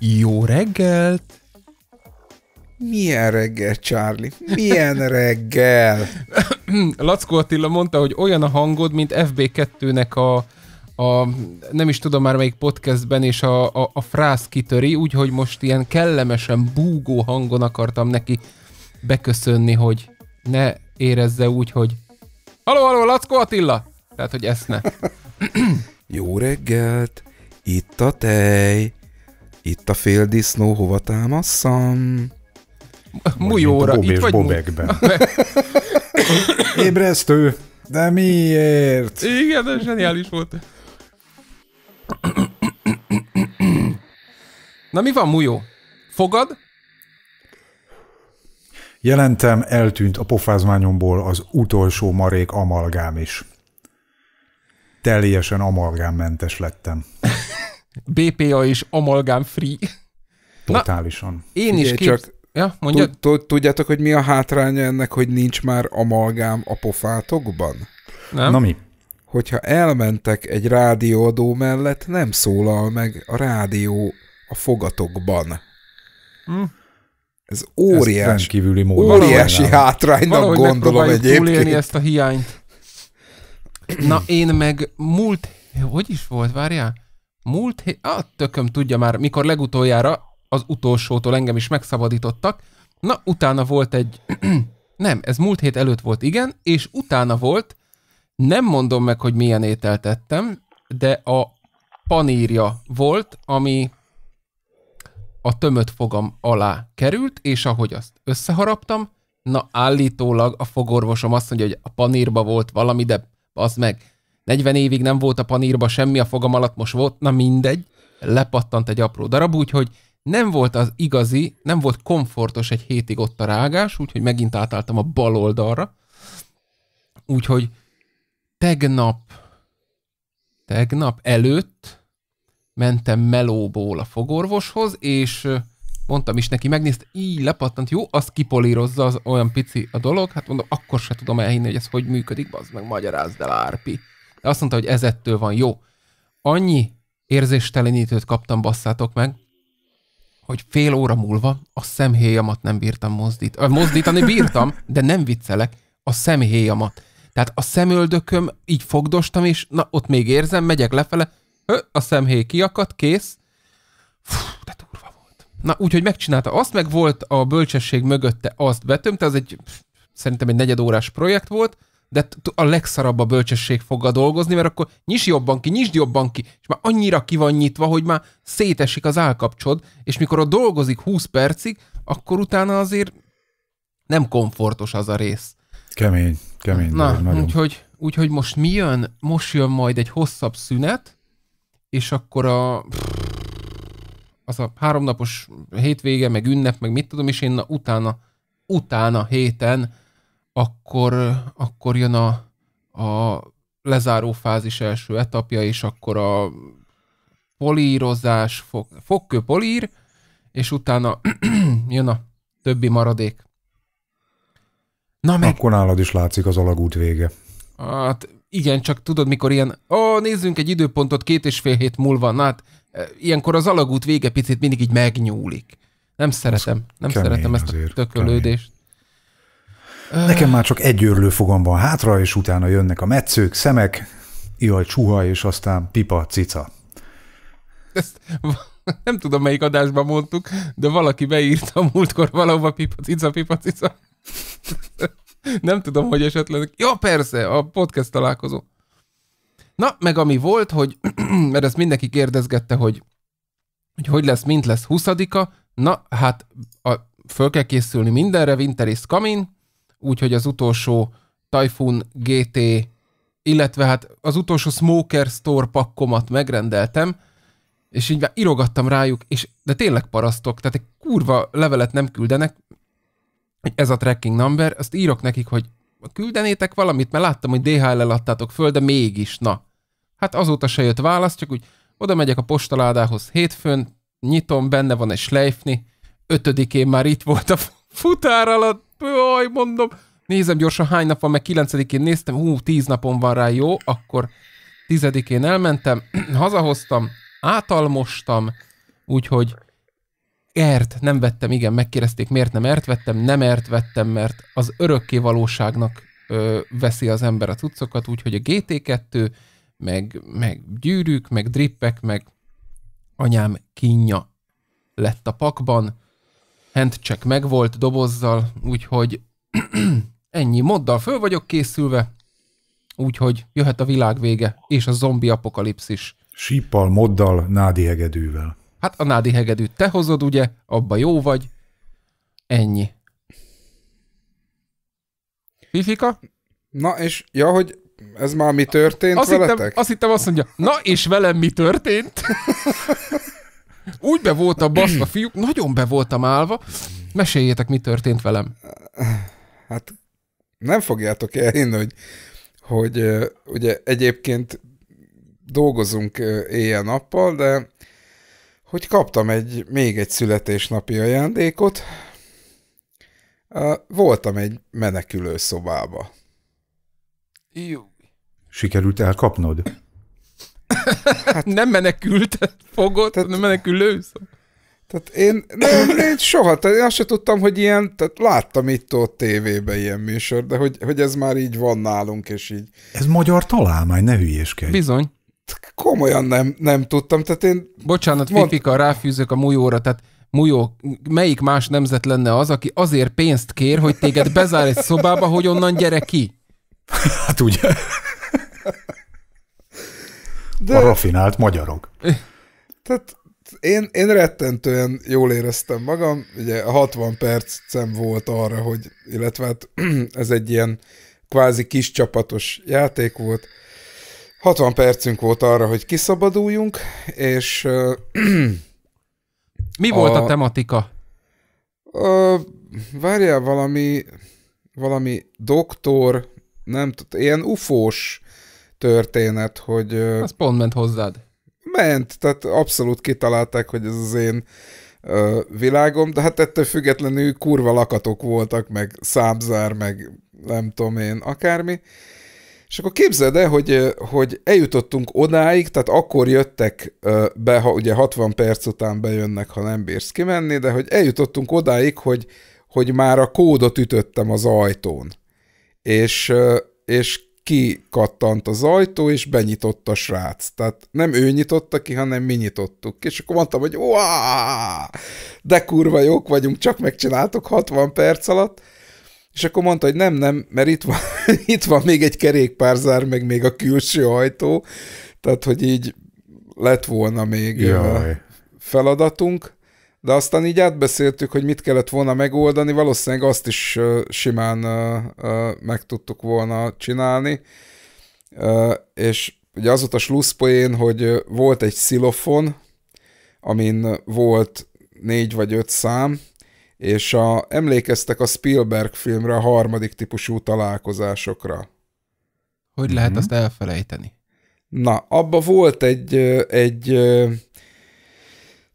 Jó reggelt! Milyen reggel, Charlie? Milyen reggel? Lackó Attila mondta, hogy olyan a hangod, mint FB2-nek a a, nem is tudom már melyik podcastben, és a, a, a frász kitöri, úgyhogy most ilyen kellemesen búgó hangon akartam neki beköszönni, hogy ne érezze úgy, hogy Haló, halló, Lackó Attila! Tehát, hogy ezt ne. Jó reggelt! Itt a tej! Itt a fél disznó, hova támasszam? Mújóra, itt, itt vagy bobekben. Ébresztő! De miért? Igen, de zseniális volt. Na mi van, Mujó? Fogad? Jelentem, eltűnt a pofázmányomból az utolsó marék amalgám is. Teljesen amalgámmentes lettem. BPA is amalgám free. Totálisan. Na, én is Ugye, kép... csak ja, mondja... Tudjátok, hogy mi a hátránya ennek, hogy nincs már amalgám a pofátokban? Nem. Na mi? hogyha elmentek egy rádióadó mellett, nem szólal meg a rádió a fogatokban. Hm? Ez óriás, ez módon. óriási hátránynak Valahogy gondolom egyébként. ezt a hiányt. Na én meg múlt, hogy is volt, várjál? Múlt hét, ah, tököm tudja már, mikor legutoljára az utolsótól engem is megszabadítottak. Na, utána volt egy, nem, ez múlt hét előtt volt, igen, és utána volt nem mondom meg, hogy milyen ételt ettem, de a panírja volt, ami a tömött fogam alá került, és ahogy azt összeharaptam, na állítólag a fogorvosom azt mondja, hogy a panírba volt valami, de az meg 40 évig nem volt a panírba semmi, a fogam alatt most volt, na mindegy, lepattant egy apró darab, úgyhogy nem volt az igazi, nem volt komfortos egy hétig ott a rágás, úgyhogy megint átálltam a bal oldalra. Úgyhogy tegnap, tegnap előtt mentem melóból a fogorvoshoz, és mondtam is neki, megnézte, így lepattant, jó, azt kipolírozza, az olyan pici a dolog, hát mondom, akkor se tudom elhinni, hogy ez hogy működik, bazd meg, magyarázd el, Árpi. De azt mondta, hogy ez ettől van jó. Annyi érzéstelenítőt kaptam, basszátok meg, hogy fél óra múlva a szemhéjamat nem bírtam mozdít. Mozdítani bírtam, de nem viccelek, a szemhéjamat. Tehát a szemöldököm így fogdostam, és na, ott még érzem, megyek lefele, ö, a szemhéj kiakadt, kész. Fú, de durva volt. Na, úgyhogy megcsinálta azt, meg volt a bölcsesség mögötte azt betömte, az egy szerintem egy negyedórás projekt volt, de a legszarabb a bölcsesség foggal dolgozni, mert akkor nyis jobban ki, nyisd jobban ki, és már annyira ki van nyitva, hogy már szétesik az állkapcsod, és mikor ott dolgozik 20 percig, akkor utána azért nem komfortos az a rész. Kemény. Kemény, Na, nagyon. úgyhogy, úgyhogy most mi jön? Most jön majd egy hosszabb szünet, és akkor a az a háromnapos hétvége, meg ünnep, meg mit tudom, és én na, utána, utána héten akkor, akkor jön a, a lezáró fázis első etapja, és akkor a polírozás, fog, fogkő polír, és utána jön a többi maradék. Na meg... Akkor nálad is látszik az alagút vége. Hát igen, csak tudod, mikor ilyen, ó, nézzünk egy időpontot két és fél hét múlva, na hát e, ilyenkor az alagút vége picit mindig így megnyúlik. Nem szeretem, az nem szeretem ezt azért, a tökölődést. Kemény. Nekem már csak egy őrlő fogam van hátra, és utána jönnek a metszők, szemek, jaj, csuha, és aztán pipa, cica. Ezt nem tudom, melyik adásban mondtuk, de valaki beírta múltkor valahova pipa, cica, pipa, cica. nem tudom, hogy esetleg... Ja, persze, a podcast találkozó. Na, meg ami volt, hogy, mert ezt mindenki kérdezgette, hogy hogy, hogy lesz, mint lesz 20 Na, hát a, föl kell készülni mindenre, Winter is coming, úgyhogy az utolsó Typhoon GT, illetve hát az utolsó Smoker Store pakkomat megrendeltem, és így már irogattam rájuk, és de tényleg parasztok, tehát egy kurva levelet nem küldenek, hogy ez a tracking number, azt írok nekik, hogy küldenétek valamit, mert láttam, hogy DHL-el adtátok föl, de mégis, na. Hát azóta se jött válasz, csak úgy oda megyek a postaládához hétfőn, nyitom, benne van egy slejfni, ötödikén már itt volt a futár alatt, jaj, mondom, nézem gyorsan hány nap van, meg kilencedikén néztem, hú, tíz napon van rá, jó, akkor tizedikén elmentem, hazahoztam, átalmostam, úgyhogy ert, nem vettem, igen, megkérdezték, miért nem ert vettem, nem ert vettem, mert az örökké valóságnak ö, veszi az ember a cuccokat, úgyhogy a GT2, meg, meg gyűrűk, meg drippek, meg anyám kínja lett a pakban, handcheck megvolt dobozzal, úgyhogy ennyi moddal föl vagyok készülve, úgyhogy jöhet a világ vége, és a zombi apokalipszis. Síppal, moddal, nádi egedűvel. Hát a nádi hegedűt te hozod, ugye? Abba jó vagy. Ennyi. Fifika? Na és, ja, hogy ez már mi történt azt veletek? Hittem, azt hittem azt mondja, na és velem mi történt? Úgy be a baszva, fiúk, nagyon be voltam állva. Meséljétek, mi történt velem. Hát nem fogjátok elhinni, hogy, hogy ugye egyébként dolgozunk éjjel-nappal, de hogy kaptam egy, még egy születésnapi ajándékot. Voltam egy menekülő szobába. Jó. Sikerült elkapnod? Hát, nem menekült, fogod, tehát, nem menekülő szoba. Tehát én, nem, én soha, tehát én azt se tudtam, hogy ilyen, tehát láttam itt ott tévében ilyen műsor, de hogy, hogy ez már így van nálunk, és így. Ez magyar találmány, ne hülyéskedj. Bizony komolyan nem, nem tudtam, tehát én... Bocsánat, mond... Fifika, ráfűzök a mújóra, tehát mújó, melyik más nemzet lenne az, aki azért pénzt kér, hogy téged bezár egy szobába, hogy onnan gyere ki? Hát ugye. De... A rafinált magyarok. Tehát én, én rettentően jól éreztem magam, ugye 60 szem volt arra, hogy, illetve hát ez egy ilyen kvázi kis csapatos játék volt, 60 percünk volt arra, hogy kiszabaduljunk, és... Uh, Mi volt a, a tematika? Uh, várjál, valami, valami doktor, nem tudom, ilyen ufós történet, hogy... Uh, Az pont ment hozzád. Ment, tehát abszolút kitalálták, hogy ez az én világom, de hát ettől függetlenül kurva lakatok voltak, meg számzár, meg nem tudom én, akármi. Uh, és akkor képzeld el, hogy, hogy eljutottunk odáig, tehát akkor jöttek be, ha ugye 60 perc után bejönnek, ha nem bírsz kimenni, de hogy eljutottunk odáig, hogy, hogy már a kódot ütöttem az ajtón. És, és kikattant az ajtó, és benyitott a srác. Tehát nem ő nyitotta ki, hanem mi nyitottuk. És akkor mondtam, hogy de kurva jók vagyunk, csak megcsináltuk 60 perc alatt. És akkor mondta, hogy nem, nem, mert itt van, itt van még egy kerékpárzár, meg még a külső ajtó, tehát hogy így lett volna még Jaj. feladatunk, de aztán így átbeszéltük, hogy mit kellett volna megoldani, valószínűleg azt is simán meg tudtuk volna csinálni, és ugye az volt a slusszpoén, hogy volt egy szilofon, amin volt négy vagy öt szám, és a, emlékeztek a Spielberg filmre a harmadik típusú találkozásokra. Hogy lehet mm-hmm. azt elfelejteni? Na, abba volt egy, egy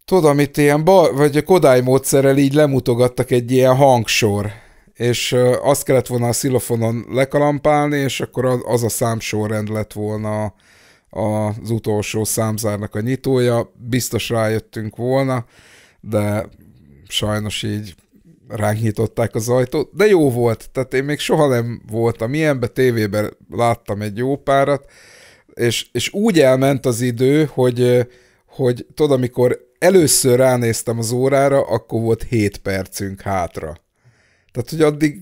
tudod, amit ilyen bal, vagy Kodály módszerrel így lemutogattak egy ilyen hangsor, és azt kellett volna a szilofonon lekalampálni, és akkor az a számsorrend lett volna az utolsó számzárnak a nyitója, biztos rájöttünk volna, de sajnos így ránk nyitották az ajtót, de jó volt, tehát én még soha nem voltam ilyenben, tévében láttam egy jó párat, és, és úgy elment az idő, hogy, hogy tudod, amikor először ránéztem az órára, akkor volt 7 percünk hátra. Tehát, hogy addig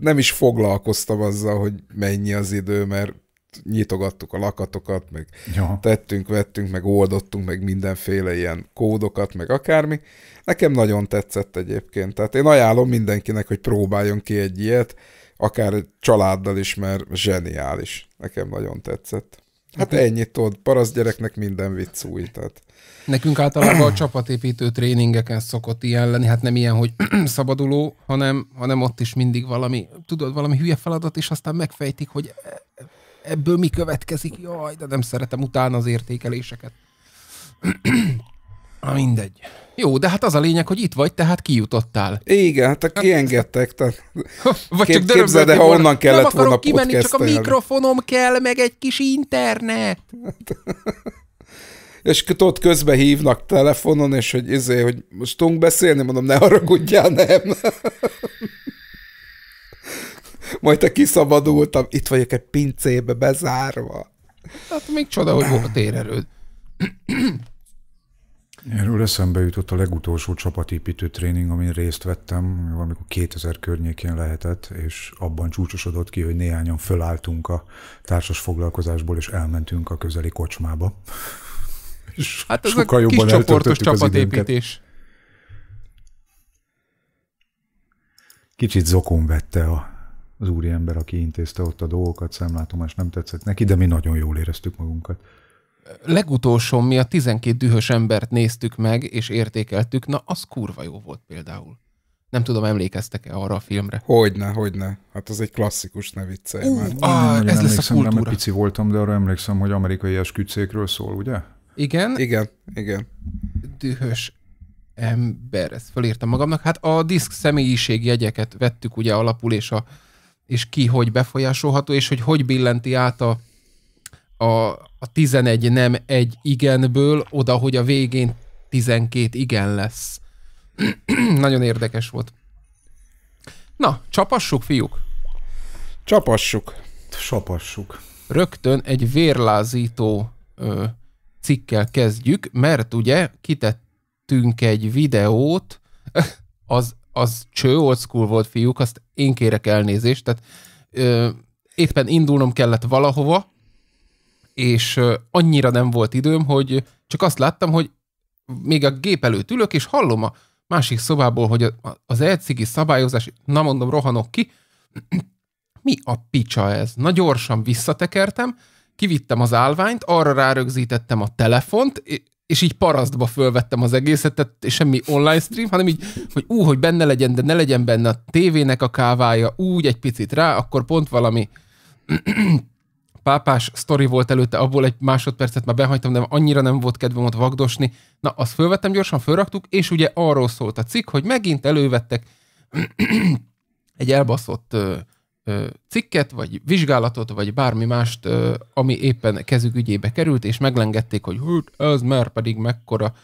nem is foglalkoztam azzal, hogy mennyi az idő, mert nyitogattuk a lakatokat, meg ja. tettünk, vettünk, meg oldottunk, meg mindenféle ilyen kódokat, meg akármi. Nekem nagyon tetszett egyébként, tehát én ajánlom mindenkinek, hogy próbáljon ki egy ilyet, akár családdal is, mert zseniális. Nekem nagyon tetszett. Hát Nekünk... ennyit tudod, parasz gyereknek minden vicc új. Tehát. Nekünk általában a csapatépítő tréningeken szokott ilyen lenni, hát nem ilyen, hogy szabaduló, hanem, hanem ott is mindig valami, tudod, valami hülye feladat, és aztán megfejtik, hogy ebből mi következik? Jaj, de nem szeretem utána az értékeléseket. Na mindegy. Jó, de hát az a lényeg, hogy itt vagy, tehát kijutottál. Igen, hát, hát- kiengedtek. Tehát... Vagy Kép, csak képzeld de ha onnan kellett nem volna kimenni, csak a mikrofonom kell, meg egy kis internet. és ott közbe hívnak telefonon, és hogy izé, hogy most tudunk beszélni, mondom, ne haragudjál, nem. Majd te kiszabadultam, itt vagyok egy pincébe bezárva. Hát még csoda, hogy volt a térerőd. Erről eszembe jutott a legutolsó csapatépítő tréning, amin részt vettem, valamikor 2000 környékén lehetett, és abban csúcsosodott ki, hogy néhányan fölálltunk a társas foglalkozásból, és elmentünk a közeli kocsmába. És hát ez sokkal a jobban kis csoportos csapatépítés. Kicsit zokon vette a az úriember, aki intézte ott a dolgokat, szemlátomás nem tetszett neki, de mi nagyon jól éreztük magunkat. Legutolsó mi a 12 dühös embert néztük meg és értékeltük, na az kurva jó volt például. Nem tudom, emlékeztek-e arra a filmre? Hogyne, hogyne. Hát az egy klasszikus, ne viccelj uh, már. Ah, ez lesz a kultúra. Nem, pici voltam, de arra emlékszem, hogy amerikai esküdszékről szól, ugye? Igen. Igen, igen. Dühös ember, ezt fölírtam magamnak. Hát a diszk jegyeket vettük ugye alapul, és a és ki hogy befolyásolható, és hogy hogy billenti át a, a, a 11 nem egy igenből oda, hogy a végén 12 igen lesz. Nagyon érdekes volt. Na, csapassuk, fiúk? Csapassuk. Csapassuk. Rögtön egy vérlázító ö, cikkel kezdjük, mert ugye kitettünk egy videót az az cső, old school volt fiúk, azt én kérek elnézést, tehát ö, éppen indulnom kellett valahova, és ö, annyira nem volt időm, hogy csak azt láttam, hogy még a gép előtt ülök, és hallom a másik szobából, hogy az elcigi szabályozás, na mondom, rohanok ki, mi a picsa ez? Na gyorsan visszatekertem, kivittem az állványt, arra rárögzítettem a telefont, és így parasztba fölvettem az egészet, tehát semmi online stream, hanem így, hogy ú, hogy benne legyen, de ne legyen benne a tévének a kávája, úgy egy picit rá, akkor pont valami pápás sztori volt előtte, abból egy másodpercet már behagytam, de annyira nem volt kedvem ott vagdosni. Na, azt fölvettem, gyorsan fölraktuk, és ugye arról szólt a cikk, hogy megint elővettek egy elbaszott cikket, vagy vizsgálatot, vagy bármi mást, ami éppen kezük ügyébe került, és meglengedték, hogy ez már pedig mekkora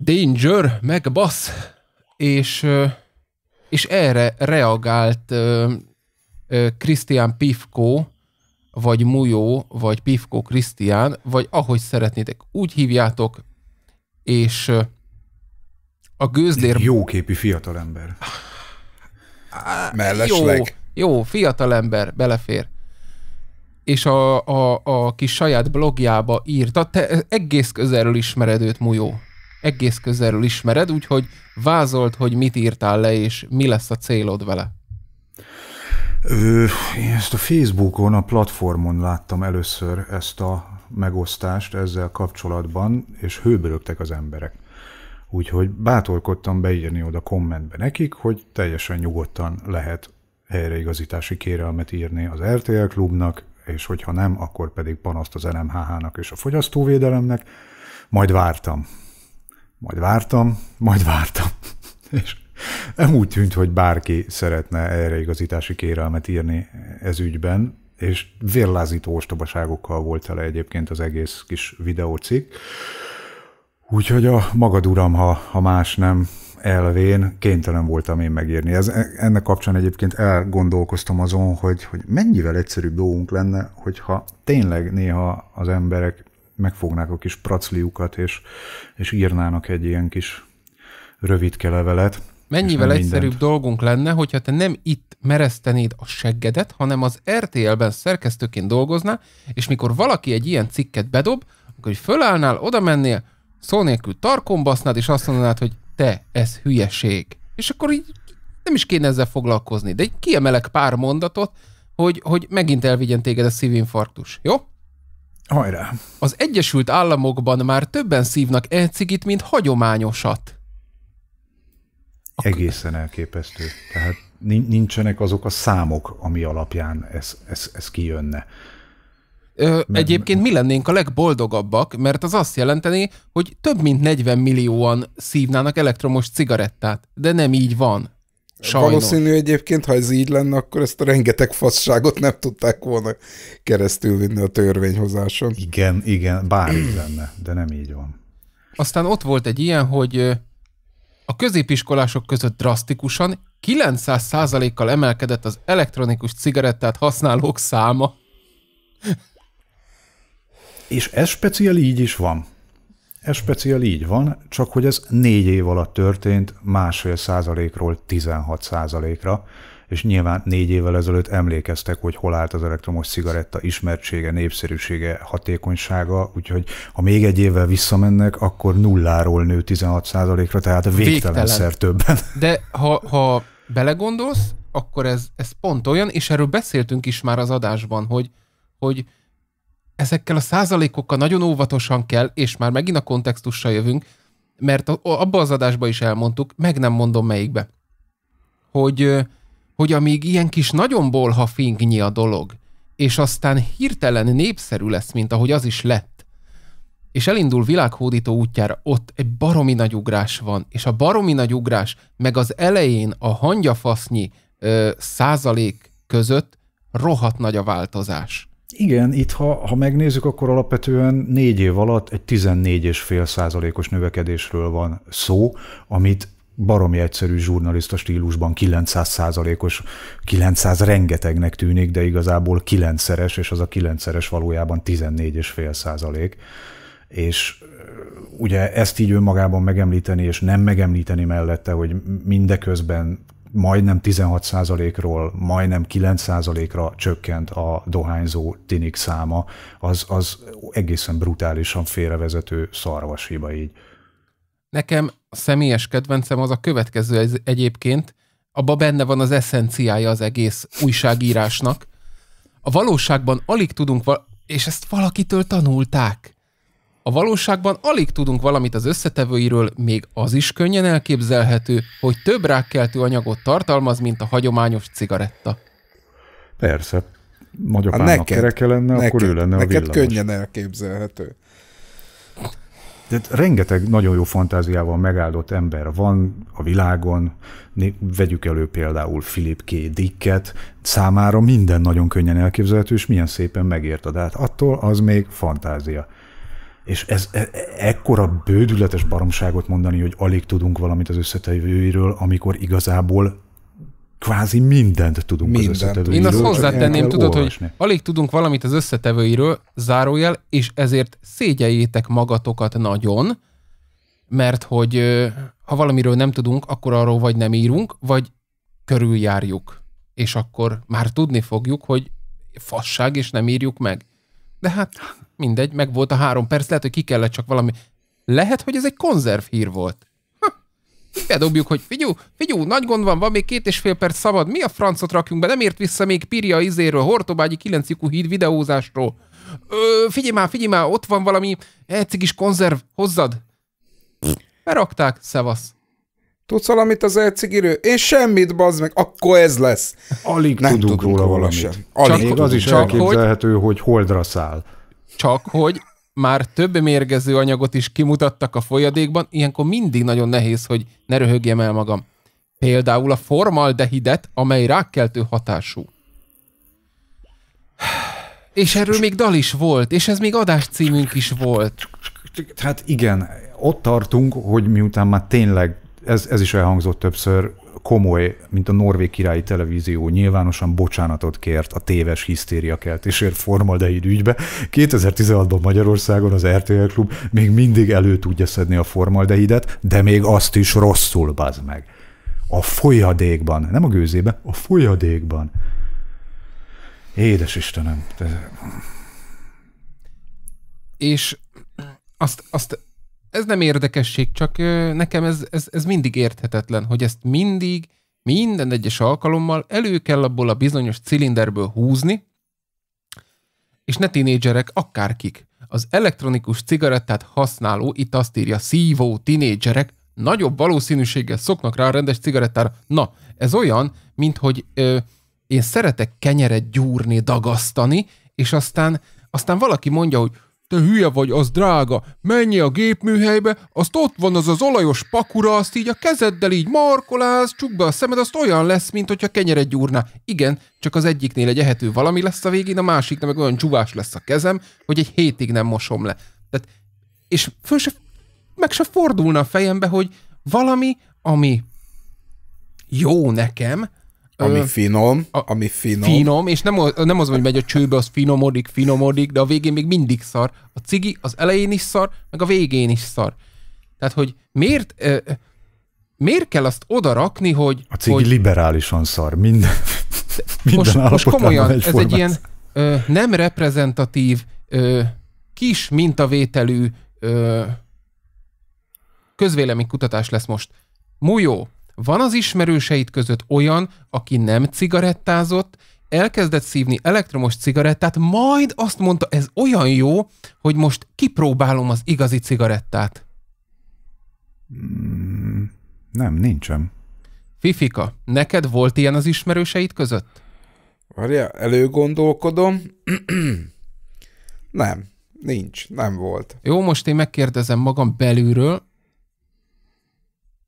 danger, meg bass, és, és erre reagált Krisztián Pivko, vagy Mujó, vagy Pivko Krisztián, vagy ahogy szeretnétek, úgy hívjátok, és a gőzdér... Jóképű fiatalember. Mellesleg. Jó, jó, fiatal ember, belefér. És a, a, a kis saját blogjába írta, te egész közelről ismered őt, Mujó. Egész közelről ismered, úgyhogy vázolt, hogy mit írtál le, és mi lesz a célod vele. Ö, én ezt a Facebookon, a platformon láttam először ezt a megosztást ezzel kapcsolatban, és hőbörögtek az emberek. Úgyhogy bátorkodtam beírni oda kommentbe nekik, hogy teljesen nyugodtan lehet helyreigazítási kérelmet írni az RTL klubnak, és hogyha nem, akkor pedig panaszt az NMHH-nak és a fogyasztóvédelemnek. Majd vártam. Majd vártam, majd vártam. és nem úgy tűnt, hogy bárki szeretne helyreigazítási kérelmet írni ez ügyben, és vérlázító ostobaságokkal volt tele egyébként az egész kis videócikk. Úgyhogy a magad uram, ha, ha más nem, elvén kénytelen voltam én megírni. Ez, ennek kapcsán egyébként elgondolkoztam azon, hogy, hogy mennyivel egyszerűbb dolgunk lenne, hogyha tényleg néha az emberek megfognák a kis pracliukat, és, és írnának egy ilyen kis rövidke levelet. Mennyivel egyszerűbb mindent. dolgunk lenne, hogyha te nem itt meresztenéd a seggedet, hanem az RTL-ben szerkesztőként dolgoznál, és mikor valaki egy ilyen cikket bedob, akkor hogy fölállnál, oda mennél, szó nélkül tarkon basznád, és azt mondanád, hogy te, ez hülyeség. És akkor így nem is kéne ezzel foglalkozni, de így kiemelek pár mondatot, hogy, hogy megint elvigyen téged a szívinfarktus, jó? Hajrá! Az Egyesült Államokban már többen szívnak elcigit, mint hagyományosat. Ak- Egészen elképesztő. Tehát nincsenek azok a számok, ami alapján ez, ez, ez kijönne. Ö, nem, egyébként mi lennénk a legboldogabbak, mert az azt jelenteni, hogy több mint 40 millióan szívnának elektromos cigarettát, de nem így van. Sajnos. Valószínű egyébként, ha ez így lenne, akkor ezt a rengeteg fasságot nem tudták volna keresztül vinni a törvényhozáson. Igen, igen, bár így lenne, de nem így van. Aztán ott volt egy ilyen, hogy a középiskolások között drasztikusan 900%-kal emelkedett az elektronikus cigarettát használók száma. És ez speciál így is van. Ez speciál így van, csak hogy ez négy év alatt történt, másfél százalékról 16 százalékra, és nyilván négy évvel ezelőtt emlékeztek, hogy hol állt az elektromos cigaretta ismertsége, népszerűsége, hatékonysága, úgyhogy ha még egy évvel visszamennek, akkor nulláról nő 16 százalékra, tehát végtelenszer Végtelen. többen. De ha, ha belegondolsz, akkor ez, ez pont olyan, és erről beszéltünk is már az adásban, hogy, hogy ezekkel a százalékokkal nagyon óvatosan kell, és már megint a kontextussal jövünk, mert abba az adásban is elmondtuk, meg nem mondom melyikbe, hogy, hogy amíg ilyen kis nagyon bolha fingnyi a dolog, és aztán hirtelen népszerű lesz, mint ahogy az is lett, és elindul világhódító útjára, ott egy baromi nagy ugrás van, és a baromi nagy ugrás meg az elején a hangyafasznyi ö, százalék között rohadt nagy a változás. Igen, itt ha, ha megnézzük, akkor alapvetően négy év alatt egy 14,5 százalékos növekedésről van szó, amit baromi egyszerű zsurnalista stílusban 900 százalékos, 900 rengetegnek tűnik, de igazából 9-szeres, és az a 9-szeres valójában 14,5 százalék. És ugye ezt így önmagában megemlíteni, és nem megemlíteni mellette, hogy mindeközben majdnem 16%-ról majdnem 9%-ra csökkent a dohányzó tinik száma, az, az egészen brutálisan félrevezető szarvashiba így. Nekem a személyes kedvencem az a következő ez egyébként, abban benne van az eszenciája az egész újságírásnak. A valóságban alig tudunk, val- és ezt valakitől tanulták. A valóságban alig tudunk valamit az összetevőiről, még az is könnyen elképzelhető, hogy több rákkeltő anyagot tartalmaz, mint a hagyományos cigaretta. Persze. Nagyapának hát kereke lenne, neked, akkor ő lenne neked a villamos. könnyen elképzelhető. De rengeteg nagyon jó fantáziával megáldott ember van a világon. Vegyük elő például Philip K. Dicket. Számára minden nagyon könnyen elképzelhető, és milyen szépen megírtad. át. attól az még fantázia és ez e, e, ekkora bődületes baromságot mondani, hogy alig tudunk valamit az összetevőiről, amikor igazából kvázi mindent tudunk mindent. az összetevőiről. Én azt hozzátenném, tudod, olvasni. hogy alig tudunk valamit az összetevőiről, zárójel, és ezért szégyeljétek magatokat nagyon, mert hogy ha valamiről nem tudunk, akkor arról vagy nem írunk, vagy körüljárjuk. És akkor már tudni fogjuk, hogy fasság, és nem írjuk meg. De hát mindegy, meg volt a három perc, lehet, hogy ki kellett csak valami. Lehet, hogy ez egy konzervhír volt. Hm. bedobjuk, hogy figyú, figyú, nagy gond van, van még két és fél perc szabad, mi a francot rakjunk be, nem ért vissza még Pirja izéről, Hortobágyi 9 híd videózásról. Ö, figyelj már, figyelj már, ott van valami egy is konzerv, hozzad. Berakták, szevasz. Tudsz valamit az elcigiről? Én semmit, bazd meg, akkor ez lesz. Alig nem tudunk, tudunk róla valamit. Sem. Alig csak, az is csak elképzelhető, hogy... hogy holdra száll csak hogy már több mérgező anyagot is kimutattak a folyadékban, ilyenkor mindig nagyon nehéz, hogy ne röhögjem el magam. Például a formaldehidet, amely rákkeltő hatású. És erről még dal is volt, és ez még címünk is volt. Hát igen, ott tartunk, hogy miután már tényleg, ez, ez is elhangzott többször, komoly, mint a Norvég Királyi Televízió nyilvánosan bocsánatot kért a téves keltésért formaldehid ügybe. 2016-ban Magyarországon az RTL Klub még mindig elő tudja szedni a formaldehidet, de még azt is rosszul bazd meg. A folyadékban, nem a gőzébe, a folyadékban. Édes Istenem. De... És azt, azt ez nem érdekesség, csak nekem ez, ez, ez mindig érthetetlen, hogy ezt mindig, minden egyes alkalommal elő kell abból a bizonyos cilinderből húzni, és ne tinédzserek, akárkik. Az elektronikus cigarettát használó, itt azt írja szívó tinédzserek, nagyobb valószínűséggel szoknak rá a rendes cigarettára. Na, ez olyan, mint hogy ö, én szeretek kenyeret gyúrni, dagasztani, és aztán, aztán valaki mondja, hogy te hülye vagy, az drága. Menj a gépműhelybe, azt ott van az az olajos pakura, azt így a kezeddel így markolálsz, csukd be a szemed, azt olyan lesz, mint hogyha kenyeret gyúrná. Igen, csak az egyiknél egy ehető valami lesz a végén, a másiknál meg olyan csúvás lesz a kezem, hogy egy hétig nem mosom le. Tehát, és föl se, meg se fordulna a fejembe, hogy valami, ami jó nekem, ami finom, a, ami finom. Finom, és nem, nem az, hogy megy a csőbe, az finomodik, finomodik, de a végén még mindig szar. A cigi az elején is szar, meg a végén is szar. Tehát, hogy miért, miért kell azt oda rakni, hogy... A cigi hogy, liberálisan szar, minden, minden most, most komolyan, ez formát. egy ilyen ö, nem reprezentatív, ö, kis mintavételű ö, közvélemény kutatás lesz most. Mújó, van az ismerőseid között olyan, aki nem cigarettázott, elkezdett szívni elektromos cigarettát, majd azt mondta, ez olyan jó, hogy most kipróbálom az igazi cigarettát. Mm, nem, nincsen. Fifika, neked volt ilyen az ismerőseid között? Várja, előgondolkodom. nem, nincs, nem volt. Jó, most én megkérdezem magam belülről,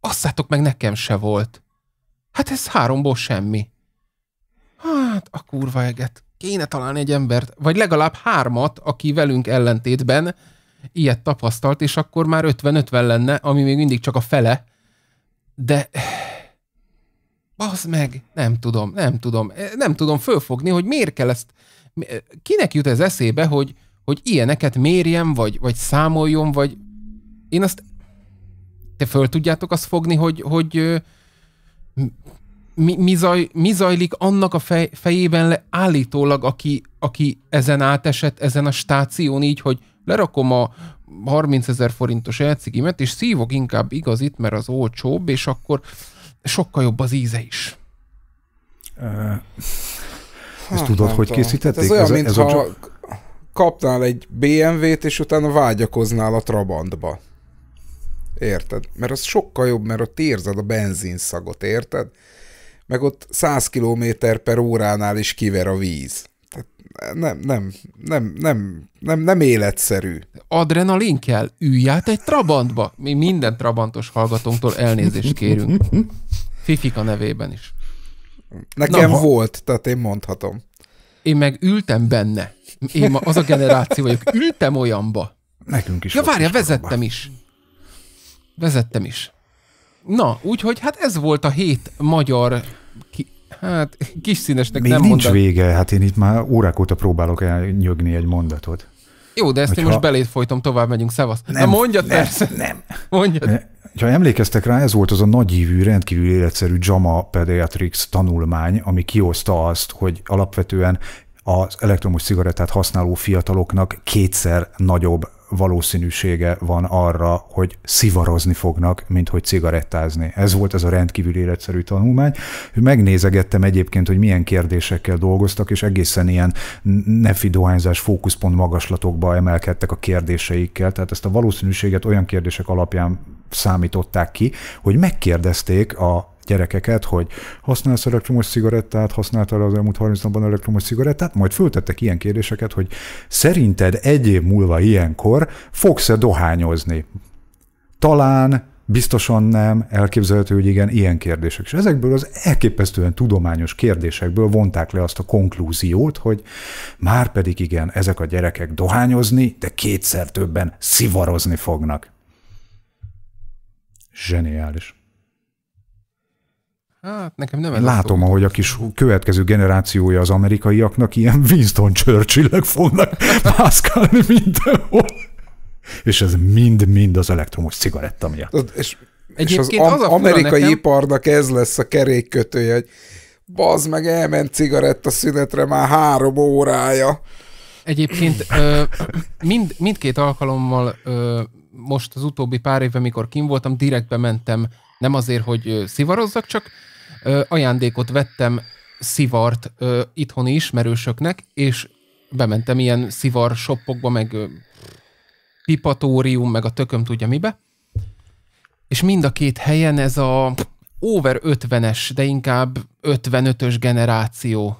Asszátok meg, nekem se volt. Hát ez háromból semmi. Hát a kurva eget. Kéne találni egy embert, vagy legalább hármat, aki velünk ellentétben ilyet tapasztalt, és akkor már 50-50 lenne, ami még mindig csak a fele. De... Bazd meg, nem tudom, nem tudom, eh, nem tudom fölfogni, hogy miért kell ezt... Eh, kinek jut ez eszébe, hogy, hogy ilyeneket mérjem, vagy, vagy számoljon, vagy... Én azt te föl tudjátok azt fogni, hogy, hogy mi, mi, zaj, mi zajlik annak a fej, fejében le, állítólag, aki, aki ezen átesett, ezen a stáción így, hogy lerakom a 30 ezer forintos elcigimet, és szívok inkább igazit, mert az olcsóbb, és akkor sokkal jobb az íze is. Uh, ezt tudod, hogy készítették? Ez olyan, ez, mintha ez a... kapnál egy BMW-t, és utána vágyakoznál a Trabantba. Érted? Mert az sokkal jobb, mert ott érzed a benzinszagot, érted? Meg ott 100 km per óránál is kiver a víz. Tehát nem, nem, nem, nem, nem, nem életszerű. Adrenalin kell, ülj át egy Trabantba. Mi minden Trabantos hallgatónktól elnézést kérünk. Fifika nevében is. Nekem Na, volt, tehát én mondhatom. Én meg ültem benne. Én ma az a generáció vagyok. Ültem olyanba. Nekünk is. Ja, várja, vezettem is vezettem is. Na, úgyhogy hát ez volt a hét magyar ki, Hát kis színesnek Még nem nincs mondat. vége, hát én itt már órák óta próbálok elnyögni egy mondatot. Jó, de ezt Hogyha... én most beléd folytom, tovább megyünk, szevasz. Nem, Na mondja nem, persze. Nem. Mondjad. Ne. Ha emlékeztek rá, ez volt az a nagyívű, rendkívül életszerű JAMA Pediatrics tanulmány, ami kioszta azt, hogy alapvetően az elektromos cigarettát használó fiataloknak kétszer nagyobb valószínűsége van arra, hogy szivarozni fognak, mint hogy cigarettázni. Ez volt ez a rendkívül életszerű tanulmány. Megnézegettem egyébként, hogy milyen kérdésekkel dolgoztak, és egészen ilyen nefi dohányzás fókuszpont magaslatokba emelkedtek a kérdéseikkel. Tehát ezt a valószínűséget olyan kérdések alapján számították ki, hogy megkérdezték a gyerekeket, hogy használsz elektromos cigarettát, használtál az elmúlt 30 napban elektromos cigarettát, majd föltettek ilyen kérdéseket, hogy szerinted egy év múlva ilyenkor fogsz-e dohányozni? Talán, biztosan nem, elképzelhető, hogy igen, ilyen kérdések. És ezekből az elképesztően tudományos kérdésekből vonták le azt a konklúziót, hogy már pedig igen, ezek a gyerekek dohányozni, de kétszer többen szivarozni fognak. Zseniális. Hát nekem nem Látom, ahogy a kis következő generációja az amerikaiaknak ilyen Winston churchill fognak mászkálni mindenhol. És ez mind-mind az elektromos cigaretta miatt. és, Egyébként és az, az a amerikai nekem... iparnak ez lesz a kerékkötője, hogy bazd meg, elment cigaretta szünetre már három órája. Egyébként ö, mind, mindkét alkalommal ö, most az utóbbi pár évben, mikor kim voltam, direktbe mentem, nem azért, hogy szivarozzak, csak ö, ajándékot vettem szivart ö, itthoni ismerősöknek, és bementem ilyen szivar shopokba, meg ö, pipatórium, meg a tököm tudja mibe. És mind a két helyen ez a over 50-es, de inkább 55-ös generáció.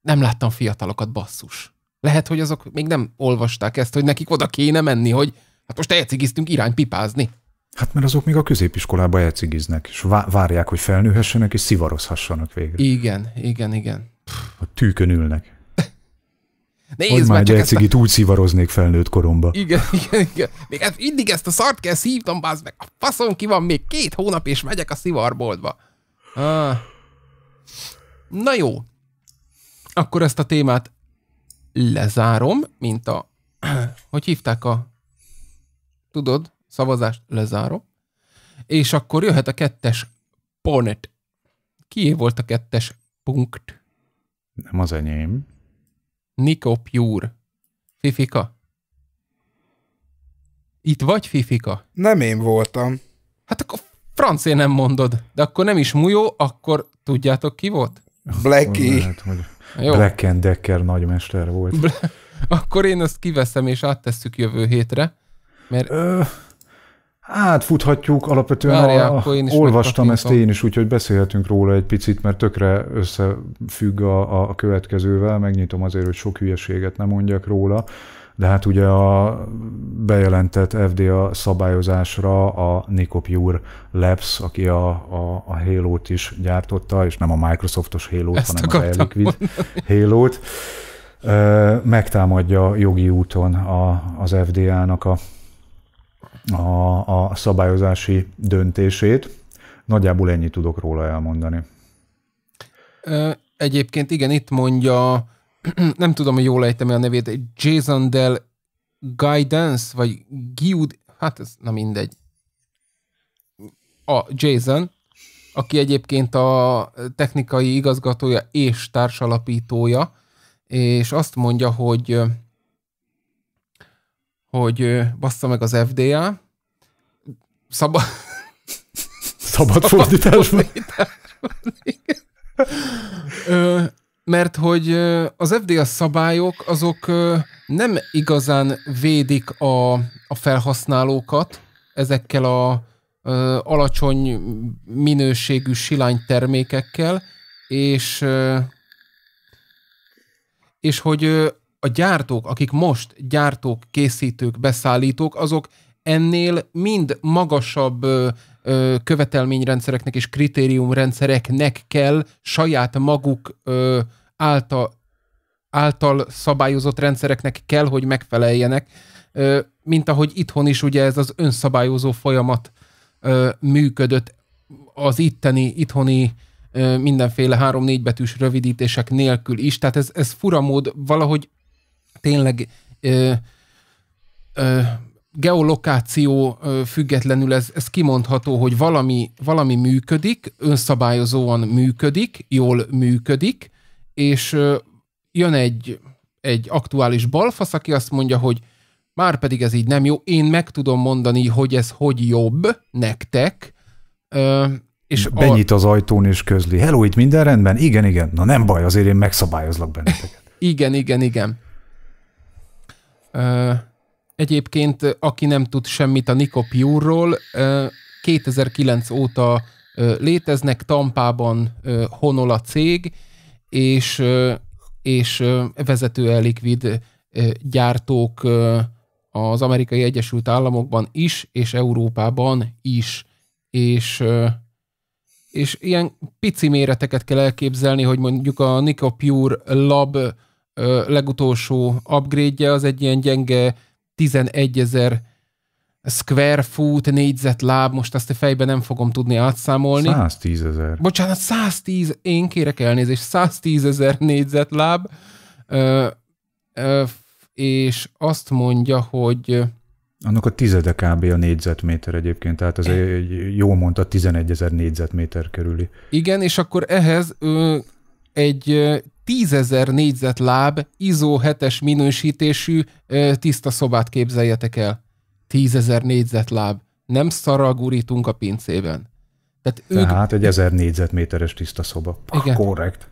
Nem láttam fiatalokat, basszus. Lehet, hogy azok még nem olvasták ezt, hogy nekik oda kéne menni, hogy hát most elcigiztünk irány pipázni. Hát mert azok még a középiskolába elcigiznek, és várják, hogy felnőhessenek, és szivarozhassanak végre. Igen, igen, igen. A tűkön ülnek. Nézd hogy már egy ezt a... úgy szivaroznék felnőtt koromba. Igen, igen, igen. Még ezt, mindig ezt a szart kell szívtam, bázd meg. A faszom ki van még két hónap, és megyek a szivarboltba. Ah. Na jó. Akkor ezt a témát lezárom, mint a... Hogy hívták a... Tudod? Szavazást lezárom. És akkor jöhet a kettes ponet. Kié volt a kettes punkt? Nem az enyém. Niko Pure. Fifika. Itt vagy, Fifika? Nem én voltam. Hát akkor francia nem mondod, de akkor nem is Mujó, akkor tudjátok ki volt? Blackie. Jó. Black and Decker nagymester volt. Bla- akkor én ezt kiveszem és áttesszük jövő hétre, mert Ö- Hát futhatjuk, alapvetően Várj, a, akkor én is olvastam ezt én is, úgyhogy beszélhetünk róla egy picit, mert tökre összefügg a, a következővel, megnyitom azért, hogy sok hülyeséget nem mondjak róla, de hát ugye a bejelentett FDA szabályozásra a Nicopure Labs, aki a, a, a Halo-t is gyártotta, és nem a Microsoftos Halo-t, ezt hanem a Liquid Halo-t, megtámadja jogi úton a, az FDA-nak a a, a szabályozási döntését. Nagyjából ennyit tudok róla elmondani. Egyébként igen, itt mondja, nem tudom, hogy jól ejtem el a nevét, Jason Del Guidance, vagy Guild, hát ez na mindegy. A Jason, aki egyébként a technikai igazgatója és társalapítója, és azt mondja, hogy hogy bassza meg az FDA, szabad... Szabad, szabad mert hogy az FDA szabályok azok nem igazán védik a, a felhasználókat ezekkel a a alacsony minőségű silány termékekkel, és, és hogy a gyártók, akik most gyártók, készítők, beszállítók, azok ennél mind magasabb követelményrendszereknek és kritériumrendszereknek kell saját maguk által, által szabályozott rendszereknek kell, hogy megfeleljenek, mint ahogy itthon is ugye ez az önszabályozó folyamat működött az itteni, itthoni mindenféle három-négy betűs rövidítések nélkül is, tehát ez, ez furamód valahogy tényleg ö, ö, geolokáció függetlenül ez, ez kimondható, hogy valami, valami működik, önszabályozóan működik, jól működik, és jön egy, egy aktuális balfasz, aki azt mondja, hogy már pedig ez így nem jó, én meg tudom mondani, hogy ez hogy jobb nektek, és Benyit a... az ajtón és közli. Hello, itt minden rendben? Igen, igen. Na nem baj, azért én megszabályozlak benneteket. igen, igen, igen. Egyébként, aki nem tud semmit a Nico Pure-ról, 2009 óta léteznek, Tampában honol a cég, és, és vezető elikvid gyártók az amerikai Egyesült Államokban is, és Európában is. És, és ilyen pici méreteket kell elképzelni, hogy mondjuk a Nico Pure Lab legutolsó upgrade-je az egy ilyen gyenge 11 ezer square foot, láb most azt a fejben nem fogom tudni átszámolni. 110 ezer. Bocsánat, 110, én kérek elnézést, 110 ezer négyzet láb, és azt mondja, hogy... Annak a tizede kb. a négyzetméter egyébként, tehát az egy, jó mondta, 11 ezer négyzetméter körüli. Igen, és akkor ehhez egy tízezer négyzetláb, ISO 7-es minősítésű tiszta szobát képzeljetek el. Tízezer négyzetláb. Nem szaragurítunk a pincében. Tehát, ők... Tehát egy ezer négyzetméteres tiszta szoba. Igen. Korrekt.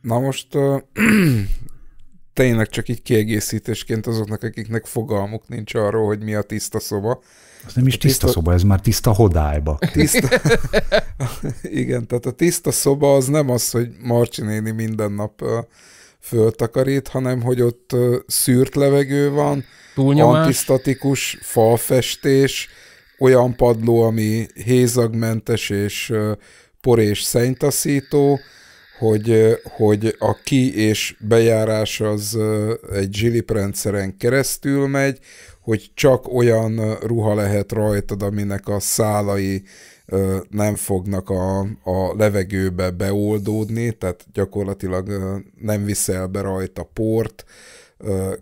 Na most uh, tényleg csak így kiegészítésként azoknak, akiknek fogalmuk nincs arról, hogy mi a tiszta szoba, az nem is tiszta, tiszta szoba, ez már tiszta hodályba. Tiszta. Igen, tehát a tiszta szoba az nem az, hogy Marcsi néni minden nap föltakarít, hanem hogy ott szűrt levegő van, Túlnyomás. antisztatikus falfestés, olyan padló, ami hézagmentes és por és szennytaszító, hogy, hogy a ki és bejárás az egy zsiliprendszeren keresztül megy, hogy csak olyan ruha lehet rajtad, aminek a szálai nem fognak a, a levegőbe beoldódni, tehát gyakorlatilag nem viszel be rajta port,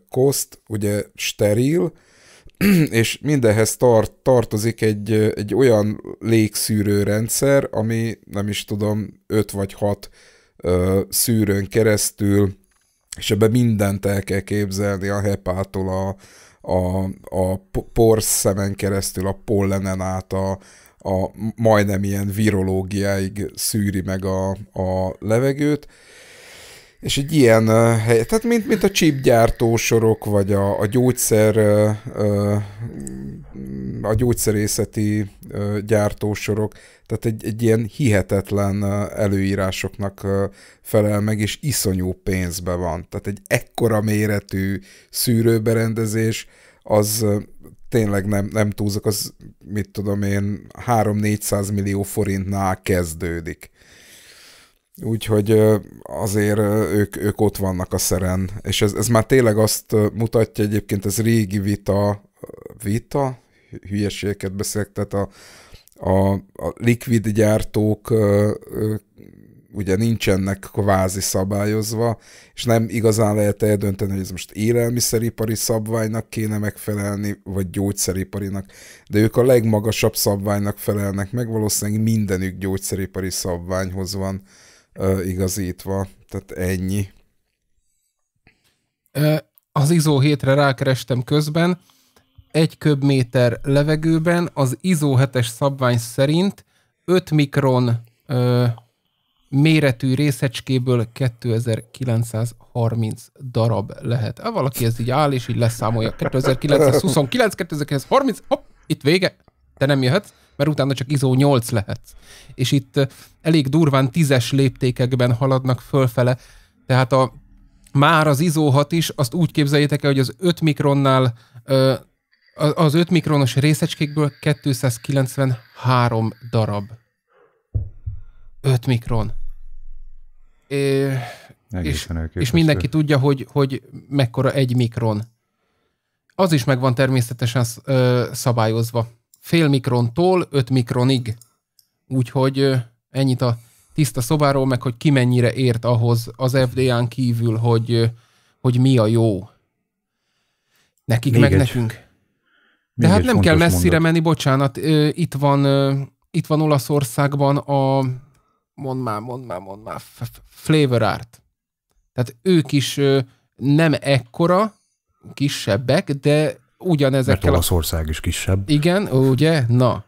koszt, ugye steril, és mindehhez tart, tartozik egy, egy olyan rendszer, ami nem is tudom, 5 vagy 6 szűrőn keresztül, és ebbe mindent el kell képzelni a hepától a, a, a porszemen keresztül, a pollenen át a, a majdnem ilyen virológiáig szűri meg a, a levegőt, és egy ilyen hely, tehát mint, mint a csípgyártósorok, vagy a, a gyógyszer, a gyógyszerészeti gyártósorok, tehát egy, egy ilyen hihetetlen előírásoknak felel meg, és iszonyú pénzbe van. Tehát egy ekkora méretű szűrőberendezés, az tényleg nem, nem túlzok, az mit tudom én, 3-400 millió forintnál kezdődik Úgyhogy azért ők, ők ott vannak a szeren, és ez, ez már tényleg azt mutatja egyébként, ez régi vita, vita, hülyeségeket beszélek, tehát a, a, a likvid gyártók ugye nincsenek kvázi szabályozva, és nem igazán lehet eldönteni, hogy ez most élelmiszeripari szabványnak kéne megfelelni, vagy gyógyszeriparinak. De ők a legmagasabb szabványnak felelnek meg, valószínűleg mindenük gyógyszeripari szabványhoz van igazítva. Tehát ennyi. Az izó hétre rákerestem közben. Egy köbméter levegőben az izó 7-es szabvány szerint 5 mikron ö, méretű részecskéből 2930 darab lehet. Ha valaki ez így áll, és így leszámolja 2929, 2930, hopp, itt vége, te nem jöhetsz mert utána csak izó 8 lehetsz. És itt elég durván tízes léptékekben haladnak fölfele, tehát a, már az izó 6 is, azt úgy képzeljétek el, hogy az 5 mikronnál az 5 mikronos részecskékből 293 darab. 5 mikron. É, és, és mindenki tudja, hogy, hogy mekkora egy mikron. Az is megvan természetesen szabályozva fél mikrontól 5 mikronig. Úgyhogy ennyit a tiszta szobáról, meg hogy ki mennyire ért ahhoz az FDA-n kívül, hogy, hogy mi a jó. Nekik, Még meg egy. nekünk. De hát nem kell messzire mondat. menni, bocsánat. Itt van, itt van Olaszországban a mondd már, mondd már, mondd már, flavor art. Tehát ők is nem ekkora, kisebbek, de ugyanezekkel... Mert Olaszország is kisebb. Igen, ugye? Na.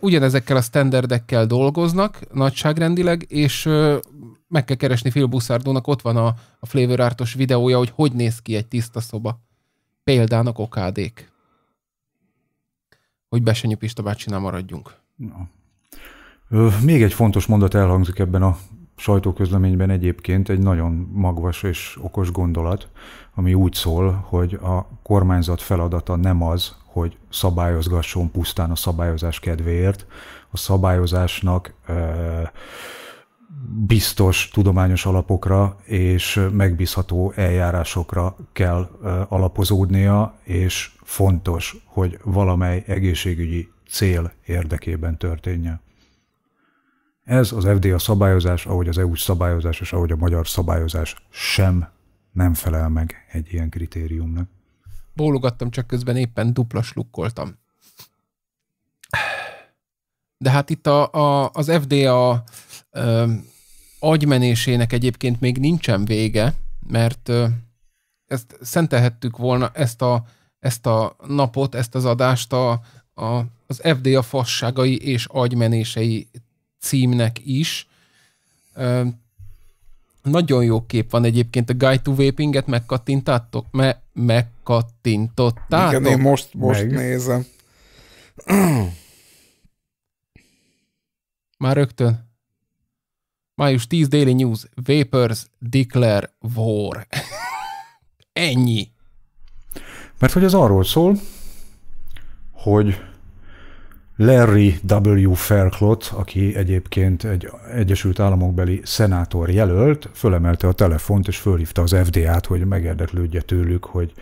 Ugyanezekkel a standardekkel dolgoznak nagyságrendileg, és meg kell keresni Phil Buszardónak, ott van a, a Flavor Artos videója, hogy hogy néz ki egy tiszta szoba. Példának okádék. Hogy Besenyi Pista bácsinál maradjunk. Na. Még egy fontos mondat elhangzik ebben a sajtóközleményben egyébként, egy nagyon magvas és okos gondolat, ami úgy szól, hogy a kormányzat feladata nem az, hogy szabályozgasson pusztán a szabályozás kedvéért. A szabályozásnak ö, biztos tudományos alapokra és megbízható eljárásokra kell alapozódnia, és fontos, hogy valamely egészségügyi cél érdekében történjen. Ez az FDA szabályozás, ahogy az EU szabályozás és ahogy a magyar szabályozás sem nem felel meg egy ilyen kritériumnak. Bólogattam, csak közben éppen duplas lukkoltam. De hát itt a, a, az FDA ö, agymenésének egyébként még nincsen vége, mert ö, ezt szentelhettük volna, ezt a, ezt a napot, ezt az adást a, a, az FDA fasságai és agymenései címnek is. Ö, nagyon jó kép van egyébként, a Guide to Vaping-et megkattintottátok? Me- megkattintottátok? Igen, én most, most Meg. nézem. Már rögtön. Május 10 Daily News. Vapors declare war. Ennyi. Mert hogy az arról szól, hogy Larry W. Fairclot, aki egyébként egy Egyesült Államokbeli szenátor jelölt, fölemelte a telefont és fölhívta az FDA-t, hogy megérdeklődje tőlük, hogy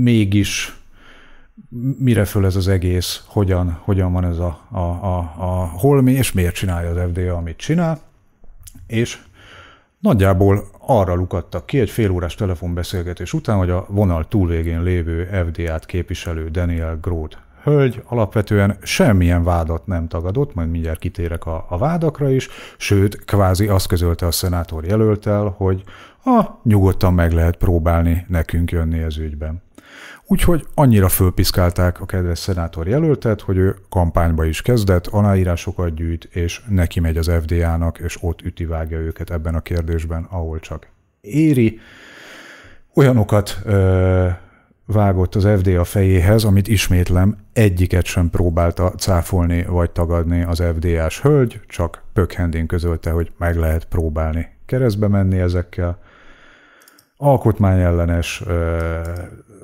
mégis mire föl ez az egész, hogyan, hogyan van ez a, a, a, a holmi, és miért csinálja az FDA, amit csinál, és nagyjából arra lukadtak ki egy fél órás telefonbeszélgetés után, hogy a vonal túlvégén lévő FDA-t képviselő Daniel Groth hölgy alapvetően semmilyen vádat nem tagadott, majd mindjárt kitérek a, a vádakra is, sőt, kvázi azt közölte a szenátor jelöltel, hogy a nyugodtan meg lehet próbálni nekünk jönni ez ügyben. Úgyhogy annyira fölpiszkálták a kedves szenátor jelöltet, hogy ő kampányba is kezdett, aláírásokat gyűjt, és neki megy az FDA-nak, és ott ütivágja őket ebben a kérdésben, ahol csak éri. Olyanokat ö- vágott az FDA fejéhez, amit ismétlem, egyiket sem próbálta cáfolni vagy tagadni az FDA-s hölgy, csak pökhendén közölte, hogy meg lehet próbálni keresztbe menni ezekkel. Alkotmányellenes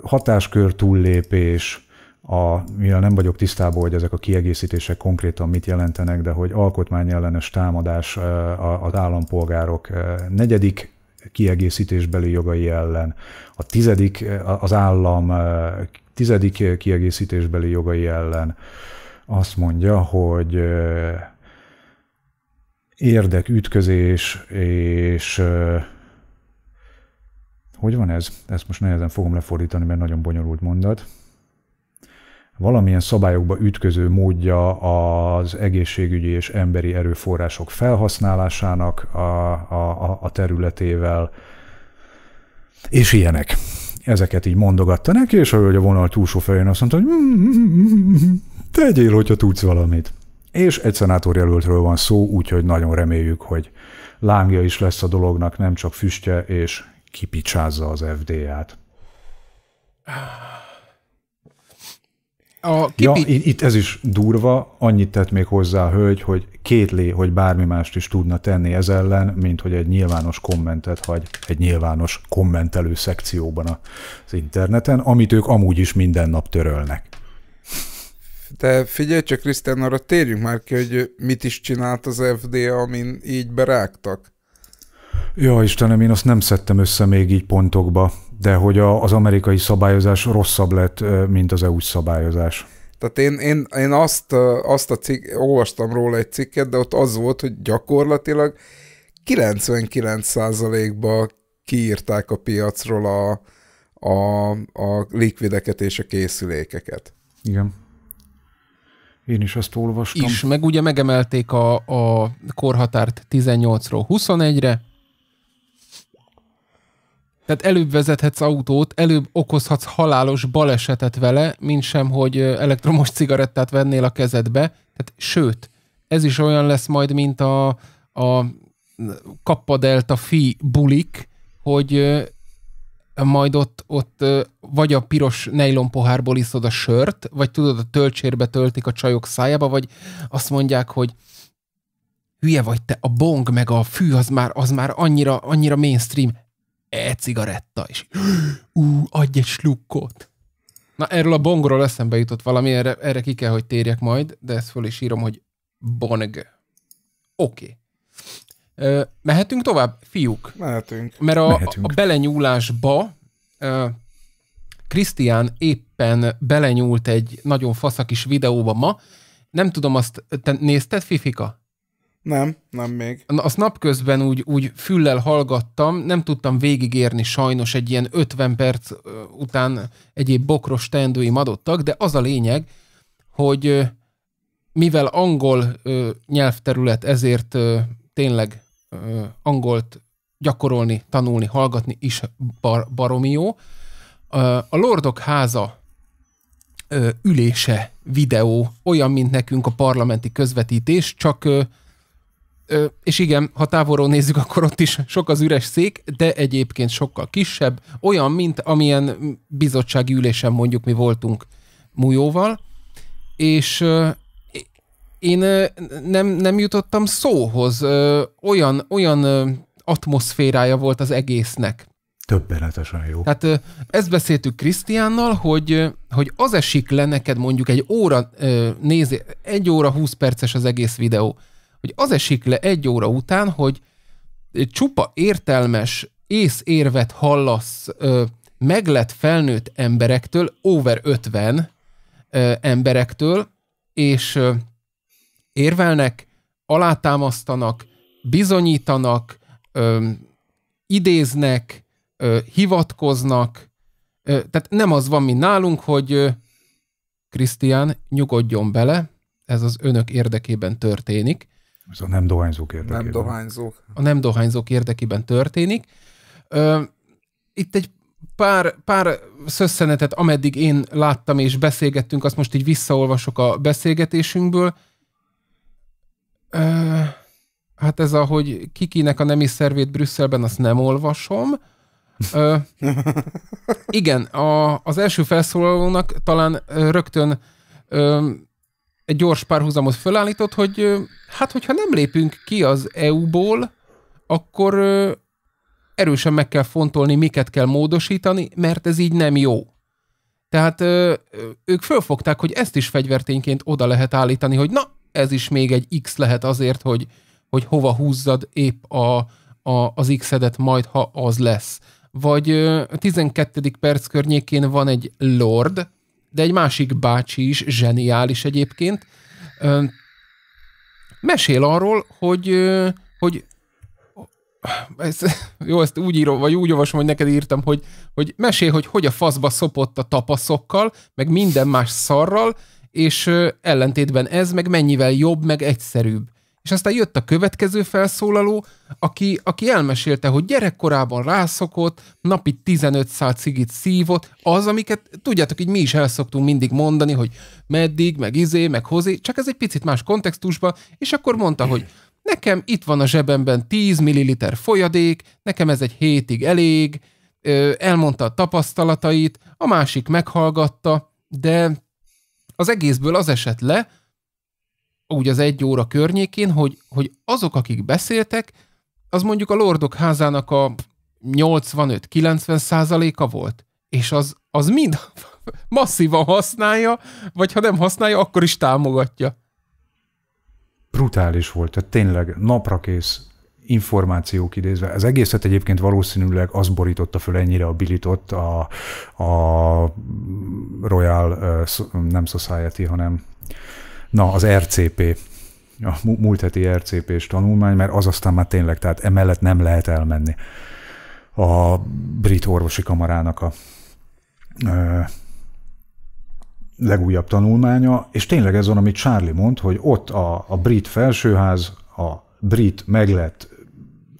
hatáskör túllépés, a, mivel nem vagyok tisztában, hogy ezek a kiegészítések konkrétan mit jelentenek, de hogy alkotmányellenes támadás az állampolgárok negyedik kiegészítésbeli jogai ellen, a tizedik az állam eh, tizedik kiegészítésbeli jogai ellen azt mondja, hogy eh, érdekütközés és eh, hogy van ez? Ezt most nehezen fogom lefordítani, mert nagyon bonyolult mondat valamilyen szabályokba ütköző módja az egészségügyi és emberi erőforrások felhasználásának a, a, a területével, és ilyenek. Ezeket így mondogatta neki, és a hölgy a vonal túlsó felén azt mondta, hogy mm, mm, mm, tegyél, hogyha tudsz valamit. És egy szenátorjelöltről van szó, úgyhogy nagyon reméljük, hogy lángja is lesz a dolognak, nem csak füstje, és kipicsázza az FDA-t. Ah. A kipi... ja, itt ez is durva, annyit tett még hozzá a hölgy, hogy kétlé, hogy bármi mást is tudna tenni ez ellen, mint hogy egy nyilvános kommentet hagy egy nyilvános kommentelő szekcióban az interneten, amit ők amúgy is minden nap törölnek. De figyelj csak, Krisztián, arra térjünk már ki, hogy mit is csinált az FDA, amin így berágtak. Ja, Istenem, én azt nem szedtem össze még így pontokba de hogy a, az amerikai szabályozás rosszabb lett, mint az EU-s szabályozás. Tehát én, én, én azt, azt a cikk, olvastam róla egy cikket, de ott az volt, hogy gyakorlatilag 99%-ba kiírták a piacról a, a, a likvideket és a készülékeket. Igen. Én is azt olvastam. És meg ugye megemelték a, a korhatárt 18-ról 21-re, tehát előbb vezethetsz autót, előbb okozhatsz halálos balesetet vele, mint sem, hogy elektromos cigarettát vennél a kezedbe. Tehát, sőt, ez is olyan lesz majd, mint a, a Kappa Delta Fi bulik, hogy majd ott, ott vagy a piros nejlon pohárból iszod a sört, vagy tudod, a töltsérbe töltik a csajok szájába, vagy azt mondják, hogy hülye vagy te, a bong meg a fű az már, az már annyira, annyira mainstream e-cigaretta, és ú, adj egy slukkot. Na, erről a bongról eszembe jutott valami, erre, erre ki kell, hogy térjek majd, de ezt föl is írom, hogy bong. Oké. Okay. Mehetünk tovább, fiúk? Mehetünk. Mert a, Mehetünk. a belenyúlásba Krisztián uh, éppen belenyúlt egy nagyon faszakis videóba ma. Nem tudom, azt te nézted, Fifika? Nem, nem még. Na, azt napközben úgy, úgy füllel hallgattam, nem tudtam végigérni sajnos egy ilyen 50 perc után egyéb bokros teendőim adottak, de az a lényeg, hogy mivel angol nyelvterület, ezért tényleg angolt gyakorolni, tanulni, hallgatni is bar- baromi jó. A Lordok háza ülése videó olyan, mint nekünk a parlamenti közvetítés, csak és igen, ha távolról nézzük, akkor ott is sok az üres szék, de egyébként sokkal kisebb, olyan, mint amilyen bizottsági ülésen mondjuk mi voltunk Mújóval, és én nem, nem jutottam szóhoz, olyan, olyan atmoszférája volt az egésznek. Többenetesen jó. Tehát ezt beszéltük Krisztiánnal, hogy, hogy az esik le neked mondjuk egy óra, nézi, egy óra húsz perces az egész videó hogy az esik le egy óra után, hogy csupa értelmes észérvet hallasz ö, meglett felnőtt emberektől, over 50 ö, emberektől, és ö, érvelnek, alátámasztanak, bizonyítanak, ö, idéznek, ö, hivatkoznak. Ö, tehát nem az van, mi nálunk, hogy Krisztián nyugodjon bele, ez az önök érdekében történik. Ez a nem dohányzók érdekében. Nem dohányzók. A nem dohányzók érdekében történik. Ö, itt egy pár, pár szösszenetet, ameddig én láttam és beszélgettünk, azt most így visszaolvasok a beszélgetésünkből. Ö, hát ez a, hogy kikinek a nemi szervét Brüsszelben, azt nem olvasom. Ö, igen, a, az első felszólalónak talán rögtön ö, egy gyors párhuzamot fölállított, hogy hát, hogyha nem lépünk ki az EU-ból, akkor erősen meg kell fontolni, miket kell módosítani, mert ez így nem jó. Tehát ők fölfogták, hogy ezt is fegyvertényként oda lehet állítani, hogy na, ez is még egy X lehet azért, hogy, hogy hova húzzad épp a, a, az X-edet majd, ha az lesz. Vagy a 12. perc környékén van egy Lord, de egy másik bácsi is, zseniális egyébként, mesél arról, hogy, hogy ez, jó, ezt úgy írom, vagy úgy olvasom, hogy neked írtam, hogy, hogy mesél, hogy hogy a faszba szopott a tapaszokkal, meg minden más szarral, és ellentétben ez meg mennyivel jobb, meg egyszerűbb. És aztán jött a következő felszólaló, aki, aki elmesélte, hogy gyerekkorában rászokott, napi 15 szál cigit szívott, az, amiket tudjátok, így mi is szoktunk mindig mondani, hogy meddig, meg izé, meg hozé, csak ez egy picit más kontextusban, és akkor mondta, hogy nekem itt van a zsebemben 10 milliliter folyadék, nekem ez egy hétig elég, elmondta a tapasztalatait, a másik meghallgatta, de az egészből az esett le, úgy az egy óra környékén, hogy, hogy azok, akik beszéltek, az mondjuk a Lordok házának a 85-90 százaléka volt, és az, az mind masszívan használja, vagy ha nem használja, akkor is támogatja. Brutális volt, tehát tényleg naprakész információk idézve. Az egészet egyébként valószínűleg az borította föl ennyire a bilitot a, a Royal, nem Society, hanem Na, az RCP, a múlt heti RCP-s tanulmány, mert az aztán már tényleg, tehát emellett nem lehet elmenni a brit orvosi kamarának a ö, legújabb tanulmánya, és tényleg ez van, amit Charlie mond, hogy ott a, a brit felsőház, a brit meglett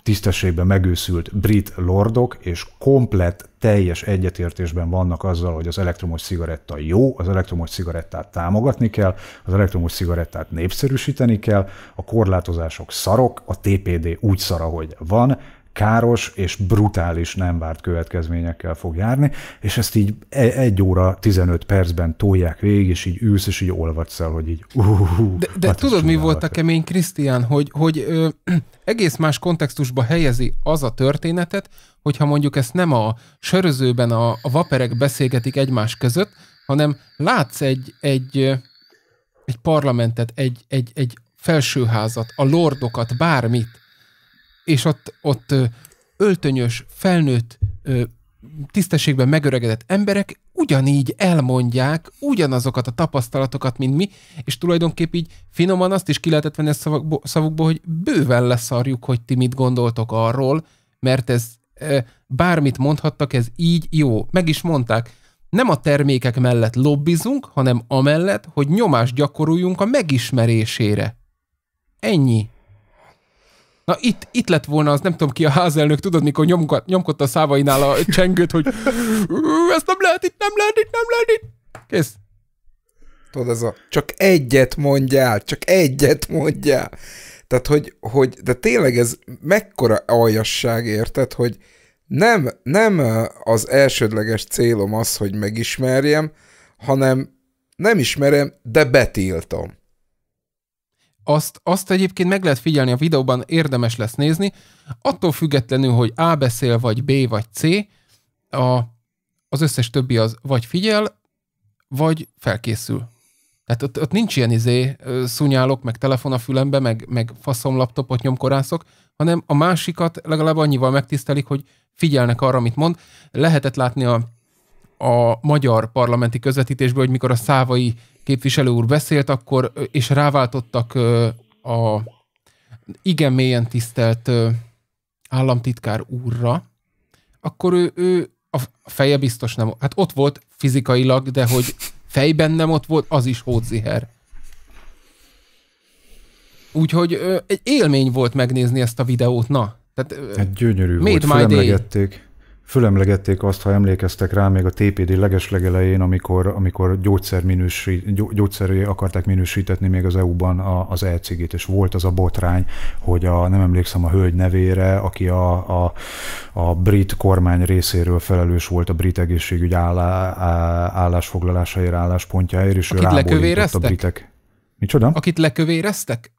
tisztességben megőszült brit lordok és komplett teljes egyetértésben vannak azzal, hogy az elektromos cigaretta jó, az elektromos cigarettát támogatni kell, az elektromos cigarettát népszerűsíteni kell, a korlátozások szarok, a TPD úgy szara, hogy van, káros és brutális nem várt következményekkel fog járni, és ezt így e- egy óra 15 percben tolják végig, és így ülsz, és így olvadsz el, hogy így uh, uh, De, de hát tudod, mi volt a kemény, Krisztián, hogy, hogy ö, egész más kontextusba helyezi az a történetet, hogyha mondjuk ezt nem a sörözőben a, a vaperek beszélgetik egymás között, hanem látsz egy, egy, egy parlamentet, egy, egy, egy felsőházat, a lordokat, bármit, és ott, ott öltönyös, felnőtt, tisztességben megöregedett emberek ugyanígy elmondják ugyanazokat a tapasztalatokat, mint mi, és tulajdonképp így finoman azt is ki lehetett venni a szavukból, hogy bőven leszarjuk, hogy ti mit gondoltok arról, mert ez bármit mondhattak, ez így jó. Meg is mondták, nem a termékek mellett lobbizunk, hanem amellett, hogy nyomást gyakoroljunk a megismerésére. Ennyi. Na itt, itt lett volna az, nem tudom ki a házelnök, tudod, mikor nyomkod, nyomkodta a szávainál a csengőt, hogy ezt nem lehet itt, nem lehet itt, nem lehet itt. Kész. Tudod, ez a csak egyet mondjál, csak egyet mondjál. Tehát, hogy, hogy de tényleg ez mekkora aljasság, érted, hogy nem, nem az elsődleges célom az, hogy megismerjem, hanem nem ismerem, de betiltom. Azt, azt egyébként meg lehet figyelni a videóban, érdemes lesz nézni. Attól függetlenül, hogy A beszél, vagy B, vagy C, a, az összes többi az vagy figyel, vagy felkészül tehát ott, ott nincs ilyen izé, szunyálok, meg telefon a fülembe, meg, meg faszom laptopot nyomkorászok, hanem a másikat legalább annyival megtisztelik, hogy figyelnek arra, amit mond. Lehetett látni a, a magyar parlamenti közvetítésből, hogy mikor a szávai képviselő úr beszélt, akkor, és ráváltottak a igen mélyen tisztelt államtitkár úrra, akkor ő, ő a feje biztos nem, hát ott volt fizikailag, de hogy fejben nem ott volt, az is hódziher. Úgyhogy ö, egy élmény volt megnézni ezt a videót, na. Tehát, ö, hát gyönyörű volt, day. Fölemlegették azt, ha emlékeztek rá, még a TPD legeslegelején, amikor, amikor gyógyszer gyógyszerminősít, gyógyszeré akarták minősítetni még az EU-ban az elcigét, és volt az a botrány, hogy a, nem emlékszem a hölgy nevére, aki a, a, a brit kormány részéről felelős volt a brit egészségügy állá, állásfoglalásaért, álláspontjáért, és Akit ő a britek. Micsoda? Akit lekövéreztek?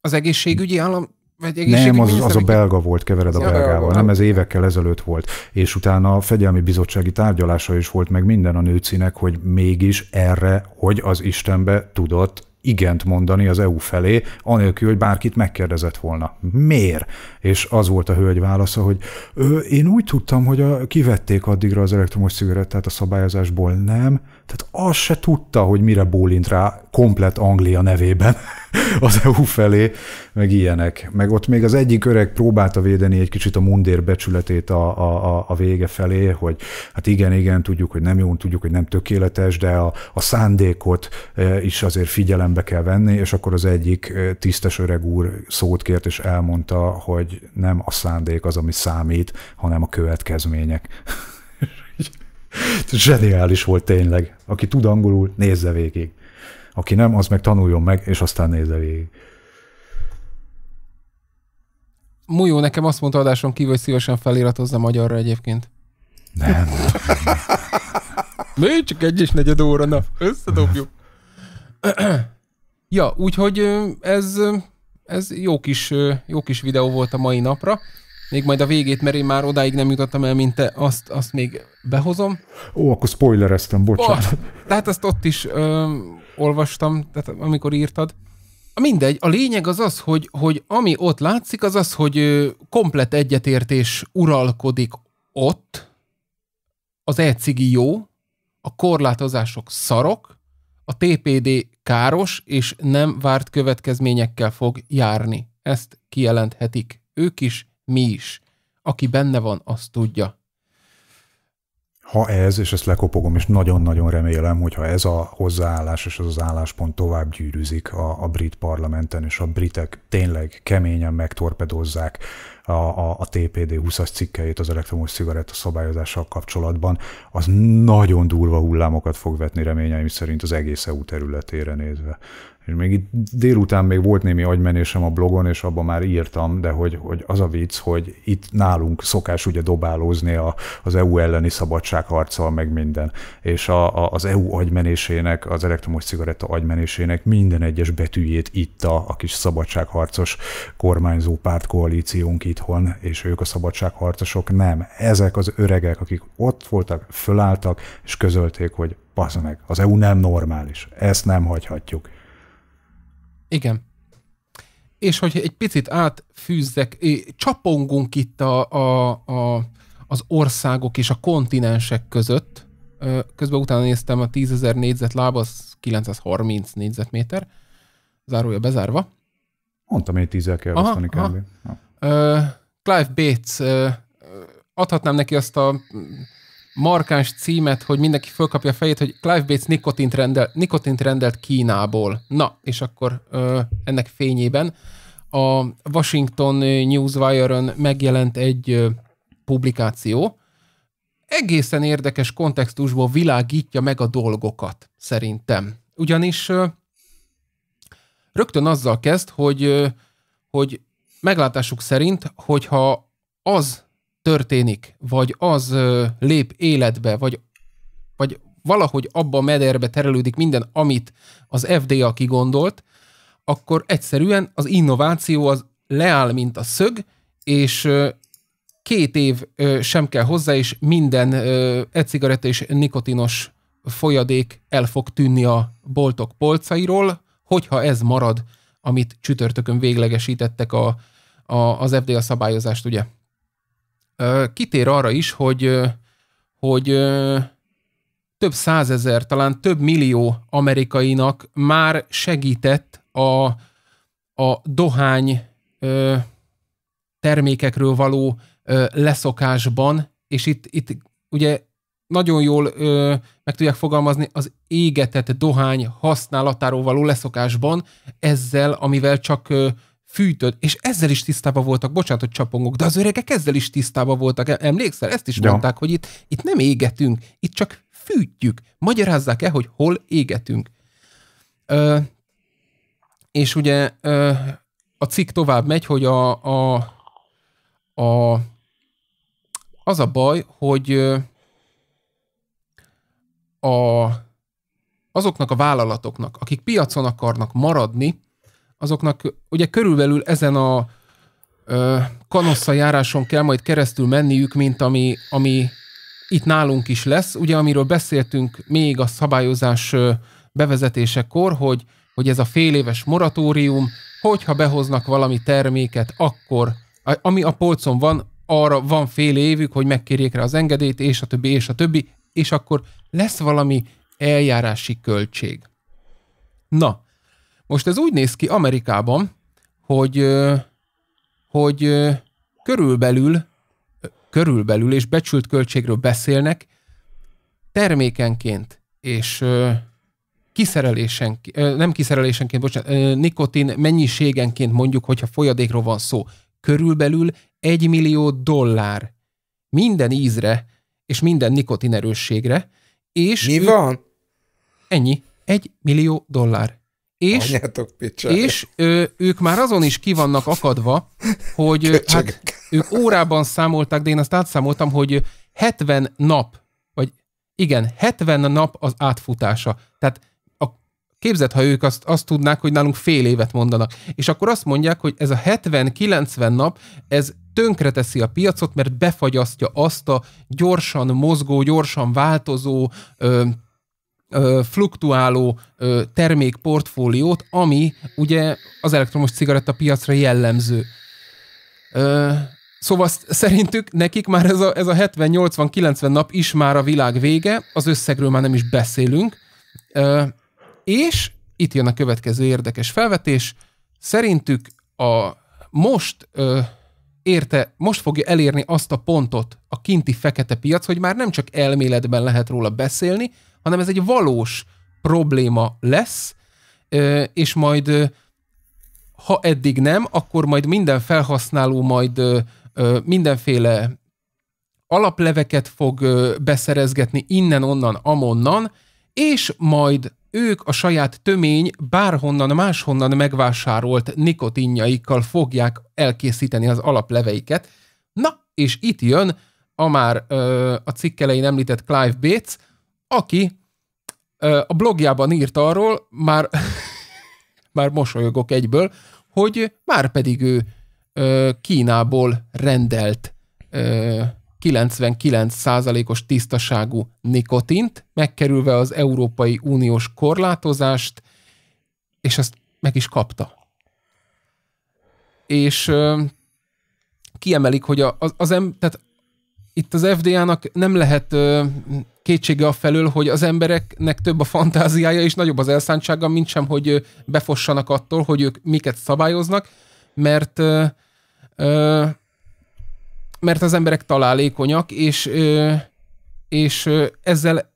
Az egészségügyi állam vagy nem, az, az a belga volt, kevered a belgával, nem, ez évekkel ezelőtt volt. És utána a fegyelmi bizottsági tárgyalása is volt, meg minden a nőcinek, hogy mégis erre, hogy az Istenbe tudott igent mondani az EU felé, anélkül, hogy bárkit megkérdezett volna. Miért? És az volt a hölgy válasza, hogy ö, én úgy tudtam, hogy a, kivették addigra az elektromos cigarettát a szabályozásból, nem? Tehát azt se tudta, hogy mire bólint rá komplet Anglia nevében az EU felé meg ilyenek. Meg ott még az egyik öreg próbálta védeni egy kicsit a mundér becsületét a, a, a vége felé, hogy hát igen, igen, tudjuk, hogy nem jó, tudjuk, hogy nem tökéletes, de a, a szándékot e, is azért figyelembe kell venni, és akkor az egyik e, tisztes öreg úr szót kért, és elmondta, hogy nem a szándék az, ami számít, hanem a következmények. Zseniális volt tényleg. Aki tud angolul, nézze végig. Aki nem, az meg tanuljon meg, és aztán nézze végig. Mújó nekem azt mondta adáson kívül, hogy szívesen feliratozza magyarra egyébként. Nem. Még csak egy és negyed óra, na, összedobjuk. ja, úgyhogy ez, ez jó, kis, jó kis videó volt a mai napra. Még majd a végét, mert én már odáig nem jutottam el, mint te, azt, azt még behozom. Ó, akkor spoilereztem, bocsánat. Oh, tehát azt ott is ö, olvastam, tehát amikor írtad. Mindegy, a lényeg az az, hogy, hogy ami ott látszik, az az, hogy komplet egyetértés uralkodik ott, az ecigi jó, a korlátozások szarok, a TPD káros és nem várt következményekkel fog járni. Ezt kijelenthetik ők is, mi is. Aki benne van, azt tudja ha ez, és ezt lekopogom, és nagyon-nagyon remélem, hogy ha ez a hozzáállás és ez az álláspont tovább gyűrűzik a, a brit parlamenten, és a britek tényleg keményen megtorpedozzák a, a, a TPD 20-as cikkeit az elektromos cigaretta szabályozással kapcsolatban, az nagyon durva hullámokat fog vetni reményeim szerint az egész EU területére nézve. És még itt délután még volt némi agymenésem a blogon, és abban már írtam, de hogy, hogy az a vicc, hogy itt nálunk szokás ugye dobálózni a, az EU elleni szabadságharccal, meg minden. És a, a, az EU agymenésének, az elektromos cigaretta agymenésének minden egyes betűjét itt a, a kis szabadságharcos kormányzó pártkoalíciónk itthon, és ők a szabadságharcosok nem. Ezek az öregek, akik ott voltak, fölálltak, és közölték, hogy Basz meg, az EU nem normális, ezt nem hagyhatjuk, igen. És hogy egy picit átfűzzek, csapongunk itt a, a, a, az országok és a kontinensek között. Közben utána néztem a 10.000 négyzet láb, az 930 négyzetméter. Zárója bezárva. Mondtam, hogy 10 kell osztani kell. Clive Bates, adhatnám neki azt a markáns címet, hogy mindenki fölkapja a fejét, hogy Clive Bates nikotint, rendel, nikotint rendelt Kínából. Na, és akkor ö, ennek fényében a Washington Newswire-ön megjelent egy ö, publikáció, egészen érdekes kontextusból világítja meg a dolgokat, szerintem. Ugyanis ö, rögtön azzal kezd, hogy, ö, hogy meglátásuk szerint, hogyha az történik, vagy az lép életbe, vagy, vagy valahogy abba a mederbe terelődik minden, amit az FDA kigondolt, akkor egyszerűen az innováció az leáll, mint a szög, és két év sem kell hozzá, és minden e-cigaretta és nikotinos folyadék el fog tűnni a boltok polcairól, hogyha ez marad, amit csütörtökön véglegesítettek a, a, az FDA szabályozást, ugye? kitér arra is, hogy, hogy több százezer, talán több millió amerikainak már segített a, a dohány termékekről való leszokásban, és itt, itt ugye nagyon jól ö, meg tudják fogalmazni az égetett dohány használatáról való leszokásban, ezzel, amivel csak ö, fűtöd, és ezzel is tisztában voltak, bocsánat, hogy csapongok, de az öregek ezzel is tisztában voltak, emlékszel? Ezt is ja. mondták, hogy itt, itt nem égetünk, itt csak fűtjük. Magyarázzák el, hogy hol égetünk. Ö, és ugye ö, a cikk tovább megy, hogy a, a, a az a baj, hogy a, azoknak a vállalatoknak, akik piacon akarnak maradni, azoknak ugye körülbelül ezen a ö, kanossza járáson kell majd keresztül menniük, mint ami, ami itt nálunk is lesz. Ugye amiről beszéltünk még a szabályozás bevezetésekor, hogy, hogy ez a fél éves moratórium, hogyha behoznak valami terméket, akkor ami a polcon van, arra van fél évük, hogy megkérjék rá az engedélyt, és a többi, és a többi, és akkor lesz valami eljárási költség. Na, most ez úgy néz ki Amerikában, hogy, hogy körülbelül, körülbelül és becsült költségről beszélnek termékenként és kiszerelésenként, nem kiszerelésenként, bocsánat, nikotin mennyiségenként mondjuk, hogyha folyadékról van szó, körülbelül egy millió dollár minden ízre és minden nikotin erősségre, és... Mi van? Ennyi. egy millió dollár. És, és ö, ők már azon is ki vannak akadva, hogy hát, ők órában számolták, de én azt átszámoltam, hogy 70 nap, vagy igen, 70 nap az átfutása. Tehát a, képzeld, ha ők azt, azt tudnák, hogy nálunk fél évet mondanak. És akkor azt mondják, hogy ez a 70-90 nap, ez tönkreteszi a piacot, mert befagyasztja azt a gyorsan mozgó, gyorsan változó, ö, fluktuáló termékportfóliót, ami ugye az elektromos cigaretta piacra jellemző. Szóval szerintük nekik már ez a, ez a 70-80-90 nap is már a világ vége, az összegről már nem is beszélünk. és itt jön a következő érdekes felvetés. Szerintük a most érte, most fogja elérni azt a pontot a kinti fekete piac, hogy már nem csak elméletben lehet róla beszélni, hanem ez egy valós probléma lesz, és majd ha eddig nem, akkor majd minden felhasználó majd mindenféle alapleveket fog beszerezgetni innen, onnan, amonnan, és majd ők a saját tömény bárhonnan, máshonnan megvásárolt nikotinjaikkal fogják elkészíteni az alapleveiket. Na, és itt jön a már ö, a cikk elején említett Clive Bates, aki ö, a blogjában írt arról, már, már mosolyogok egyből, hogy már pedig ő ö, Kínából rendelt ö, 99%-os tisztaságú nikotint, megkerülve az Európai Uniós korlátozást, és azt meg is kapta. És ö, kiemelik, hogy a, az, az em, tehát itt az FDA-nak nem lehet ö, kétsége a felől, hogy az embereknek több a fantáziája és nagyobb az elszántsága, mint sem, hogy befossanak attól, hogy ők miket szabályoznak, mert ö, ö, mert az emberek találékonyak, és, ö, és ö, ezzel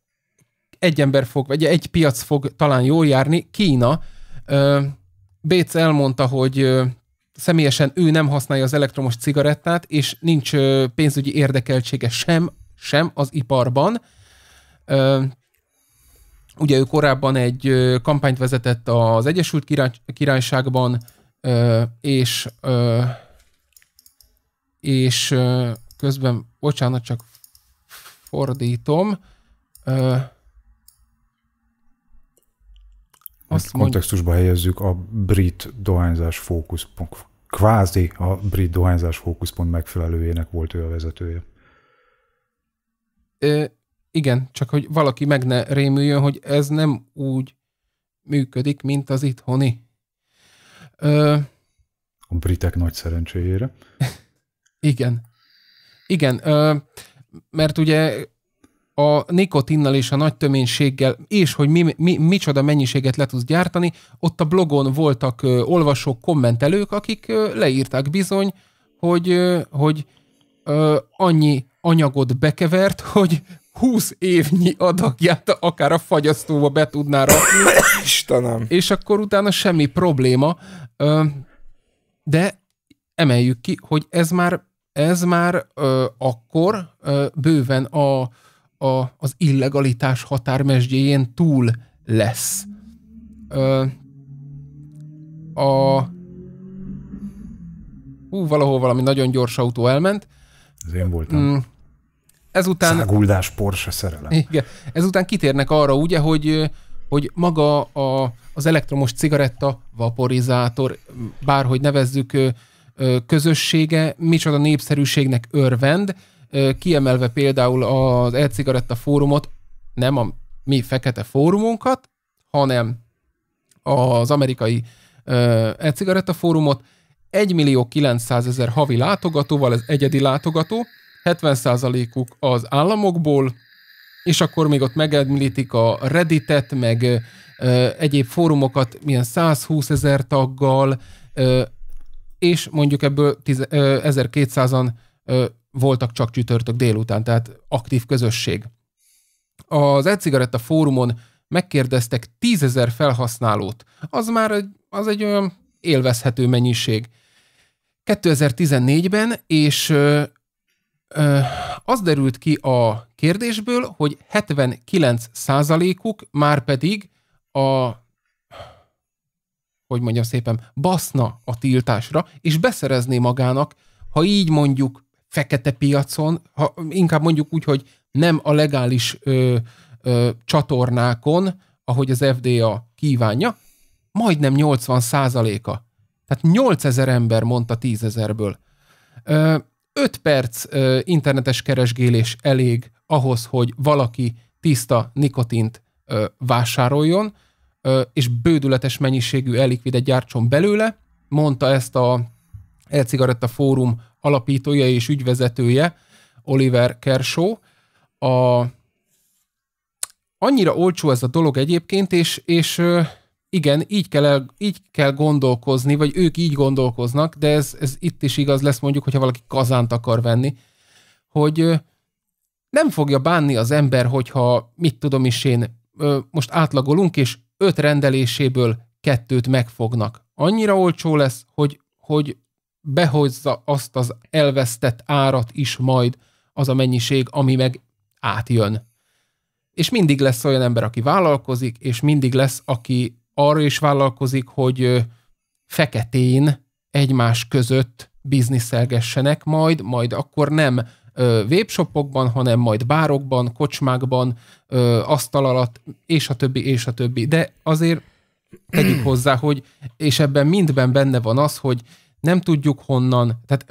egy ember fog, vagy egy piac fog talán jól járni. Kína. Ö, Béc elmondta, hogy személyesen ő nem használja az elektromos cigarettát, és nincs pénzügyi érdekeltsége sem, sem az iparban. Ugye ő korábban egy kampányt vezetett az Egyesült Király, Királyságban, és és közben, bocsánat, csak fordítom. Azt kontextusba mond... helyezzük a brit dohányzás fókusz kvázi a brit dohányzás fókuszpont megfelelőjének volt ő a vezetője. Ö, igen, csak hogy valaki meg ne rémüljön, hogy ez nem úgy működik, mint az itthoni. Ö, a britek nagy szerencséjére. igen. Igen, ö, mert ugye a nikotinnal és a nagy töménységgel, és hogy mi, mi, micsoda mennyiséget le tudsz gyártani, ott a blogon voltak ö, olvasók, kommentelők, akik ö, leírták bizony, hogy, ö, hogy ö, annyi anyagot bekevert, hogy 20 évnyi adagját akár a fagyasztóba be tudná rakni. Istenem. És akkor utána semmi probléma. Ö, de emeljük ki, hogy ez már ez már ö, akkor ö, bőven a a, az illegalitás határmesdjéjén túl lesz. Ö, a... Hú, valahol valami nagyon gyors autó elment. Ez én voltam. Mm, ezután... Száguldás Porsche szerelem. Igen. Ezután kitérnek arra ugye, hogy, hogy maga a, az elektromos cigaretta, vaporizátor, bárhogy nevezzük, közössége micsoda népszerűségnek örvend, kiemelve például az e-cigaretta fórumot, nem a mi fekete fórumunkat, hanem az amerikai e-cigaretta fórumot, 1 millió 900 ezer havi látogatóval, ez egyedi látogató, 70%-uk az államokból, és akkor még ott megemlítik a Redditet, meg ö, egyéb fórumokat, milyen 120 ezer taggal, ö, és mondjuk ebből 10, ö, 1200-an ö, voltak csak csütörtök délután, tehát aktív közösség. Az e-cigaretta fórumon megkérdeztek tízezer felhasználót. Az már egy, az egy olyan élvezhető mennyiség. 2014-ben, és ö, ö, az derült ki a kérdésből, hogy 79 százalékuk már pedig a hogy mondjam szépen, baszna a tiltásra, és beszerezné magának, ha így mondjuk fekete piacon, ha, inkább mondjuk úgy, hogy nem a legális ö, ö, csatornákon, ahogy az FDA kívánja, majdnem 80 százaléka. Tehát 8000 ember mondta 10 ezerből. 5 perc ö, internetes keresgélés elég ahhoz, hogy valaki tiszta nikotint ö, vásároljon, ö, és bődületes mennyiségű elikvidet gyártson belőle. Mondta ezt a e-cigaretta fórum alapítója és ügyvezetője, Oliver Kershaw. A, annyira olcsó ez a dolog egyébként, és, és igen, így kell, így kell gondolkozni, vagy ők így gondolkoznak, de ez, ez itt is igaz lesz mondjuk, hogyha valaki kazánt akar venni, hogy nem fogja bánni az ember, hogyha mit tudom is én, most átlagolunk, és öt rendeléséből kettőt megfognak. Annyira olcsó lesz, hogy, hogy behozza azt az elvesztett árat is majd az a mennyiség, ami meg átjön. És mindig lesz olyan ember, aki vállalkozik, és mindig lesz, aki arra is vállalkozik, hogy feketén egymás között bizniszelgessenek majd, majd akkor nem webshopokban, hanem majd bárokban, kocsmákban, ö, asztal alatt, és a többi, és a többi. De azért tegyük hozzá, hogy, és ebben mindben benne van az, hogy nem tudjuk honnan, tehát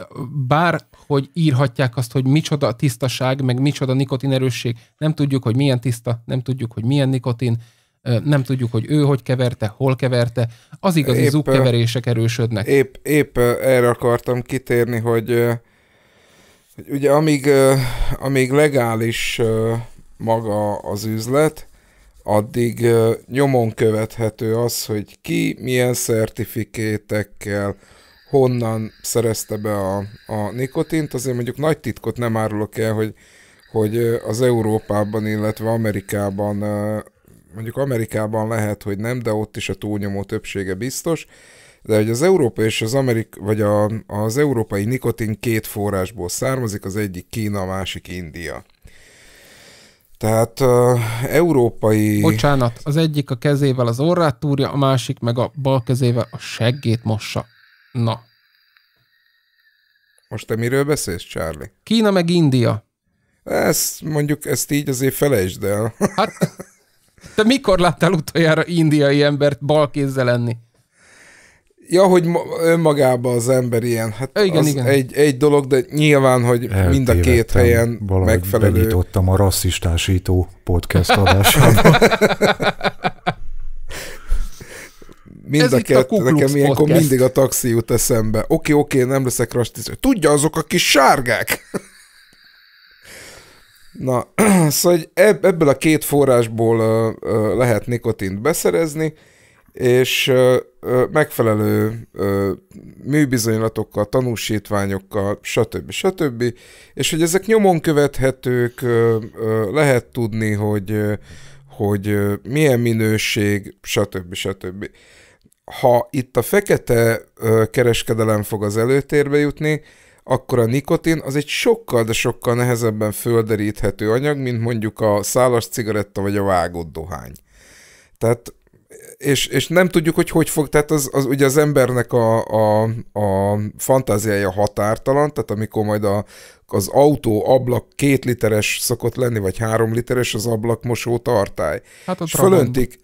bár, hogy írhatják azt, hogy micsoda tisztaság, meg micsoda nikotin erősség, nem tudjuk, hogy milyen tiszta, nem tudjuk, hogy milyen nikotin, nem tudjuk, hogy ő hogy keverte, hol keverte, az igazi épp, zugkeverések erősödnek. Épp, épp erre akartam kitérni, hogy, hogy ugye amíg, amíg legális maga az üzlet, addig nyomon követhető az, hogy ki milyen szertifikétekkel, honnan szerezte be a, a nikotint, azért mondjuk nagy titkot nem árulok el, hogy, hogy az Európában, illetve Amerikában, mondjuk Amerikában lehet, hogy nem, de ott is a túlnyomó többsége biztos, de hogy az Európa és az Amerik, vagy a, az európai nikotin két forrásból származik, az egyik Kína, a másik India. Tehát uh, európai... Bocsánat, az egyik a kezével az orrát túrja, a másik meg a bal kezével a seggét mossa. Na. Most te miről beszélsz, Charlie? Kína meg India. Ezt mondjuk, ezt így azért felejtsd el. Hát, te mikor láttál utoljára indiai embert balkézzel lenni? Ja, hogy önmagában az ember ilyen, hát igen, az igen. Egy, egy dolog, de nyilván, hogy Eltévedtem, mind a két helyen megfelelő. Benyitottam a rasszistásító podcast adásában. mind Ez a kettő, nekem ilyenkor podcast. mindig a taxi jut eszembe. Oké, oké, nem leszek rastis. Tudja azok a kis sárgák? Na, szóval hogy ebb, ebből a két forrásból ö, ö, lehet nikotint beszerezni, és ö, megfelelő műbizonylatokkal, tanúsítványokkal, stb. stb. És hogy ezek nyomon követhetők, lehet tudni, hogy hogy milyen minőség, stb. stb ha itt a fekete kereskedelem fog az előtérbe jutni, akkor a nikotin az egy sokkal, de sokkal nehezebben földeríthető anyag, mint mondjuk a szálas cigaretta vagy a vágott dohány. Tehát, és, és nem tudjuk, hogy hogy fog, tehát az, az ugye az embernek a, a, a fantáziája határtalan, tehát amikor majd a, az autó ablak két literes szokott lenni, vagy három literes az ablakmosó tartály. Hát és fölöntik,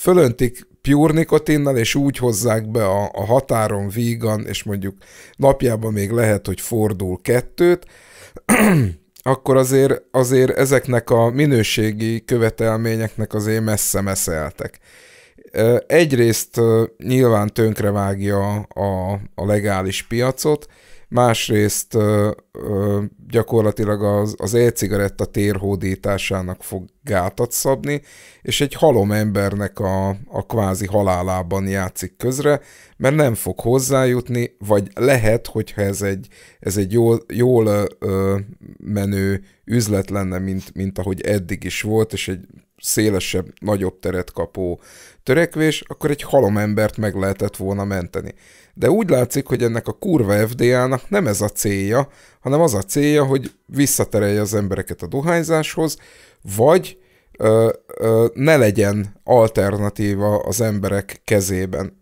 fölöntik pure nikotinnal, és úgy hozzák be a, a határon vígan, és mondjuk napjában még lehet, hogy fordul kettőt, akkor azért, azért ezeknek a minőségi követelményeknek azért messze meszeltek. Egyrészt nyilván tönkrevágja a, a legális piacot, másrészt ö, ö, gyakorlatilag az, az e-cigaretta térhódításának fog gátat szabni, és egy halom embernek a, a kvázi halálában játszik közre, mert nem fog hozzájutni, vagy lehet, hogyha ez egy, ez egy jól, jól ö, menő üzlet lenne, mint, mint ahogy eddig is volt, és egy szélesebb, nagyobb teret kapó törekvés, akkor egy halom embert meg lehetett volna menteni de úgy látszik, hogy ennek a kurva FDA-nak nem ez a célja, hanem az a célja, hogy visszaterelje az embereket a dohányzáshoz, vagy ö, ö, ne legyen alternatíva az emberek kezében.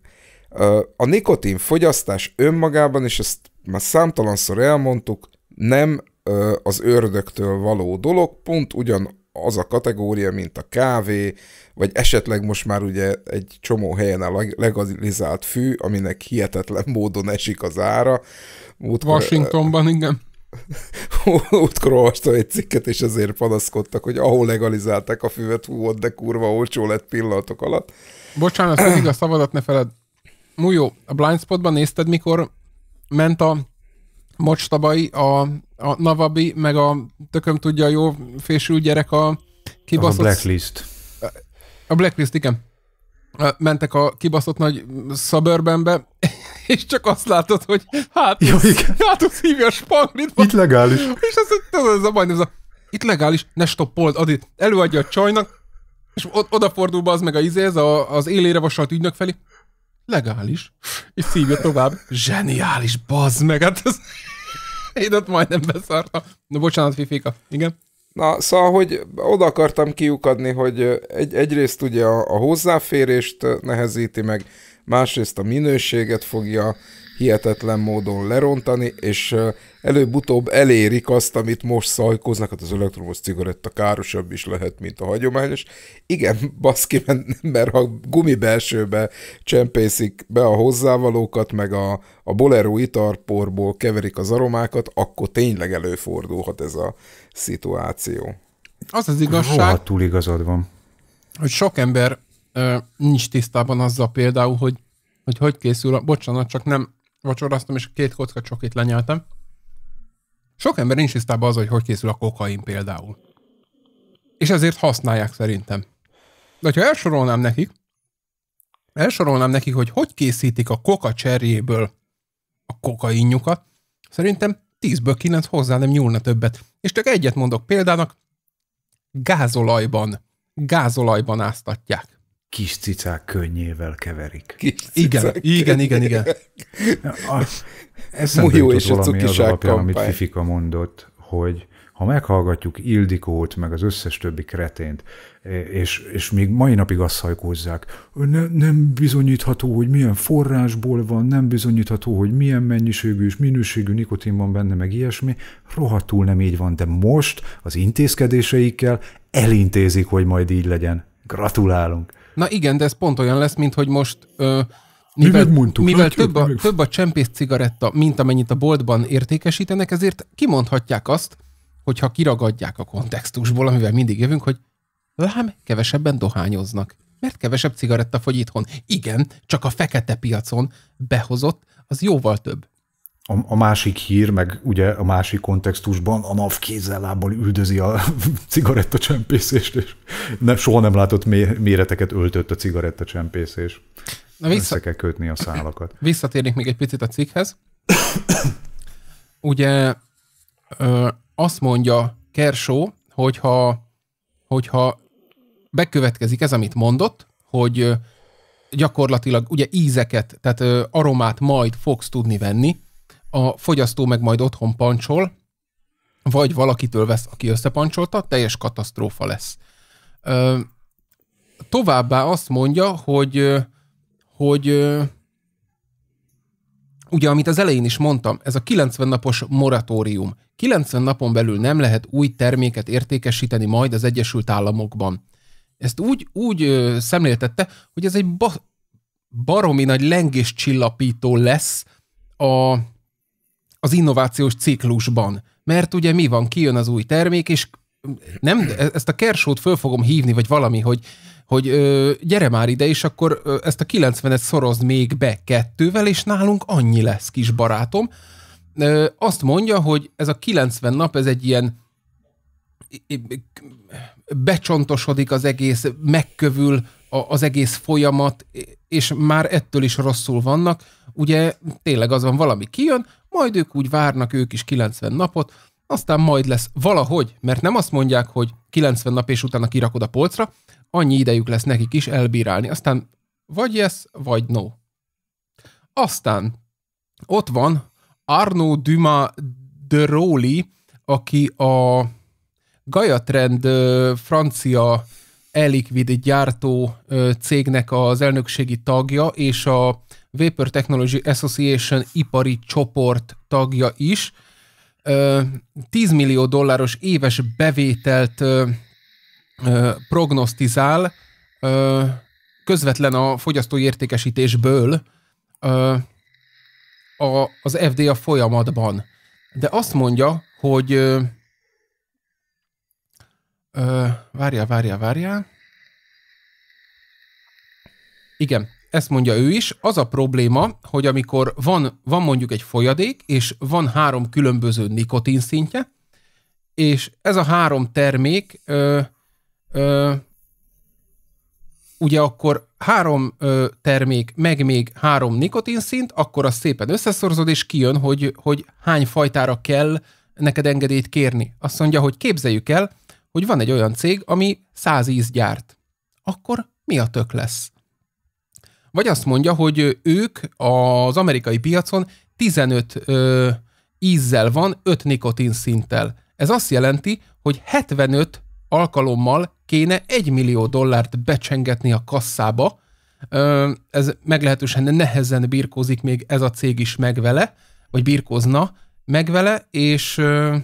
Ö, a nikotin fogyasztás önmagában, és ezt már számtalanszor elmondtuk, nem ö, az ördögtől való dolog, pont ugyan az a kategória, mint a kávé, vagy esetleg most már ugye egy csomó helyen a legalizált fű, aminek hihetetlen módon esik az ára. Múltkor, Washingtonban, uh, igen. Útkor olvastam egy cikket, és azért panaszkodtak, hogy ahol legalizálták a füvet, hú, de kurva olcsó lett pillanatok alatt. Bocsánat, pedig a szavadat ne feled. Mújó, a blindspotban nézted, mikor ment a mocstabai, a, a Navabi, meg a tököm tudja jó fésű gyerek a kibaszott... A Blacklist. A Blacklist, igen. Mentek a kibaszott nagy suburbanbe, és csak azt látod, hogy hát Jó, igen. hát hívja a spanglit. Itt legális. És az az, ez a majdnem az a, itt legális, ne stoppold, Adi, előadja a csajnak, és odafordul be az meg a izé, ez a, az élére vasalt ügynök felé, legális, és szívja tovább. Zseniális, bazd meg, hát ez... Én ott majdnem beszartam. Na bocsánat, Fifika. Igen? Na, szóval, hogy oda akartam kiukadni, hogy egy, egyrészt ugye a, a hozzáférést nehezíti meg, másrészt a minőséget fogja hihetetlen módon lerontani, és előbb-utóbb elérik azt, amit most szajkoznak, hát az elektromos cigaretta károsabb is lehet, mint a hagyományos. Igen, baszki, mert ha gumi belsőbe csempészik be a hozzávalókat, meg a, a bolero itarporból keverik az aromákat, akkor tényleg előfordulhat ez a szituáció. Az az igazság... Hol, túl igazad van. Hogy sok ember ö, nincs tisztában azzal például, hogy hogy, hogy készül a... Bocsánat, csak nem vacsoráztam, és két kocka csokit lenyeltem. Sok ember nincs tisztában az, hogy hogy készül a kokain például. És ezért használják szerintem. De ha elsorolnám nekik, elsorolnám nekik, hogy hogy készítik a koka cserjéből a kokainjukat, szerintem 10-ből 9 hozzá nem nyúlna többet. És csak egyet mondok példának, gázolajban, gázolajban áztatják kis cicák könnyével keverik. Kis igen, cicák igen, könnyével. igen, igen, igen. Eszembe Mújó és a cukiság alapján, amit Fifika mondott, hogy ha meghallgatjuk Ildikót, meg az összes többi kretént, és, és még mai napig azt hajkózzák, ne, nem bizonyítható, hogy milyen forrásból van, nem bizonyítható, hogy milyen mennyiségű és minőségű nikotin van benne, meg ilyesmi, rohadtul nem így van, de most az intézkedéseikkel elintézik, hogy majd így legyen. Gratulálunk! Na igen, de ez pont olyan lesz, mint hogy most... Ö, mivel, mivel, mondtuk, mivel több, a, több a csempész cigaretta, mint amennyit a boltban értékesítenek, ezért kimondhatják azt, hogyha kiragadják a kontextusból, amivel mindig jövünk, hogy lám, kevesebben dohányoznak. Mert kevesebb cigaretta fogy itthon. Igen, csak a fekete piacon behozott, az jóval több a, a másik hír, meg ugye a másik kontextusban a NAV kézzel-lábbal üldözi a cigarettacsempészést, és nem, soha nem látott méreteket öltött a cigarettacsempészés. Na vissza... Össze kell kötni a szálakat. Visszatérnék még egy picit a cikkhez. ugye ö, azt mondja Kersó, hogyha, hogyha bekövetkezik ez, amit mondott, hogy gyakorlatilag ugye ízeket, tehát aromát majd fogsz tudni venni, a fogyasztó meg majd otthon pancsol, vagy valakitől vesz, aki összepancsolta, teljes katasztrófa lesz. Ö, továbbá azt mondja, hogy, hogy ugye, amit az elején is mondtam, ez a 90 napos moratórium. 90 napon belül nem lehet új terméket értékesíteni majd az Egyesült Államokban. Ezt úgy, úgy szemléltette, hogy ez egy ba, baromi nagy lengéscsillapító lesz a, az innovációs ciklusban. Mert ugye mi van, kijön az új termék, és nem, ezt a kersót föl fogom hívni, vagy valami, hogy, hogy ö, gyere már ide, és akkor ö, ezt a 90-et szorozd még be kettővel, és nálunk annyi lesz, kis barátom. Ö, azt mondja, hogy ez a 90 nap, ez egy ilyen becsontosodik az egész, megkövül a, az egész folyamat, és már ettől is rosszul vannak. Ugye tényleg az van, valami kijön, majd ők úgy várnak ők is 90 napot, aztán majd lesz valahogy, mert nem azt mondják, hogy 90 nap és utána kirakod a polcra, annyi idejük lesz nekik is elbírálni. Aztán vagy yes, vagy no. Aztán ott van Arno Duma de Roli, aki a Gajatrend francia elikvid gyártó cégnek az elnökségi tagja, és a Vapor Technology Association ipari csoport tagja is. 10 millió dolláros éves bevételt prognosztizál közvetlen a fogyasztói értékesítésből az FDA folyamatban. De azt mondja, hogy várja, várja, várja. Igen, ezt mondja ő is, az a probléma, hogy amikor van, van mondjuk egy folyadék, és van három különböző nikotin szintje, és ez a három termék ö, ö, ugye akkor három ö, termék, meg még három nikotinszint, akkor az szépen összeszorzod, és kijön, hogy, hogy hány fajtára kell neked engedélyt kérni. Azt mondja, hogy képzeljük el, hogy van egy olyan cég, ami száz íz gyárt. Akkor mi a tök lesz? vagy azt mondja, hogy ők az amerikai piacon 15 ö, ízzel van, 5 nikotin szinttel. Ez azt jelenti, hogy 75 alkalommal kéne 1 millió dollárt becsengetni a kasszába. Ö, ez meglehetősen nehezen birkózik még ez a cég is meg vele, vagy birkózna meg vele, és, ö,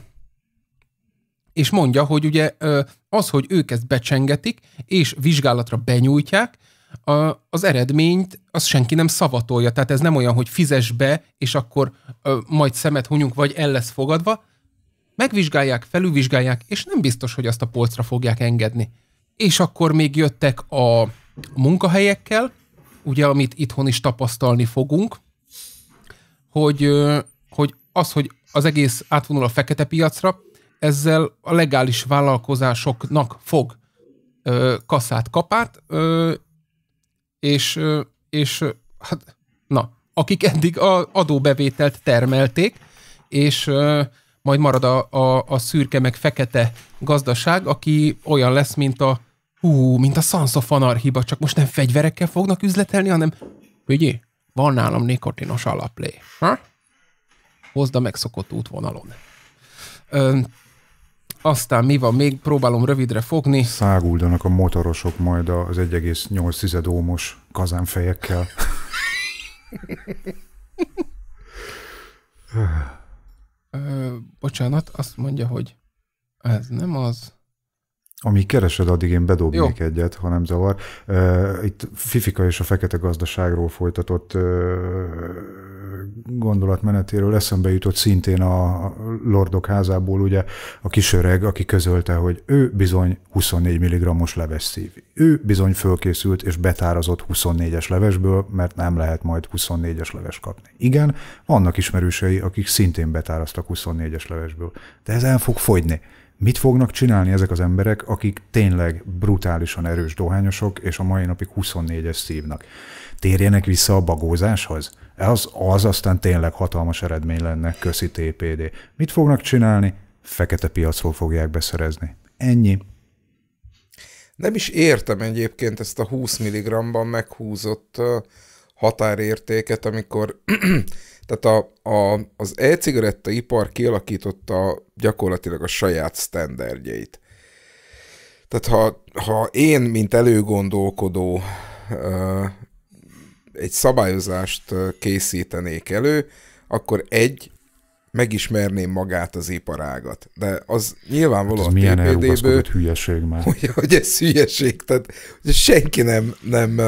és mondja, hogy ugye ö, az, hogy ők ezt becsengetik, és vizsgálatra benyújtják, a, az eredményt az senki nem szavatolja. Tehát ez nem olyan, hogy fizes be, és akkor ö, majd szemet hunyunk, vagy el lesz fogadva. Megvizsgálják, felülvizsgálják, és nem biztos, hogy azt a polcra fogják engedni. És akkor még jöttek a munkahelyekkel, ugye, amit itthon is tapasztalni fogunk, hogy, ö, hogy az, hogy az egész átvonul a fekete piacra, ezzel a legális vállalkozásoknak fog ö, kaszát kapát, ö, és, és hát, na, akik eddig a adóbevételt termelték, és majd marad a, a, a szürke meg fekete gazdaság, aki olyan lesz, mint a hú, mint a Sons of Anarchy-ba, csak most nem fegyverekkel fognak üzletelni, hanem ugye, van nálam nikotinos alaplé. Ha? Hozd a megszokott útvonalon. Ö, aztán mi van még? Próbálom rövidre fogni. Száguldanak a motorosok majd az 1,8 ómos kazánfejekkel. Ö, bocsánat, azt mondja, hogy ez nem az. Ami keresed, addig én bedobnék egyet, ha nem zavar. Itt Fifika és a fekete gazdaságról folytatott gondolatmenetéről eszembe jutott szintén a Lordok házából ugye a kisöreg, aki közölte, hogy ő bizony 24 mg-os leves szív. Ő bizony fölkészült és betárazott 24-es levesből, mert nem lehet majd 24-es leves kapni. Igen, vannak ismerősei, akik szintén betáraztak 24-es levesből, de ez el fog fogyni mit fognak csinálni ezek az emberek, akik tényleg brutálisan erős dohányosok, és a mai napig 24-es szívnak? Térjenek vissza a bagózáshoz? Az, az aztán tényleg hatalmas eredmény lenne, köszi TPD. Mit fognak csinálni? Fekete piacról fogják beszerezni. Ennyi. Nem is értem egyébként ezt a 20 mg-ban meghúzott határértéket, amikor tehát a, a, az e-cigaretta ipar kialakította gyakorlatilag a saját sztenderdjeit. Tehát ha, ha én, mint előgondolkodó egy szabályozást készítenék elő, akkor egy, megismerném magát az iparágat. De az nyilvánvalóan hát ez a TPD-ből... hülyeség már. Hogy, hogy ez hülyeség, tehát hogy senki nem, nem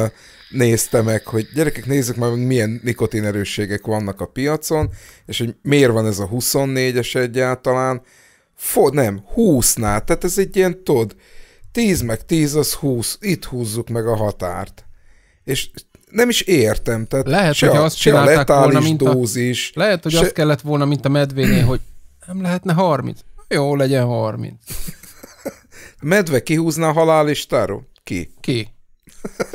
nézte meg, hogy gyerekek, nézzük már, milyen nikotinerősségek vannak a piacon, és hogy miért van ez a 24-es egyáltalán. Fo- nem, 20-nál, tehát ez egy ilyen, tudod, 10 meg 10 az 20, itt húzzuk meg a határt. És nem is értem. Tehát lehet, se hogy a, azt csinálták a volna, mint dózis, a, Lehet, hogy se... azt kellett volna, mint a medvénél, hogy nem lehetne 30. Jó, legyen 30. Medve kihúzna a halálistáról? Ki? Ki?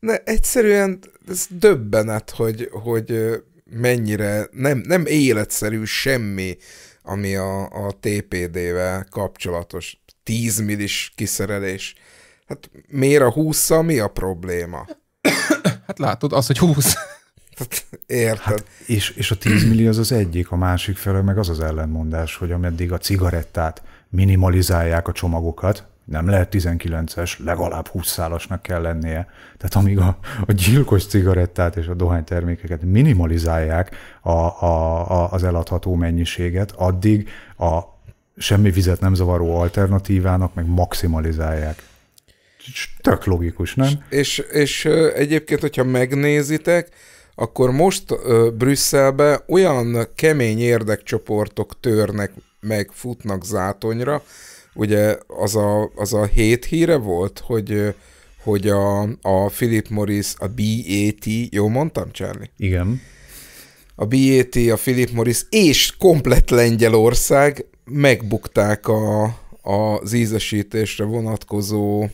ne, egyszerűen ez döbbenet, hogy, hogy mennyire nem, nem életszerű semmi, ami a, a TPD-vel kapcsolatos 10 millis kiszerelés. Hát miért a 20 mi a probléma? Hát látod, az, hogy 20. Hát, érted. Hát, és, és a 10 millió az az egyik, a másik felől meg az az ellenmondás, hogy ameddig a cigarettát minimalizálják a csomagokat, nem lehet 19-es, legalább 20 szálasnak kell lennie. Tehát amíg a, a gyilkos cigarettát és a dohánytermékeket minimalizálják a, a, a, az eladható mennyiséget, addig a semmi vizet nem zavaró alternatívának meg maximalizálják tök logikus, nem? És, és egyébként, hogyha megnézitek, akkor most Brüsszelbe olyan kemény érdekcsoportok törnek meg, futnak zátonyra, ugye az a, az a hét híre volt, hogy hogy a, a Philip Morris, a BAT, jó mondtam, Charlie? Igen. A BAT, a Philip Morris és komplet Lengyelország megbukták a, az ízesítésre vonatkozó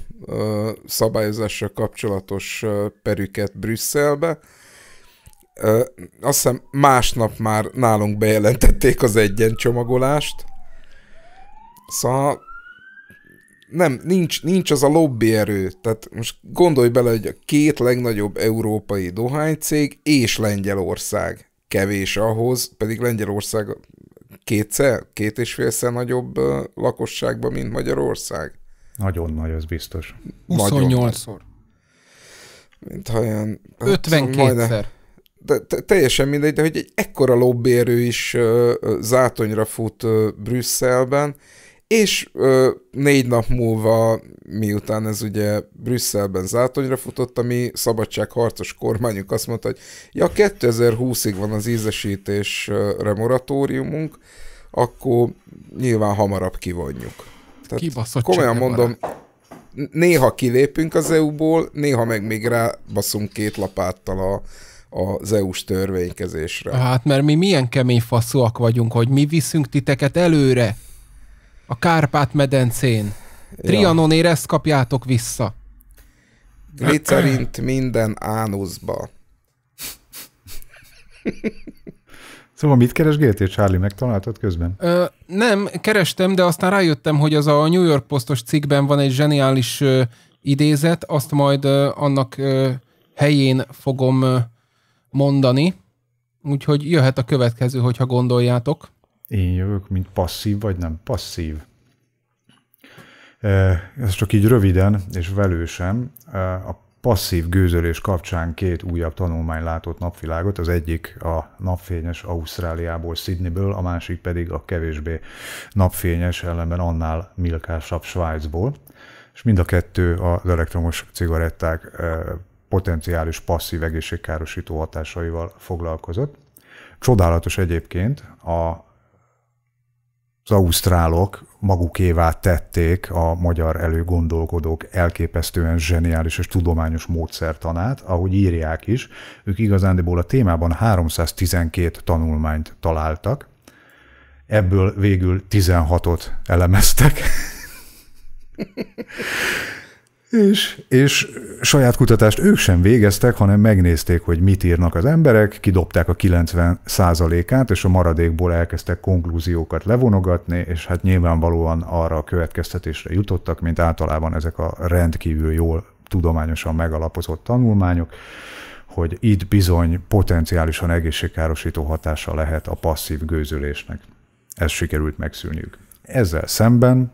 szabályozásra kapcsolatos perüket Brüsszelbe. azt hiszem másnap már nálunk bejelentették az egyencsomagolást. csomagolást. Szóval nem, nincs, nincs az a lobby erő. Tehát most gondolj bele, hogy a két legnagyobb európai dohánycég és Lengyelország kevés ahhoz, pedig Lengyelország kétszer, két és félszer nagyobb lakosságban, mint Magyarország. Nagyon nagy, ez biztos. 28-szor. Mint ha ilyen... 52-szer. Hát, de, teljesen mindegy, de hogy egy ekkora lobbérő is zátonyra fut ö, Brüsszelben, és ö, négy nap múlva, miután ez ugye Brüsszelben zátonyra futott, ami szabadságharcos kormányuk azt mondta, hogy ja, 2020-ig van az ízesítésre moratóriumunk, akkor nyilván hamarabb kivonjuk. Tehát Kibaszott komolyan mondom, barát. néha kilépünk az EU-ból, néha meg még rábaszunk két lapáttal a, az EU-s törvénykezésre. Hát mert mi milyen kemény faszúak vagyunk, hogy mi viszünk titeket előre a Kárpát-medencén. Trianon ezt kapjátok vissza. Glicerint hát minden ánuszba. Szóval mit keresgéltél, Charlie? Megtaláltad közben? Ö, nem, kerestem, de aztán rájöttem, hogy az a New York Postos cikkben van egy zseniális ö, idézet, azt majd ö, annak ö, helyén fogom ö, mondani. Úgyhogy jöhet a következő, hogyha gondoljátok én jövök, mint passzív, vagy nem passzív. Ez csak így röviden és velősen. A passzív gőzölés kapcsán két újabb tanulmány látott napvilágot, az egyik a napfényes Ausztráliából, Sydneyből, a másik pedig a kevésbé napfényes, ellenben annál milkásabb Svájcból. És mind a kettő az elektromos cigaretták potenciális passzív egészségkárosító hatásaival foglalkozott. Csodálatos egyébként a az ausztrálok magukévá tették a magyar előgondolkodók elképesztően zseniális és tudományos módszertanát, ahogy írják is, ők igazándiból a témában 312 tanulmányt találtak, ebből végül 16-ot elemeztek. És, és saját kutatást ők sem végeztek, hanem megnézték, hogy mit írnak az emberek, kidobták a 90 százalékát, és a maradékból elkezdtek konklúziókat levonogatni, és hát nyilvánvalóan arra a következtetésre jutottak, mint általában ezek a rendkívül jól tudományosan megalapozott tanulmányok, hogy itt bizony potenciálisan egészségkárosító hatása lehet a passzív gőzülésnek. Ezt sikerült megszűniük. Ezzel szemben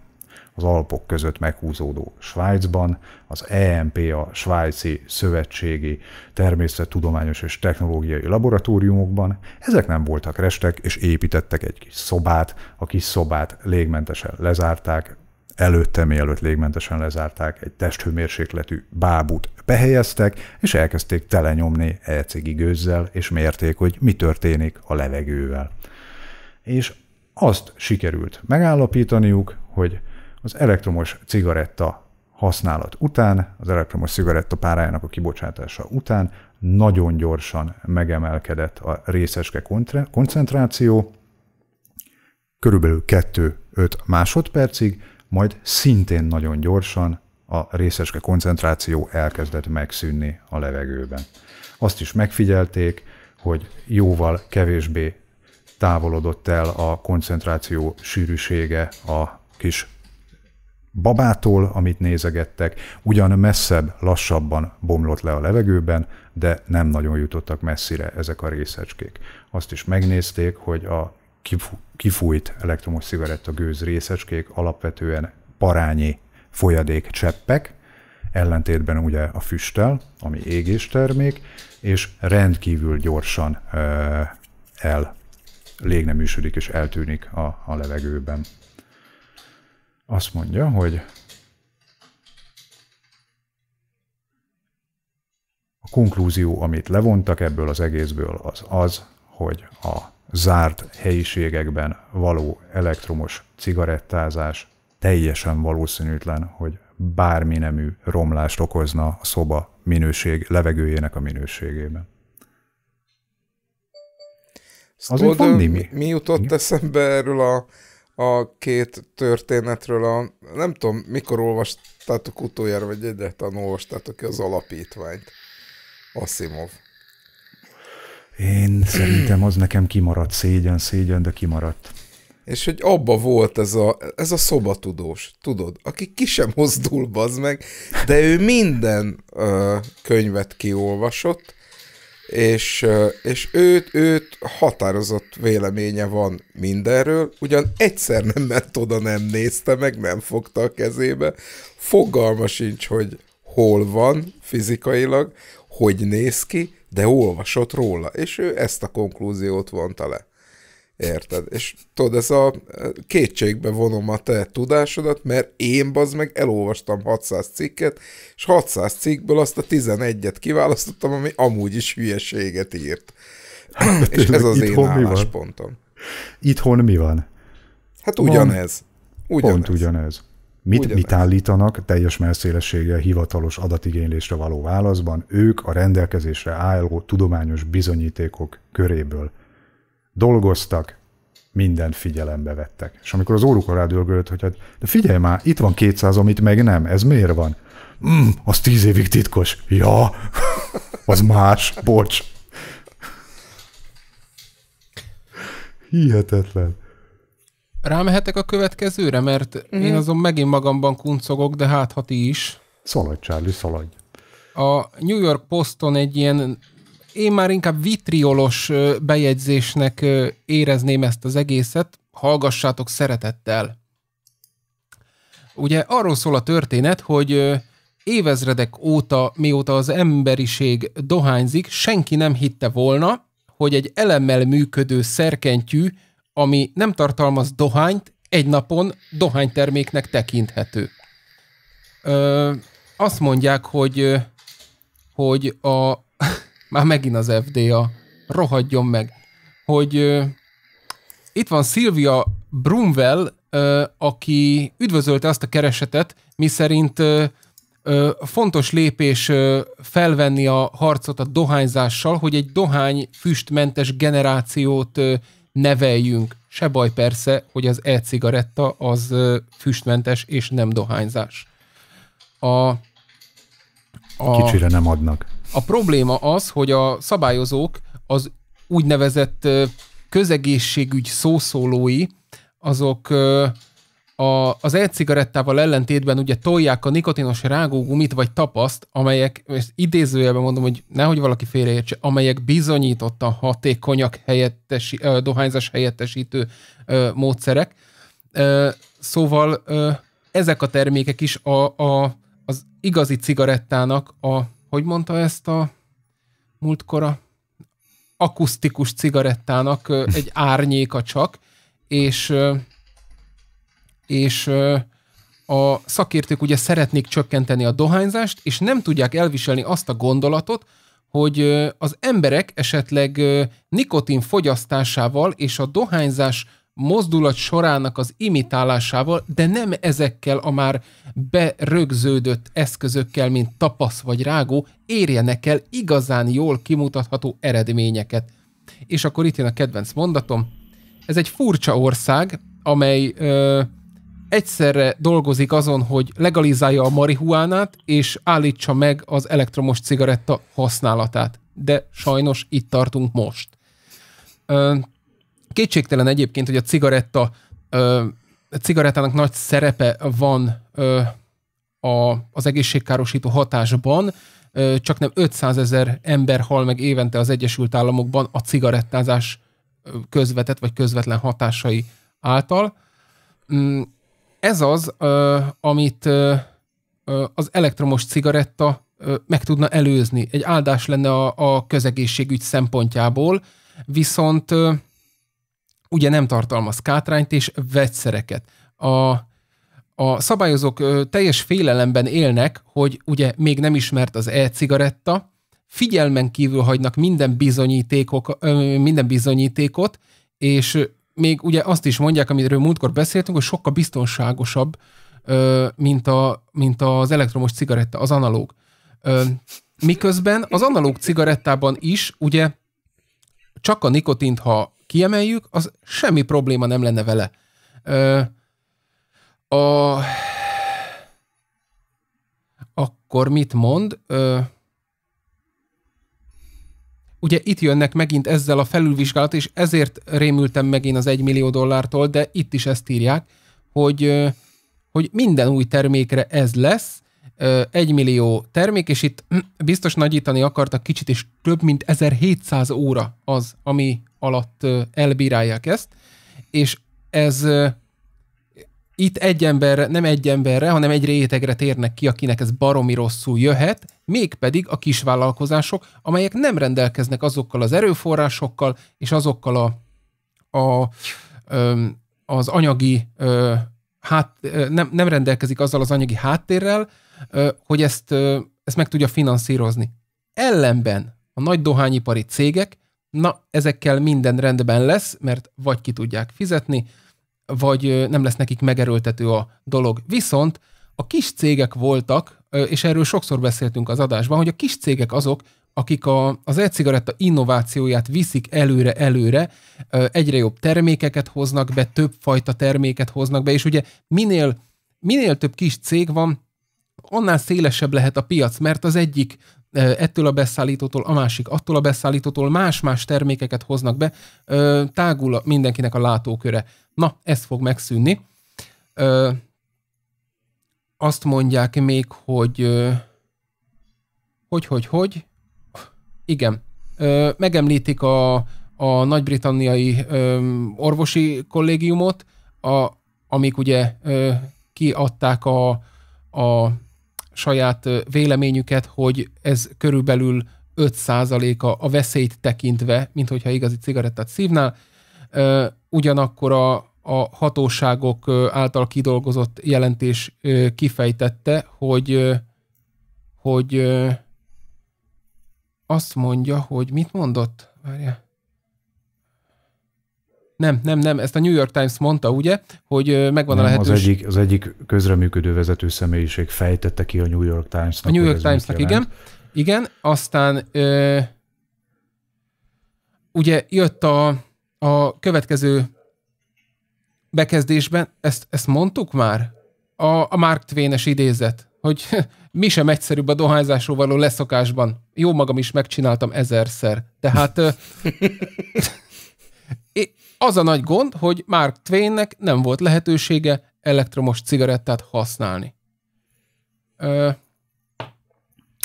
az Alpok között meghúzódó Svájcban, az EMP a Svájci Szövetségi Természettudományos és Technológiai Laboratóriumokban, ezek nem voltak restek, és építettek egy kis szobát, a kis szobát légmentesen lezárták, előtte, mielőtt légmentesen lezárták, egy testhőmérsékletű bábút behelyeztek, és elkezdték telenyomni elcigi gőzzel, és mérték, hogy mi történik a levegővel. És azt sikerült megállapítaniuk, hogy az elektromos cigaretta használat után, az elektromos cigaretta párájának a kibocsátása után nagyon gyorsan megemelkedett a részeske koncentráció, körülbelül 2-5 másodpercig, majd szintén nagyon gyorsan a részeske koncentráció elkezdett megszűnni a levegőben. Azt is megfigyelték, hogy jóval kevésbé távolodott el a koncentráció sűrűsége a kis babától, amit nézegettek, ugyan messzebb, lassabban bomlott le a levegőben, de nem nagyon jutottak messzire ezek a részecskék. Azt is megnézték, hogy a kifújt elektromos gőz részecskék alapvetően parányi folyadék cseppek, ellentétben ugye a füsttel, ami égés termék, és rendkívül gyorsan el légneműsödik és eltűnik a, a levegőben azt mondja, hogy a konklúzió, amit levontak ebből az egészből, az az, hogy a zárt helyiségekben való elektromos cigarettázás teljesen valószínűtlen, hogy bármi nemű romlást okozna a szoba minőség, levegőjének a minőségében. Azért van mi, mi jutott eszembe erről a a két történetről, a, nem tudom, mikor olvastátok utoljára, vagy egyáltalán olvastátok ki az alapítványt. Asimov. Én szerintem az nekem kimaradt szégyen, szégyen, de kimaradt. És hogy abba volt ez a, ez a szobatudós, tudod, aki ki sem mozdul, bazd meg, de ő minden ö, könyvet kiolvasott, és, és őt, őt határozott véleménye van mindenről, ugyan egyszer nem ment oda, nem nézte meg, nem fogta a kezébe, fogalma sincs, hogy hol van fizikailag, hogy néz ki, de olvasott róla, és ő ezt a konklúziót vonta le. Érted? És tudod, ez a eh, kétségbe vonom a te tudásodat, mert én bazd meg elolvastam 600 cikket, és 600 cikkből azt a 11-et kiválasztottam, ami amúgy is hülyeséget írt. Hát, és ez az én álláspontom. Itthon mi van? Hát ugyanez. ugyanez. Pont ugyanez. Mit, Ugyanez. mit állítanak teljes merszélességgel hivatalos adatigénylésre való válaszban? Ők a rendelkezésre álló tudományos bizonyítékok köréből dolgoztak, mindent figyelembe vettek. És amikor az órukon rádörgölt, hogy hát, de figyelj már, itt van 200, amit meg nem, ez miért van? Mm, az tíz évig titkos. Ja, az más, bocs. Hihetetlen. Rámehetek a következőre, mert mm. én mhm. azon megint magamban kuncogok, de hát ha ti is. Szaladj, Charlie, szaladj. A New York Poston egy ilyen én már inkább vitriolos bejegyzésnek érezném ezt az egészet, hallgassátok szeretettel. Ugye arról szól a történet, hogy évezredek óta, mióta az emberiség dohányzik, senki nem hitte volna, hogy egy elemmel működő szerkentyű, ami nem tartalmaz dohányt, egy napon dohányterméknek tekinthető. Ö, azt mondják, hogy, hogy a már megint az FDA, rohadjon meg, hogy uh, itt van Szilvia Brunwell, uh, aki üdvözölte azt a keresetet, miszerint ö, uh, fontos lépés felvenni a harcot a dohányzással, hogy egy dohány füstmentes generációt neveljünk. Se baj persze, hogy az e-cigaretta az füstmentes és nem dohányzás. A, a... Kicsire nem adnak. A probléma az, hogy a szabályozók az úgynevezett közegészségügy szószólói, azok a, az e-cigarettával ellentétben ugye tolják a nikotinos rágógumit vagy tapaszt, amelyek, és idézőjelben mondom, hogy nehogy valaki félreértse, amelyek bizonyítottan hatékonyak helyettesi, dohányzás helyettesítő módszerek. Szóval ezek a termékek is a, a, az igazi cigarettának a hogy mondta ezt a múltkora akusztikus cigarettának egy árnyéka csak, és, és a szakértők ugye szeretnék csökkenteni a dohányzást, és nem tudják elviselni azt a gondolatot, hogy az emberek esetleg nikotin fogyasztásával és a dohányzás mozdulat sorának az imitálásával, de nem ezekkel a már berögződött eszközökkel, mint tapasz vagy rágó, érjenek el igazán jól kimutatható eredményeket. És akkor itt jön a kedvenc mondatom. Ez egy furcsa ország, amely ö, egyszerre dolgozik azon, hogy legalizálja a marihuánát, és állítsa meg az elektromos cigaretta használatát. De sajnos itt tartunk most. Ö, kétségtelen egyébként, hogy a cigaretta, a cigarettának nagy szerepe van a, az egészségkárosító hatásban, csak nem 500 ezer ember hal meg évente az Egyesült Államokban a cigarettázás közvetett vagy közvetlen hatásai által. Mm, ez az, amit az elektromos cigaretta meg tudna előzni. Egy áldás lenne a közegészségügy szempontjából, viszont ugye nem tartalmaz kátrányt és vegyszereket. A, a szabályozók teljes félelemben élnek, hogy ugye még nem ismert az e-cigaretta, figyelmen kívül hagynak minden, bizonyítékok, minden bizonyítékot, és még ugye azt is mondják, amiről múltkor beszéltünk, hogy sokkal biztonságosabb, mint, a, mint az elektromos cigaretta, az analóg. Miközben az analóg cigarettában is ugye csak a nikotint, ha kiemeljük, az semmi probléma nem lenne vele. Ö, a... Akkor mit mond? Ö, ugye itt jönnek megint ezzel a felülvizsgálat, és ezért rémültem meg én az egymillió millió dollártól, de itt is ezt írják, hogy, hogy minden új termékre ez lesz, egymillió millió termék, és itt hm, biztos nagyítani akartak kicsit, és több mint 1700 óra az, ami alatt elbírálják ezt, és ez itt egy emberre, nem egy emberre, hanem egy rétegre térnek ki, akinek ez baromi rosszul jöhet, mégpedig a kisvállalkozások, amelyek nem rendelkeznek azokkal az erőforrásokkal és azokkal a, a az anyagi hát, nem, nem rendelkezik azzal az anyagi háttérrel, hogy ezt, ezt meg tudja finanszírozni. Ellenben a nagy dohányipari cégek Na, ezekkel minden rendben lesz, mert vagy ki tudják fizetni, vagy nem lesz nekik megerőltető a dolog. Viszont a kis cégek voltak, és erről sokszor beszéltünk az adásban, hogy a kis cégek azok, akik a, az e-cigaretta innovációját viszik előre-előre, egyre jobb termékeket hoznak be, több fajta terméket hoznak be, és ugye minél, minél több kis cég van, annál szélesebb lehet a piac, mert az egyik ettől a beszállítótól, a másik attól a beszállítótól más-más termékeket hoznak be, tágul mindenkinek a látóköre. Na, ez fog megszűnni. Azt mondják még, hogy hogy, hogy, hogy, igen, megemlítik a, a nagybritanniai orvosi kollégiumot, a, amik ugye kiadták a, a saját véleményüket, hogy ez körülbelül 5%-a a veszélyt tekintve, mint hogyha igazi cigarettát szívnál. Ugyanakkor a, a hatóságok által kidolgozott jelentés kifejtette, hogy, hogy azt mondja, hogy mit mondott? Várjál. Nem, nem, nem, ezt a New York Times mondta, ugye, hogy megvan nem, a lehetőség. Az egyik, az egyik közreműködő vezető személyiség fejtette ki a New York Times-nak. A New York Times-nak, igen. Igen, aztán ö, ugye jött a, a következő bekezdésben, ezt, ezt mondtuk már? A, a Mark Twain-es idézet, hogy mi sem egyszerűbb a dohányzásról való leszokásban. Jó magam is megcsináltam ezerszer. Tehát... az a nagy gond, hogy Mark Twainnek nem volt lehetősége elektromos cigarettát használni. Ö,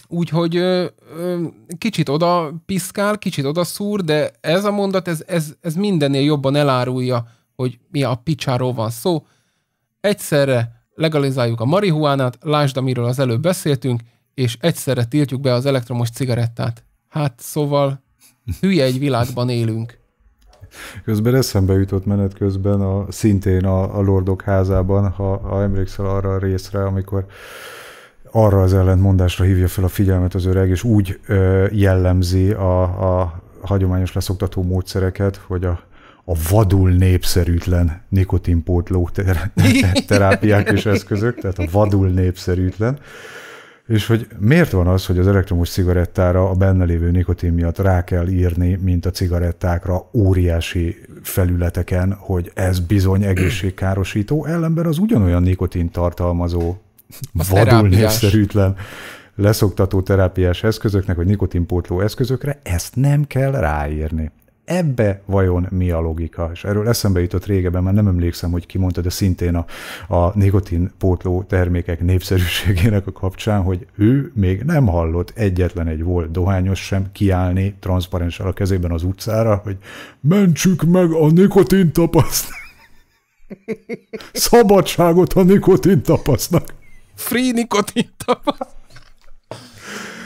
úgyhogy ö, ö, kicsit oda piszkál, kicsit oda szúr, de ez a mondat, ez, ez, ez mindennél jobban elárulja, hogy mi a picsáról van szó. Egyszerre legalizáljuk a marihuánát, lásd, amiről az előbb beszéltünk, és egyszerre tiltjuk be az elektromos cigarettát. Hát szóval hülye egy világban élünk. Közben eszembe jutott menet közben a, szintén a, a Lordok házában, ha, ha emlékszel arra a részre, amikor arra az ellentmondásra hívja fel a figyelmet az öreg, és úgy ö, jellemzi a, a hagyományos leszoktató módszereket, hogy a, a vadul népszerűtlen nikotinpótló ter- terápiák és eszközök, tehát a vadul népszerűtlen. És hogy miért van az, hogy az elektromos cigarettára a benne lévő nikotin miatt rá kell írni, mint a cigarettákra óriási felületeken, hogy ez bizony egészségkárosító, ellenben az ugyanolyan nikotin tartalmazó, az vadul népszerűtlen leszoktató terápiás eszközöknek, vagy nikotinpótló eszközökre ezt nem kell ráírni ebbe vajon mi a logika? És erről eszembe jutott régebben, már nem emlékszem, hogy ki mondta, de szintén a, a pótló termékek népszerűségének a kapcsán, hogy ő még nem hallott egyetlen egy volt dohányos sem kiállni transzparenssel a kezében az utcára, hogy mentsük meg a nikotin tapaszt. Szabadságot a nikotin tapasznak. Free nikotin tapaszt.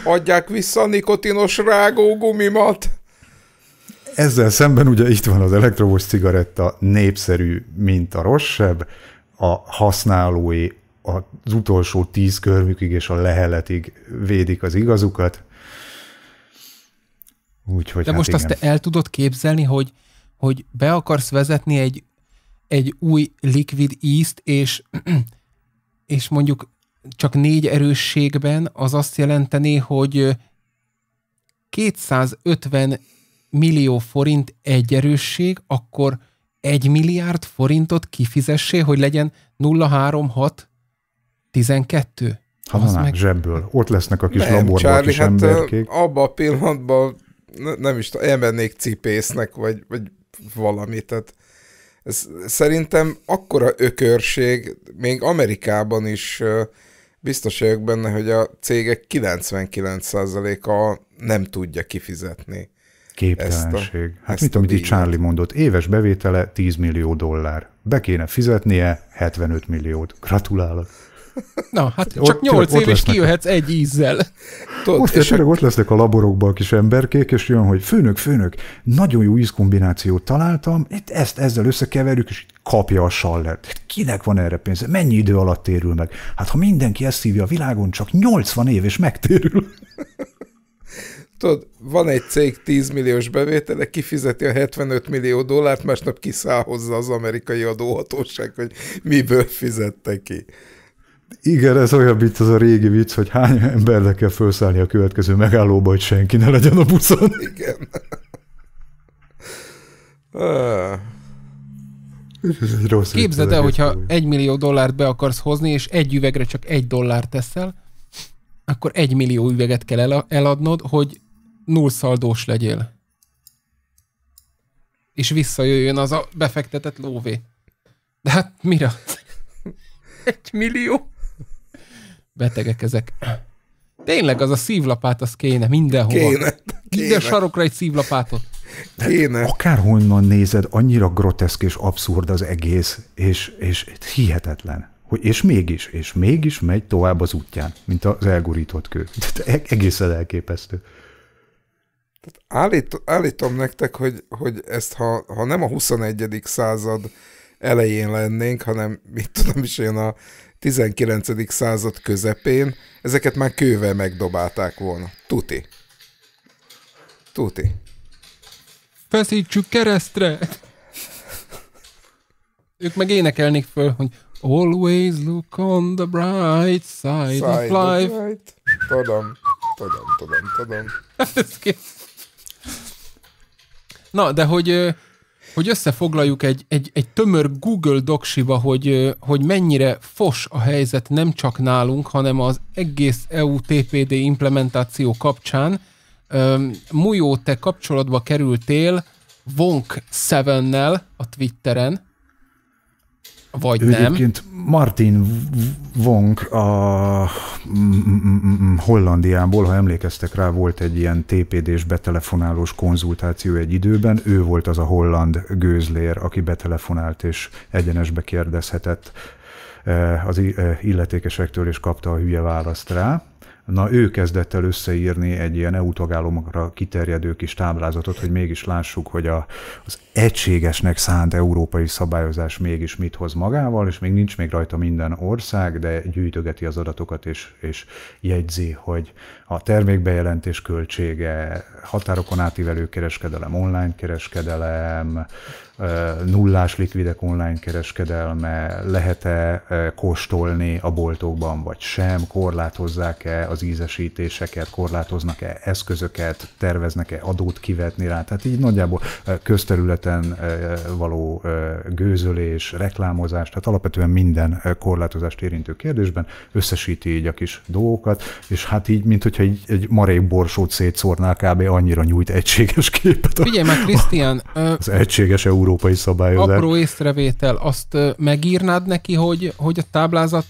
Adják vissza a nikotinos rágógumimat. Ezzel szemben ugye itt van az elektromos cigaretta népszerű, mint a rosszabb, a használói az utolsó tíz körmükig és a leheletig védik az igazukat. Úgyhogy De hát most igen. azt te el tudod képzelni, hogy, hogy be akarsz vezetni egy, egy új liquid ízt, és, és mondjuk csak négy erősségben az azt jelenteni, hogy 250 millió forint egy erősség, akkor egy milliárd forintot kifizessé, hogy legyen 036 12? van meg... zsebből. Ott lesznek a kis nem, laborban Charlie, kis hát emberkék. a pillanatban nem is tudom, elmennék cipésznek, vagy, vagy valamit. Tehát ez szerintem akkora ökörség, még Amerikában is biztos vagyok benne, hogy a cégek 99%-a nem tudja kifizetni. Képtelenség. Ezt a, hát ezt mit, amit itt Charlie mondott, éves bevétele 10 millió dollár. Be kéne fizetnie 75 milliót. Gratulálok. Na, hát csak ott, csak 8 év, és kijöhetsz egy ízzel. Tudod, Most és ott lesznek a laborokban a kis emberkék, és jön, hogy főnök, főnök, nagyon jó ízkombinációt találtam, itt ezt ezzel összekeverjük, és kapja a sallert. Hát kinek van erre pénze? Mennyi idő alatt térül meg? Hát ha mindenki ezt hívja a világon, csak 80 év, és megtérül. tudod, van egy cég 10 milliós bevétele, kifizeti a 75 millió dollárt, másnap kiszáll hozzá az amerikai adóhatóság, hogy miből fizette ki. Igen, ez olyan vicc, az a régi vicc, hogy hány embernek kell felszállni a következő megállóba, hogy senki ne legyen a buszon. Igen. Ah. Ez egy rossz Képzeld el, hogyha egy millió dollárt be akarsz hozni, és egy üvegre csak egy dollárt teszel, akkor egy millió üveget kell eladnod, hogy nullszaldós legyél. És visszajöjjön az a befektetett lóvé. De hát mire? Egy millió? Betegek ezek. Tényleg az a szívlapát az kéne mindenhol. Kéne. kéne. Minden sarokra egy szívlapátot. Hát kéne. Akárhonnan nézed, annyira groteszk és abszurd az egész, és, és hihetetlen. Hogy, és mégis, és mégis megy tovább az útján, mint az elgurított kő. Tehát egészen elképesztő. Tehát állít, állítom nektek, hogy, hogy ezt ha, ha nem a 21. század elején lennénk, hanem mit tudom is én a 19. század közepén, ezeket már kővel megdobálták volna. Tuti. Tuti. Feszítsük keresztre! ők meg énekelnék föl, hogy Always look on the bright side, side of life. Tudom, tudom, tudom, tudom. Ez kész. Na, de hogy, hogy összefoglaljuk egy, egy, egy tömör Google doksiba, hogy, hogy mennyire fos a helyzet nem csak nálunk, hanem az egész EU TPD implementáció kapcsán. Mujó, te kapcsolatba kerültél Vonk 7 a Twitteren, vagy ő nem. Egyébként Martin Wong a mm, mm, mm, Hollandiából, ha emlékeztek rá, volt egy ilyen TPD-s betelefonálós konzultáció egy időben, ő volt az a holland gőzlér, aki betelefonált és egyenesbe kérdezhetett eh, az eh, illetékesektől, és kapta a hülye választ rá. Na ő kezdett el összeírni egy ilyen EU tagállamokra kiterjedő kis táblázatot, hogy mégis lássuk, hogy a, az egységesnek szánt európai szabályozás mégis mit hoz magával, és még nincs még rajta minden ország, de gyűjtögeti az adatokat és, és jegyzi, hogy a termékbejelentés költsége, határokon átívelő kereskedelem, online kereskedelem, nullás likvidek online kereskedelme, lehet-e kóstolni a boltokban, vagy sem, korlátozzák-e az az ízesítéseket, korlátoznak-e eszközöket, terveznek-e adót kivetni rá, tehát így nagyjából közterületen való gőzölés, reklámozás, tehát alapvetően minden korlátozást érintő kérdésben összesíti így a kis dolgokat, és hát így, mint hogyha így egy marék borsót szétszórnál, kb. annyira nyújt egységes képet. Figyelj meg, Krisztián! Az egységes európai szabályozás. Apró észrevétel, azt megírnád neki, hogy, hogy a táblázat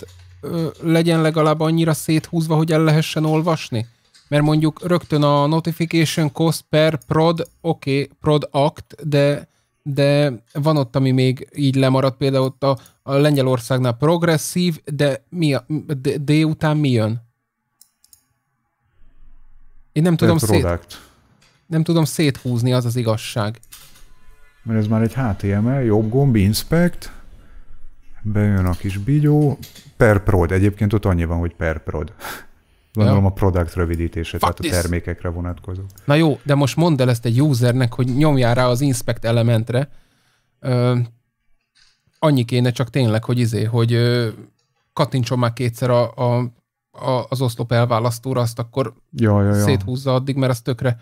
legyen legalább annyira széthúzva, hogy el lehessen olvasni? Mert mondjuk rögtön a notification cost per prod, oké, okay, prod act, de, de van ott, ami még így lemaradt, például ott a, a Lengyelországnál progresszív, de mi a, de, de után mi jön? Én nem tudom, szét, nem tudom széthúzni, az az igazság. Mert ez már egy HTML, jobb gomb, inspect, Bejön a kis bigyó, per prod. Egyébként ott annyi van, hogy per prod. Gondolom a product rövidítése, tehát a termékekre vonatkozó. Na jó, de most mondd el ezt egy usernek, hogy nyomjál rá az inspect elementre. Ö, annyi kéne csak tényleg, hogy izé, hogy ö, kattintson már kétszer a, a, a, az oszlop elválasztóra, azt akkor ja, ja, ja. széthúzza addig, mert az tökre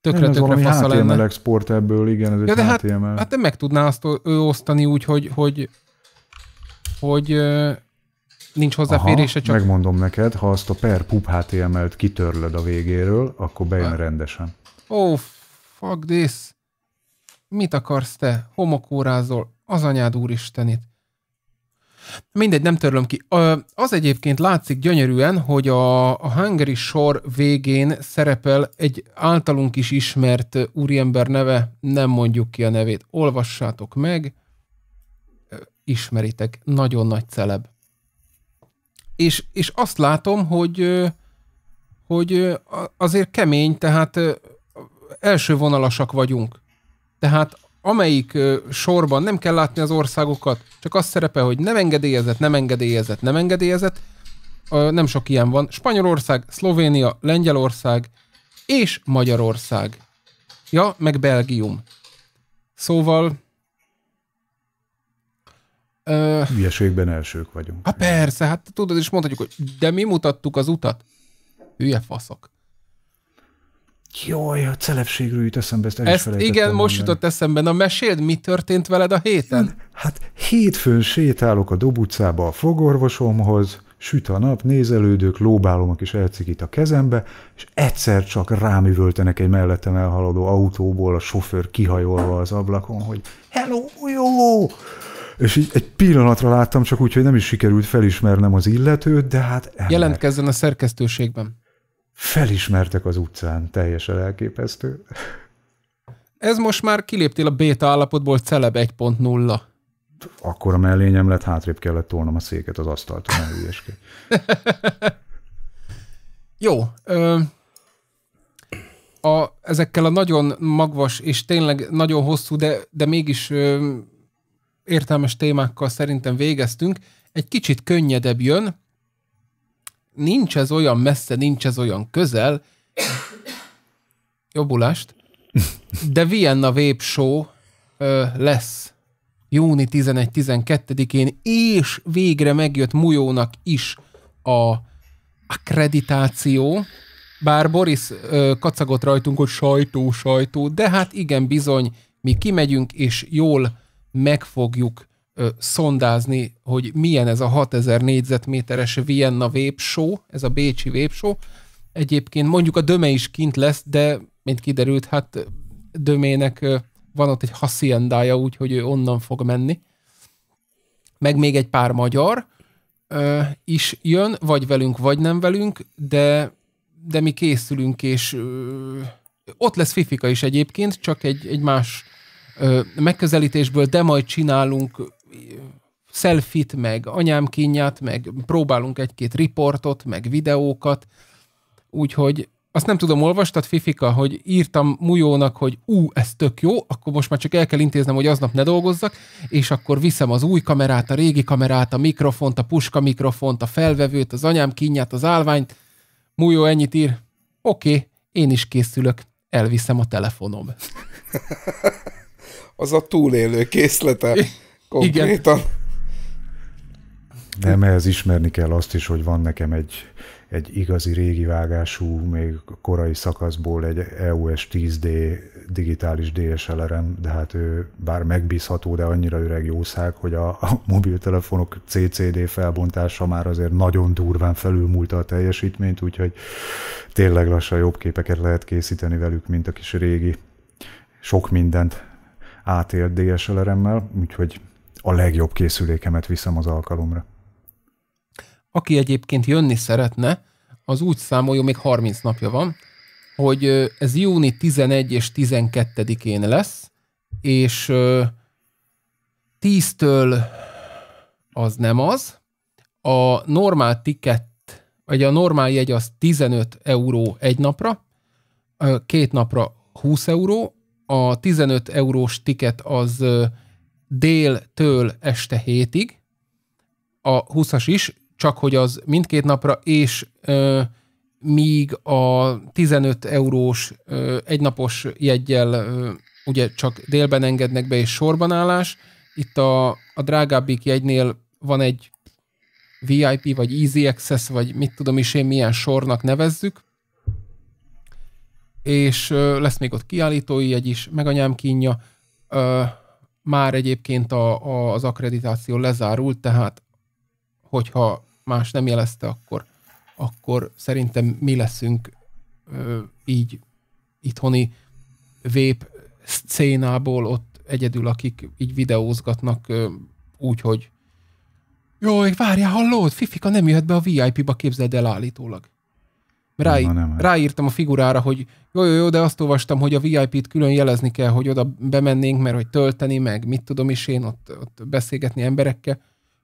tökre, nem, ez tökre fasza HTML export ebből, igen, ez ja, egy de HTML. Hát, hát te meg tudná azt ő osztani úgy, hogy, hogy hogy nincs hozzáférése Aha, csak... megmondom neked, ha azt a per pub HTML-t kitörlöd a végéről, akkor bejön rendesen. Oh, fuck this. Mit akarsz te? Homokórázol. Az anyád úristenit. Mindegy, nem törlöm ki. Az egyébként látszik gyönyörűen, hogy a, a Hungary sor végén szerepel egy általunk is ismert úriember neve, nem mondjuk ki a nevét. Olvassátok meg ismeritek, nagyon nagy celeb. És, és azt látom, hogy, hogy azért kemény, tehát első vonalasak vagyunk. Tehát amelyik sorban nem kell látni az országokat, csak az szerepe hogy nem engedélyezett, nem engedélyezett, nem engedélyezett. Nem sok ilyen van. Spanyolország, Szlovénia, Lengyelország és Magyarország. Ja, meg Belgium. Szóval Ö... Hülyeségben elsők vagyunk. Hát persze, hát tudod, és mondhatjuk, hogy de mi mutattuk az utat. Hülye faszok. Jaj, a celebségről jut eszembe, ezt el ezt, is Igen, mondani. most jutott eszembe. Na meséld, mi történt veled a héten? Hát hétfőn sétálok a Dobutcába a fogorvosomhoz, süt a nap, nézelődök, lóbálom a kis elcikit a kezembe, és egyszer csak rám üvöltenek egy mellettem elhaladó autóból, a sofőr kihajolva az ablakon, hogy hello, jó, és így egy pillanatra láttam csak úgy, hogy nem is sikerült felismernem az illetőt, de hát... Ennek. Jelentkezzen a szerkesztőségben. Felismertek az utcán, teljesen elképesztő. Ez most már kiléptél a béta állapotból celeb 1.0. Akkor a mellényem lett, hátrébb kellett tolnom a széket az asztalt, nem hülyeskedj. Jó. Ö, a, ezekkel a nagyon magvas és tényleg nagyon hosszú, de, de mégis ö, értelmes témákkal szerintem végeztünk. Egy kicsit könnyedebb jön. Nincs ez olyan messze, nincs ez olyan közel. Jobbulást. De Vienna vép Show ö, lesz júni 11-12-én, és végre megjött Mujónak is a akkreditáció. Bár Boris ö, kacagott rajtunk, hogy sajtó, sajtó, de hát igen, bizony, mi kimegyünk, és jól meg fogjuk ö, szondázni, hogy milyen ez a 6000 négyzetméteres Vienna Vépsó, ez a Bécsi Vépsó. Egyébként mondjuk a Döme is kint lesz, de mint kiderült, hát Dömének ö, van ott egy hasziendája, úgyhogy ő onnan fog menni. Meg még egy pár magyar ö, is jön, vagy velünk, vagy nem velünk, de, de mi készülünk, és ö, ott lesz Fifika is egyébként, csak egy, egy más megközelítésből, de majd csinálunk selfit, meg anyám kínját, meg próbálunk egy-két riportot, meg videókat, úgyhogy azt nem tudom, olvastad, Fifika, hogy írtam Mujónak, hogy ú, ez tök jó, akkor most már csak el kell intéznem, hogy aznap ne dolgozzak, és akkor viszem az új kamerát, a régi kamerát, a mikrofont, a puska mikrofont, a felvevőt, az anyám kínját, az állványt. Mujó ennyit ír. Oké, okay, én is készülök, elviszem a telefonom. az a túlélő készlete konkrétan. Igen. Nem, ehhez ismerni kell azt is, hogy van nekem egy, egy igazi régi vágású, még korai szakaszból egy EOS 10D digitális DSLR-em, de hát ő bár megbízható, de annyira öreg jószág, hogy a, a mobiltelefonok CCD felbontása már azért nagyon durván felülmúlta a teljesítményt, úgyhogy tényleg lassan jobb képeket lehet készíteni velük, mint a kis régi sok mindent átélt DSLR-emmel, úgyhogy a legjobb készülékemet viszem az alkalomra. Aki egyébként jönni szeretne, az úgy számoljon, még 30 napja van, hogy ez júni 11 és 12-én lesz, és 10-től az nem az. A normál ticket, vagy a normál jegy az 15 euró egy napra, két napra 20 euró, a 15 eurós tiket az déltől este hétig, a 20-as is, csak hogy az mindkét napra, és ö, míg a 15 eurós ö, egynapos jegyel ö, ugye csak délben engednek be, és sorbanállás, itt a, a drágábbik jegynél van egy VIP, vagy Easy Access, vagy mit tudom is én, milyen sornak nevezzük, és lesz még ott kiállítói egy is, meg anyám kínja. Már egyébként a, a, az akkreditáció lezárult, tehát hogyha más nem jelezte, akkor, akkor szerintem mi leszünk így itthoni vép szcénából ott egyedül, akik így videózgatnak úgy, hogy jó, várjál, hallod, Fifika nem jöhet be a VIP-ba, képzeld el állítólag. Rá, nem, nem, ráírtam a figurára, hogy jó, jó, jó, de azt olvastam, hogy a VIP-t külön jelezni kell, hogy oda bemennénk, mert hogy tölteni, meg mit tudom is én, ott, ott beszélgetni emberekkel.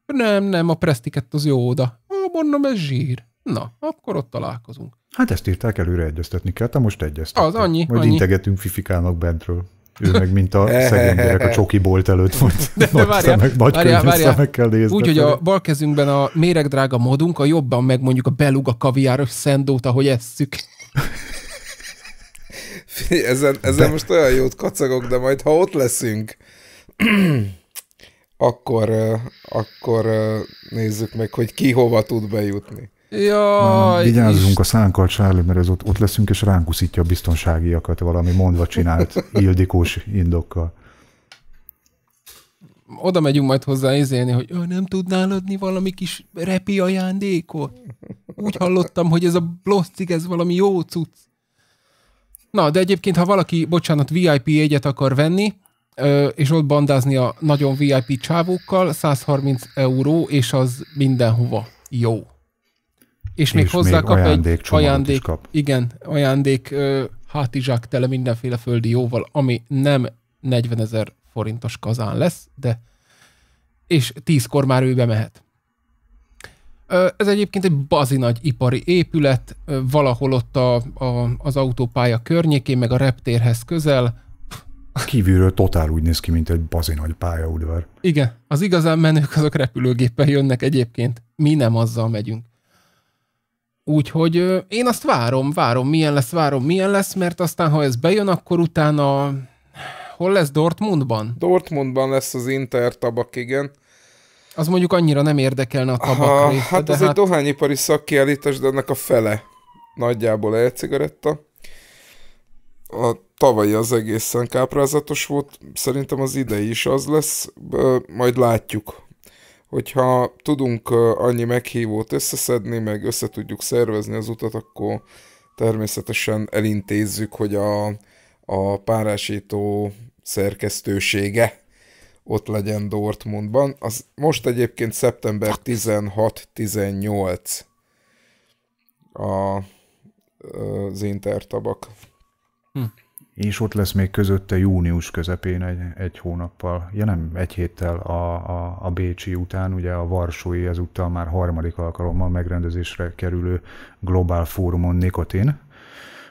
Nem, nem, a presztiket az jó oda. Ó, mondom, ez zsír. Na, akkor ott találkozunk. Hát ezt írták előre egyeztetni kell, te most egyeztetek. Az annyi, Majd annyi. integetünk fifikának bentről. Ő meg, mint a szegény gyerek a csoki bolt előtt volt. De, de várjá, szemek, nagy várjá, várjál. Szemek kell nézni. Úgy, hogy a bal kezünkben a méregdrága modunk, a jobban meg mondjuk a beluga kaviáros szendót, ahogy esszük. Fé, ezen, ezen de... most olyan jót kacagok, de majd ha ott leszünk, akkor, akkor nézzük meg, hogy ki hova tud bejutni. Jaj, Vigyázzunk Isten. a szánkkal, Charlie, mert ez ott, ott leszünk, és ránk a biztonságiakat valami mondva csinált ildikós indokkal. Oda megyünk majd hozzá izélni, hogy ő nem tudnál adni valami kis repi ajándékot? Úgy hallottam, hogy ez a blosszig, ez valami jó cucc. Na, de egyébként, ha valaki, bocsánat, VIP jegyet akar venni, és ott bandázni a nagyon VIP csávókkal, 130 euró, és az mindenhova jó és még hozzá kap egy ajándék, kap. igen, ajándék ö, hátizsák tele mindenféle földi jóval, ami nem 40 ezer forintos kazán lesz, de és tízkor már ő bemehet. Ez egyébként egy bazi nagy ipari épület, valahol ott a, a, az autópálya környékén, meg a reptérhez közel. Kívülről totál úgy néz ki, mint egy bazi nagy pályaudvar. Igen, az igazán menők azok repülőgéppen jönnek egyébként. Mi nem azzal megyünk. Úgyhogy én azt várom, várom, milyen lesz, várom, milyen lesz, mert aztán, ha ez bejön, akkor utána hol lesz Dortmundban? Dortmundban lesz az Inter tabak, igen. Az mondjuk annyira nem érdekelne a tabak Aha, hát része, Hát ez hát... egy dohányipari szakkiállítás, de ennek a fele nagyjából egy cigaretta. A tavalyi az egészen káprázatos volt, szerintem az idei is az lesz, majd látjuk hogyha tudunk annyi meghívót összeszedni, meg össze tudjuk szervezni az utat, akkor természetesen elintézzük, hogy a, a párásító szerkesztősége ott legyen Dortmundban. Az most egyébként szeptember 16-18 a, az Intertabak. Hm és ott lesz még közötte június közepén egy, egy hónappal, ja nem, egy héttel a, a, a Bécsi után, ugye a Varsói ezúttal már harmadik alkalommal megrendezésre kerülő Globál Fórumon Nikotin,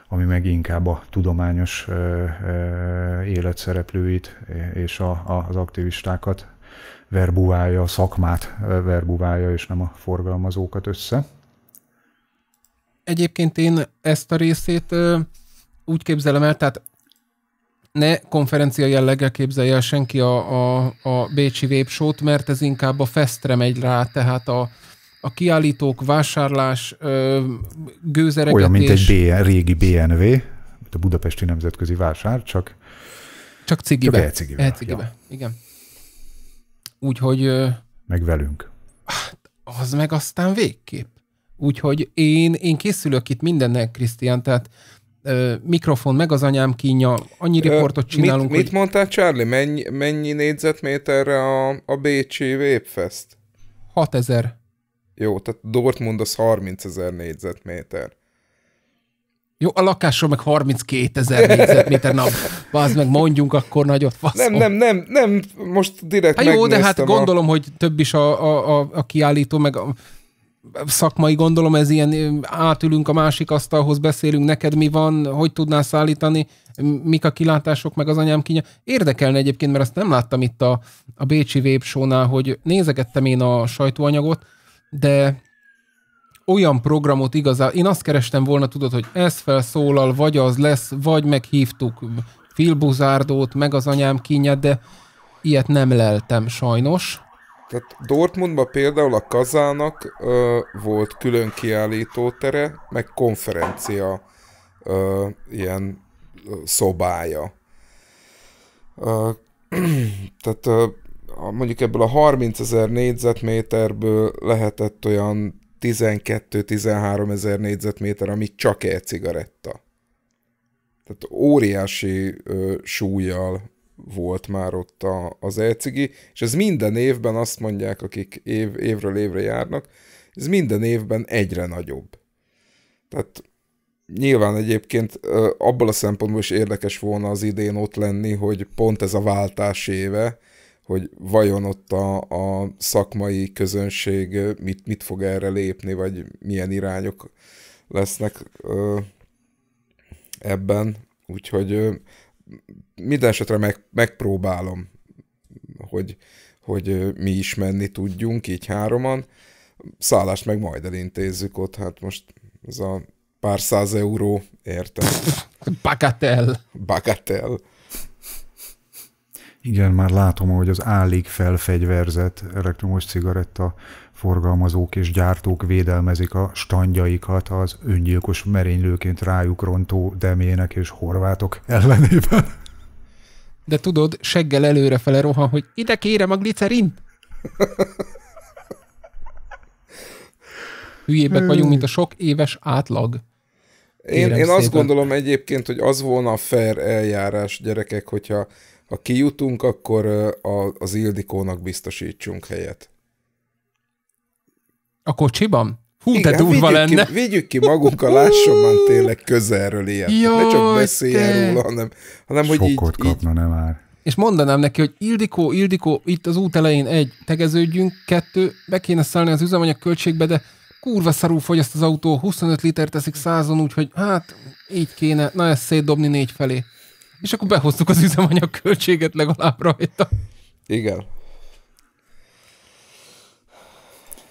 ami meg inkább a tudományos ö, ö, életszereplőit és a, a, az aktivistákat verbúválja, a szakmát verbúválja, és nem a forgalmazókat össze. Egyébként én ezt a részét ö, úgy képzelem el, tehát ne konferencia jelleggel képzelje el senki a, a, a Bécsi Vépsót, mert ez inkább a festre megy rá, tehát a, a kiállítók, vásárlás, gőzeregetés. Olyan, mint egy BN, régi BNV, mint a budapesti nemzetközi vásár, csak csak cigibe. Csak e-cigibe. e-cigibe. Ja. Igen. Úgyhogy... Meg velünk. Hát, az meg aztán végképp. Úgyhogy én, én készülök itt mindennek, Krisztián, tehát mikrofon, meg az anyám kínja, annyi riportot csinálunk. mit, hogy... mit mondtál, Charlie? Mennyi, mennyi négyzetméterre a, a Bécsi 6 ezer. Jó, tehát Dortmund az 30 ezer négyzetméter. Jó, a lakásom meg 32 ezer négyzetméter, nap. az meg mondjunk akkor nagyot faszom. Nem, nem, nem, nem, most direkt Hát jó, de hát a... gondolom, hogy több is a, a, a, a kiállító, meg a, szakmai, gondolom ez ilyen átülünk a másik asztalhoz, beszélünk, neked mi van, hogy tudnál szállítani, mik a kilátások, meg az anyám kínja. Érdekelne egyébként, mert azt nem láttam itt a, a Bécsi Vépsónál, hogy nézegettem én a sajtóanyagot, de olyan programot igazán, én azt kerestem volna, tudod, hogy ez felszólal, vagy az lesz, vagy meghívtuk Phil meg az anyám kínját, de ilyet nem leltem sajnos. Tehát Dortmundban például a Kazának ö, volt külön kiállítótere, meg konferencia ö, ilyen ö, szobája. Ö, tehát ö, mondjuk ebből a 30 ezer négyzetméterből lehetett olyan 12-13 ezer négyzetméter, ami csak egy cigaretta Tehát óriási ö, súlyjal volt már ott a, az elcigi, és ez minden évben azt mondják, akik év, évről évre járnak, ez minden évben egyre nagyobb. Tehát nyilván egyébként abból a szempontból is érdekes volna az idén ott lenni, hogy pont ez a váltás éve, hogy vajon ott a, a szakmai közönség mit, mit fog erre lépni, vagy milyen irányok lesznek ebben. Úgyhogy minden esetre meg, megpróbálom, hogy, hogy mi is menni tudjunk, így hároman. Szállást meg majd elintézzük ott, hát most ez a pár száz euró, értem. Bagatel. Bagatel. Igen, már látom, hogy az állig felfegyverzett elektromos cigaretta Forgalmazók és gyártók védelmezik a standjaikat az öngyilkos merénylőként rájuk rontó demének és horvátok ellenében. De tudod, seggel előrefele rohan, hogy ide kérem a glicerin! Hülyébek vagyunk, mint a sok éves átlag. én, én azt gondolom egyébként, hogy az volna a fair eljárás, gyerekek, hogyha ha kijutunk, akkor az Ildikónak biztosítsunk helyet. A kocsiban? Hú, Igen, de durva vigyük lenne. Ki, vigyük ki magunkkal, lásson már tényleg közelről ilyen. Jaj, ne csak beszéljen te. róla, hanem, hanem hogy Sokot így, kapna, nem már. És mondanám neki, hogy Ildikó, Ildikó, itt az út elején egy, tegeződjünk, kettő, be kéne szállni az üzemanyag költségbe, de kurva szarú fogyaszt az autó, 25 liter teszik százon, úgyhogy hát így kéne, na ezt szétdobni négy felé. És akkor behoztuk az üzemanyag költséget legalább rajta. Igen,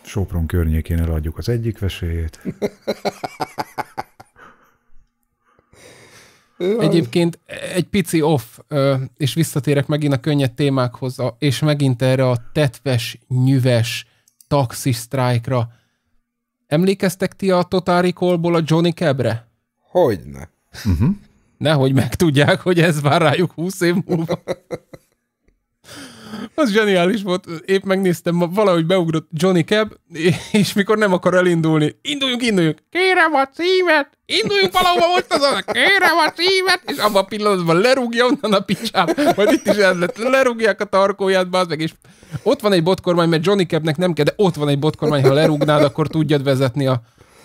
Sopron környékén eladjuk az egyik veséjét. Egyébként egy pici off, és visszatérek megint a könnyed témákhoz, és megint erre a tetves, nyüves taxis sztrájkra. Emlékeztek ti a Total Recall-ból a Johnny Kebre? Hogyne. Uh-huh. Nehogy megtudják, hogy ez vár rájuk 20 év múlva. Az zseniális volt. Épp megnéztem, valahogy beugrott Johnny Cab, és mikor nem akar elindulni, induljunk, induljunk. Kérem a címet! Induljunk valahova, most az a kérem a címet! És abban a pillanatban lerúgja onnan a picsába, vagy itt is ez lett. Lerúgják a tarkóját, bazd meg, és ott van egy botkormány, mert Johnny Cabnek nem kell, de ott van egy botkormány, ha lerúgnád, akkor tudjad vezetni a,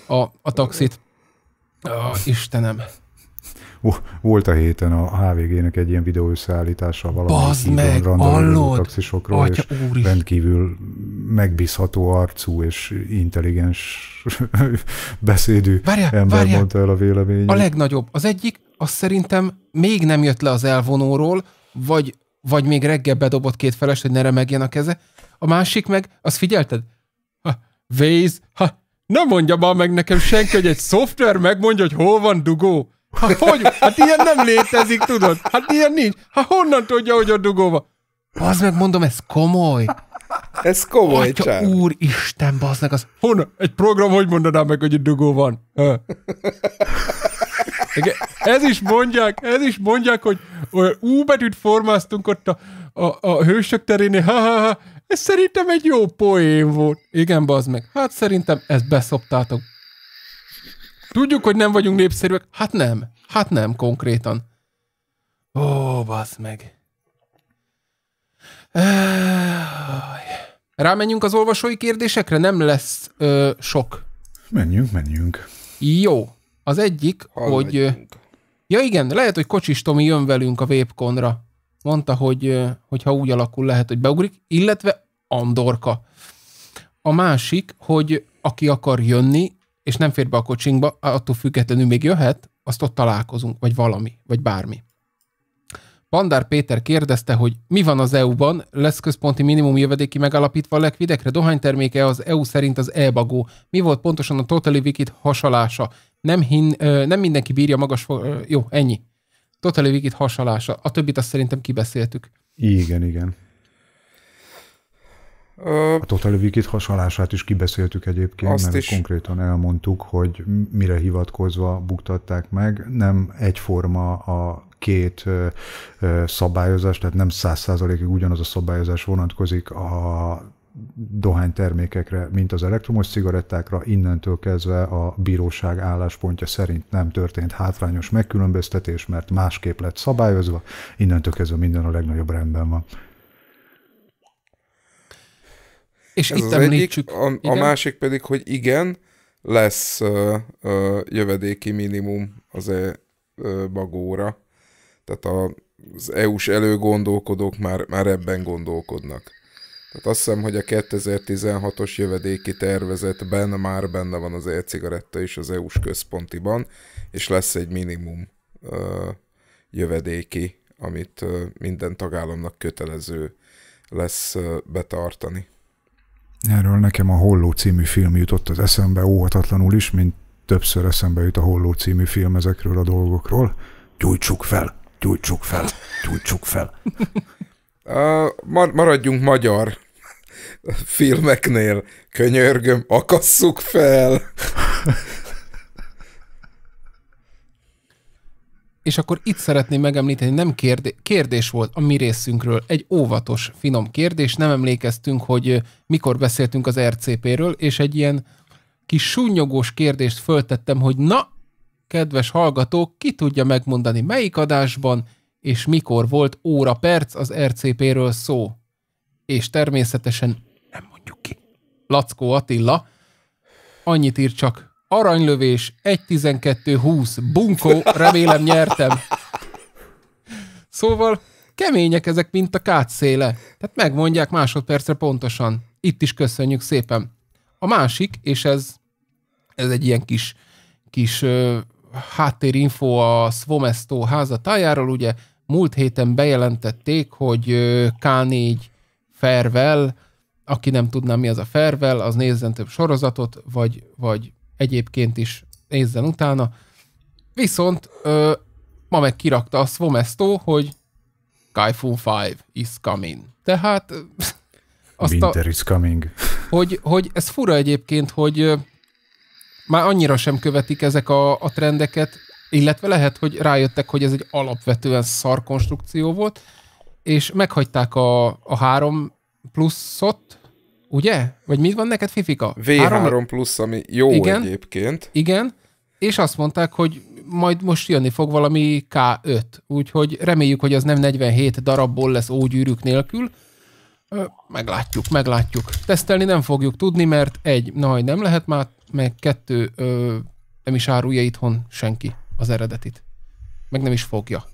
a, a taxit. Oh, Istenem. Uh, volt a héten a HVG-nek egy ilyen videó összeállítása valami Bazd meg, hallod, taxisokról, és úris. rendkívül megbízható arcú és intelligens beszédű várjá, ember várjá. mondta el a véleményét. A legnagyobb. Az egyik, az szerintem még nem jött le az elvonóról, vagy, vagy még reggel bedobott két feles, hogy ne remegjen a keze. A másik meg, azt figyelted? Ha, Waze, ha, nem mondja már meg nekem senki, hogy egy szoftver megmondja, hogy hol van dugó. Hát hogy? Hát ilyen nem létezik, tudod? Hát ilyen nincs. Hát honnan tudja, hogy a dugóba? Az meg mondom, ez komoly. Ez komoly, Atya, csár. úristen, bazdnek, az honnan? Egy program, hogy mondanám meg, hogy a dugó van? Ez is mondják, ez is mondják, hogy ú betűt formáztunk ott a, a, a hősök terén, ha, ha, ha, ez szerintem egy jó poén volt. Igen, bazd meg. Hát szerintem ezt beszoptátok. Tudjuk, hogy nem vagyunk népszerűek. Hát nem. Hát nem konkrétan. Ó, basz meg. Rámenjünk az olvasói kérdésekre? Nem lesz ö, sok. Menjünk, menjünk. Jó. Az egyik, Hol hogy... Ja igen, lehet, hogy Kocsis Tomi jön velünk a Vépkonra. Mondta, hogy, hogy ha úgy alakul, lehet, hogy beugrik. Illetve Andorka. A másik, hogy aki akar jönni, és nem fér be a kocsinkba, attól függetlenül még jöhet, azt ott találkozunk, vagy valami, vagy bármi. Pandár Péter kérdezte, hogy mi van az EU-ban, lesz központi minimum jövedéki megalapítva a legvidekre, dohányterméke az EU szerint az elbagó. Mi volt pontosan a Totally Wicked hasalása? Nem, hin, ö, nem mindenki bírja magas... Ö, jó, ennyi. Totally Wicked hasalása. A többit azt szerintem kibeszéltük. Igen, igen. A Total Wikit hasonlását is kibeszéltük egyébként, azt mert is. konkrétan elmondtuk, hogy mire hivatkozva buktatták meg. Nem egyforma a két szabályozás, tehát nem száz százalékig ugyanaz a szabályozás vonatkozik a Dohány termékekre, mint az elektromos cigarettákra, innentől kezdve a bíróság álláspontja szerint nem történt hátrányos megkülönböztetés, mert másképp lett szabályozva, innentől kezdve minden a legnagyobb rendben van. És Ez itt az említsük. Egyik, a, a másik pedig, hogy igen, lesz uh, uh, jövedéki minimum az e uh, bagóra. Tehát a, az EU-s előgondolkodók már, már ebben gondolkodnak. Tehát azt hiszem, hogy a 2016-os jövedéki tervezetben már benne van az e-cigaretta is az EU-s központiban, és lesz egy minimum uh, jövedéki, amit uh, minden tagállamnak kötelező lesz uh, betartani. Erről nekem a Holló című film jutott az eszembe óhatatlanul is, mint többször eszembe jut a Holló című film ezekről a dolgokról. Gyújtsuk fel, gyújtsuk fel, gyújtsuk fel. uh, maradjunk magyar filmeknél. Könyörgöm, akasszuk fel. és akkor itt szeretném megemlíteni, nem kérdé, kérdés volt a mi részünkről, egy óvatos, finom kérdés, nem emlékeztünk, hogy mikor beszéltünk az RCP-ről, és egy ilyen kis sunyogós kérdést föltettem, hogy na, kedves hallgatók, ki tudja megmondani melyik adásban, és mikor volt óra perc az RCP-ről szó. És természetesen nem mondjuk ki. Lackó Attila annyit ír csak, Aranylövés, 1-12-20, bunkó, remélem nyertem. Szóval kemények ezek, mint a kátszéle. Tehát megmondják másodpercre pontosan. Itt is köszönjük szépen. A másik, és ez, ez egy ilyen kis, kis ö, háttérinfo a Svomesto házatájáról, ugye múlt héten bejelentették, hogy ö, K4 Fervel, aki nem tudná mi az a Fervel, az nézzen több sorozatot, vagy, vagy egyébként is nézzen utána. Viszont ö, ma meg kirakta a Swomesto, hogy Kaifun 5 is coming. Tehát... Azt Winter a, is coming. Hogy, hogy ez fura egyébként, hogy már annyira sem követik ezek a, a trendeket, illetve lehet, hogy rájöttek, hogy ez egy alapvetően szar konstrukció volt, és meghagyták a, a három pluszot, Ugye? Vagy mit van neked, Fifika? V3 Három... plusz, ami jó igen, egyébként. Igen, és azt mondták, hogy majd most jönni fog valami K5, úgyhogy reméljük, hogy az nem 47 darabból lesz ógyűrűk nélkül. Meglátjuk, meglátjuk. Tesztelni nem fogjuk tudni, mert egy, na, nem lehet már, meg kettő, ö, nem is árulja itthon senki az eredetit. Meg nem is fogja.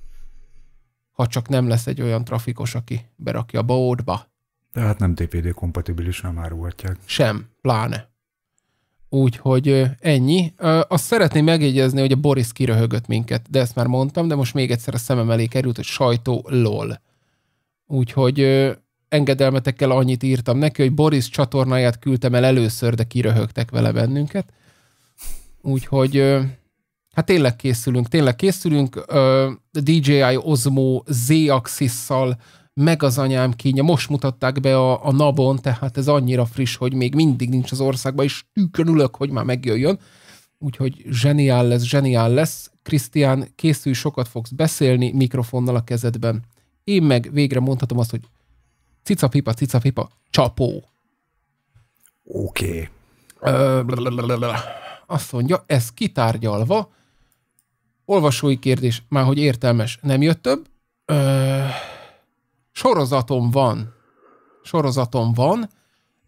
Ha csak nem lesz egy olyan trafikos, aki berakja a bódba. De hát nem TPD kompatibilis, nem árulhatják. Sem, pláne. Úgyhogy ennyi. Azt szeretném megjegyezni, hogy a Boris kiröhögött minket, de ezt már mondtam, de most még egyszer a szemem elé került, hogy sajtó lol. Úgyhogy engedelmetekkel annyit írtam neki, hogy Boris csatornáját küldtem el először, de kiröhögtek vele bennünket. Úgyhogy hát tényleg készülünk, tényleg készülünk. DJI Osmo z axisszal meg az anyám kénye Most mutatták be a, a Nabon, tehát ez annyira friss, hogy még mindig nincs az országban, és tűkön ülök, hogy már megjöjjön. Úgyhogy zseniál lesz, zseniál lesz. Krisztián, készülj, sokat fogsz beszélni mikrofonnal a kezedben. Én meg végre mondhatom azt, hogy cicapipa, cicapipa, csapó. Oké. Okay. Azt mondja, ez kitárgyalva, olvasói kérdés, már hogy értelmes, nem jött több. Ö, sorozatom van. Sorozatom van,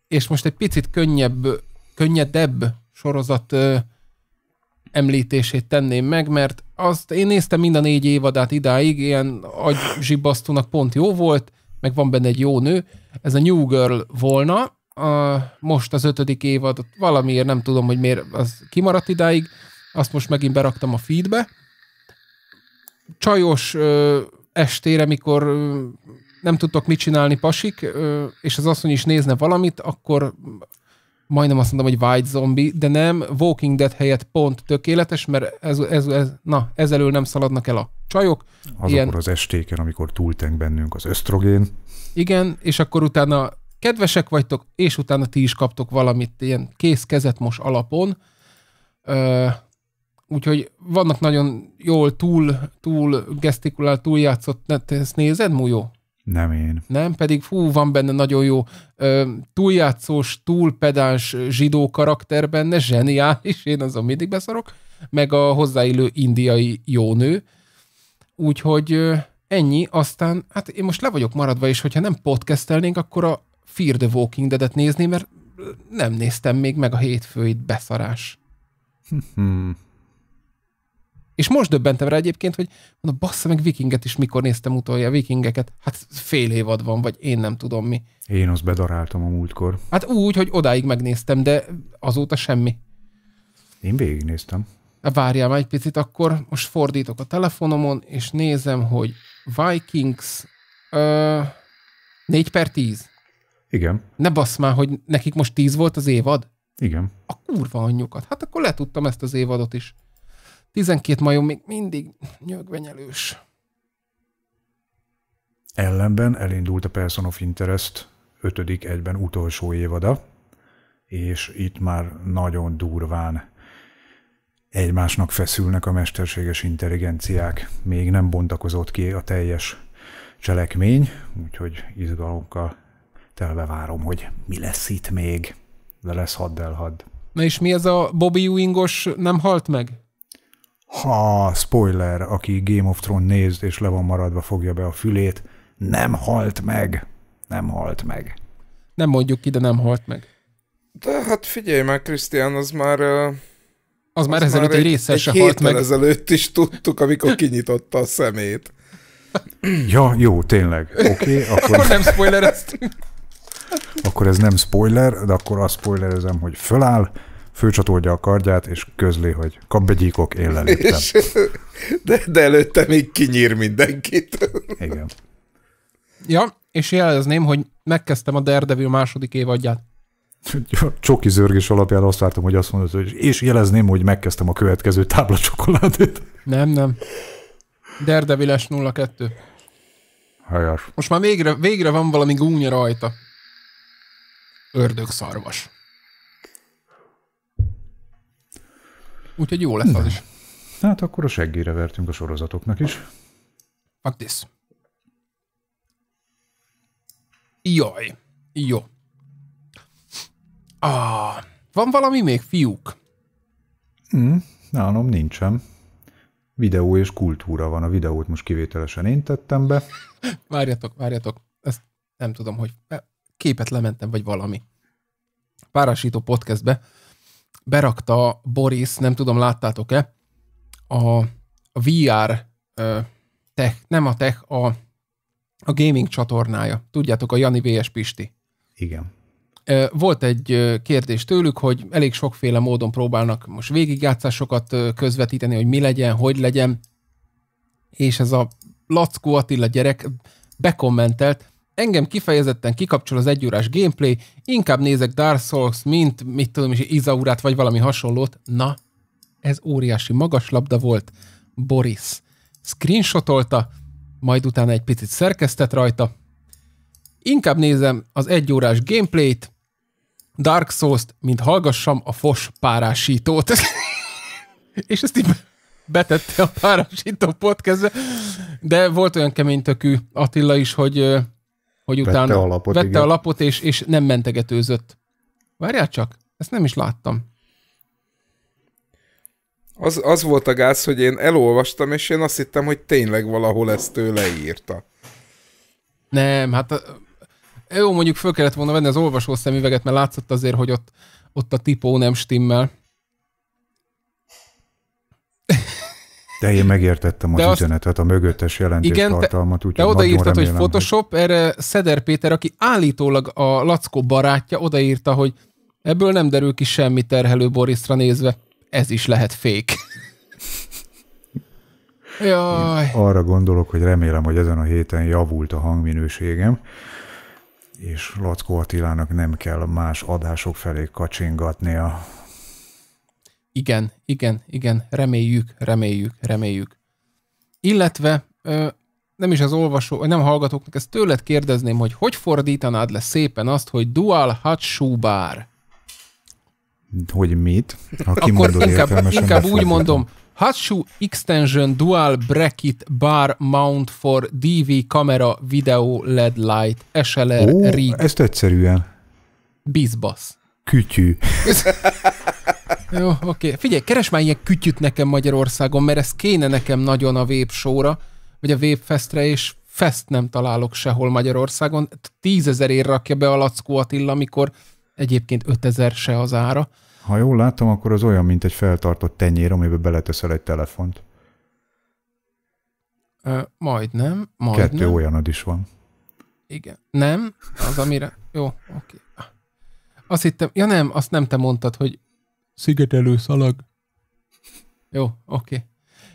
és most egy picit könnyebb, könnyedebb sorozat ö, említését tenném meg, mert azt én néztem mind a négy évadát idáig, ilyen agyzsibasztónak pont jó volt, meg van benne egy jó nő. Ez a New Girl volna, a, most az ötödik évad, valamiért nem tudom, hogy miért az kimaradt idáig, azt most megint beraktam a feedbe. Csajos ö, estére, mikor nem tudtok mit csinálni pasik, és az asszony is nézne valamit, akkor majdnem azt mondom, hogy White Zombie, de nem, Walking Dead helyett pont tökéletes, mert ez, ez, ez, na, ezelől nem szaladnak el a csajok. Azokor Ilyen... az estéken, amikor túltenk bennünk az ösztrogén. Igen, és akkor utána kedvesek vagytok, és utána ti is kaptok valamit ilyen kész kezet most alapon. úgyhogy vannak nagyon jól túl, túl gesztikulált, túljátszott, hát ezt nézed, Mújó? Nem én. Nem, pedig hú, van benne nagyon jó ö, túljátszós, túlpedáns zsidó karakter benne, zseniális, én azon mindig beszarok, meg a hozzáillő indiai nő. Úgyhogy ö, ennyi, aztán, hát én most le vagyok maradva, és hogyha nem podcastelnénk, akkor a Fear the Walking Dead-et nézni, mert nem néztem még meg a hétfőit beszarás. Hm, hm. És most döbbentem rá egyébként, hogy mondom, bassza meg vikinget is, mikor néztem utolja vikingeket. Hát fél évad van, vagy én nem tudom mi. Én azt bedaráltam a múltkor. Hát úgy, hogy odáig megnéztem, de azóta semmi. Én végignéztem. Várjál már egy picit, akkor most fordítok a telefonomon, és nézem, hogy Vikings ö, 4 per 10. Igen. Ne bassz már, hogy nekik most 10 volt az évad? Igen. A kurva anyjukat. Hát akkor letudtam ezt az évadot is. 12 majom még mindig nyögvenyelős. Ellenben elindult a Person of Interest 5. egyben utolsó évada, és itt már nagyon durván egymásnak feszülnek a mesterséges intelligenciák. Még nem bontakozott ki a teljes cselekmény, úgyhogy izgalomkal telve várom, hogy mi lesz itt még, de lesz hadd elhad. Na és mi ez a Bobby Ewingos nem halt meg? ha spoiler, aki Game of Thrones nézd és le van maradva, fogja be a fülét, nem halt meg. Nem halt meg. Nem mondjuk ki, de nem halt meg. De hát figyelj már, Krisztián, az már... Az, az már ezelőtt egy része egy része se halt meg. ezelőtt is tudtuk, amikor kinyitotta a szemét. ja, jó, tényleg. Oké, okay, akkor... akkor nem spoilereztünk. akkor ez nem spoiler, de akkor azt spoilerezem, hogy föláll, főcsatolja a kardját, és közli, hogy kabbegyíkok, én leléptem. De, de előtte még kinyír mindenkit. Igen. Ja, és jelezném, hogy megkezdtem a Daredevil második évadját. Csoki zörgés alapján azt vártam, hogy azt mondod, hogy és jelezném, hogy megkezdtem a következő tábla csokoládét. Nem, nem. Derdeviles 02. Helyes. Most már végre, végre van valami gúnya rajta. Ördög szarvas. Úgyhogy jó lesz De. az is. Hát akkor a seggére vertünk a sorozatoknak is. Fuck this. Jaj. Jó. Ah, van valami még, fiúk? Mm, nálam nincsen. Videó és kultúra van. A videót most kivételesen én tettem be. várjatok, várjatok. Ezt nem tudom, hogy képet lementem, vagy valami. Párasító podcastbe berakta Boris, nem tudom, láttátok-e, a VR tech, nem a tech, a, a gaming csatornája. Tudjátok, a Jani VS Pisti. Igen. Volt egy kérdés tőlük, hogy elég sokféle módon próbálnak most végigjátszásokat közvetíteni, hogy mi legyen, hogy legyen, és ez a Lackó Attila gyerek bekommentelt, Engem kifejezetten kikapcsol az egyórás gameplay, inkább nézek Dark Souls, mint, mit tudom is, Izaurát, vagy valami hasonlót. Na, ez óriási magas labda volt. Boris screenshotolta, majd utána egy picit szerkesztett rajta. Inkább nézem az egyórás gameplayt, Dark Souls-t, mint hallgassam a fos párásítót. És ezt így betette a párásító podcastbe. De volt olyan keménytökű Attila is, hogy hogy vette utána a lapot, vette igen. a lapot, és, és nem mentegetőzött. Várjál csak, ezt nem is láttam. Az, az volt a gáz, hogy én elolvastam, és én azt hittem, hogy tényleg valahol ezt ő leírta. Nem, hát jó, mondjuk föl kellett volna venni az olvasó szemüveget, mert látszott azért, hogy ott, ott a tipó nem stimmel. De én megértettem az üzenetet, a mögöttes jelentés igen, tartalmat. Úgy, te odaírtad, remélem, hogy Photoshop, hogy... erre Szeder Péter, aki állítólag a Lackó barátja, odaírta, hogy ebből nem derül ki semmi terhelő Borisra nézve. Ez is lehet fék. Jaj. Én arra gondolok, hogy remélem, hogy ezen a héten javult a hangminőségem, és Lackó Attilának nem kell más adások felé kacsingatnia. Igen, igen, igen, reméljük, reméljük, reméljük. Illetve ö, nem is az olvasó, nem hallgatóknak, ezt tőled kérdezném, hogy hogy fordítanád le szépen azt, hogy dual hatsúbár? Hogy mit? Ha Akkor inkább, inkább úgy mondom, hatsu Extension Dual Bracket Bar Mount for DV Camera Video LED Light SLR Ó, Rig. ezt egyszerűen. Bizbasz. Kütyű. Jó, oké. Okay. Figyelj, keres már ilyen kütyüt nekem Magyarországon, mert ez kéne nekem nagyon a vépsóra, vagy a vépfestre és fest nem találok sehol Magyarországon. ér rakja be a Lackó Attila, amikor egyébként ötezer se az ára. Ha jól látom, akkor az olyan, mint egy feltartott tenyér, amiben beleteszel egy telefont. Ö, majdnem, majdnem. Kettő nem. olyanod is van. Igen. Nem, az amire... Jó, oké. Okay. Azt hittem, ja nem, azt nem te mondtad, hogy szigetelő szalag. Jó, oké. Okay.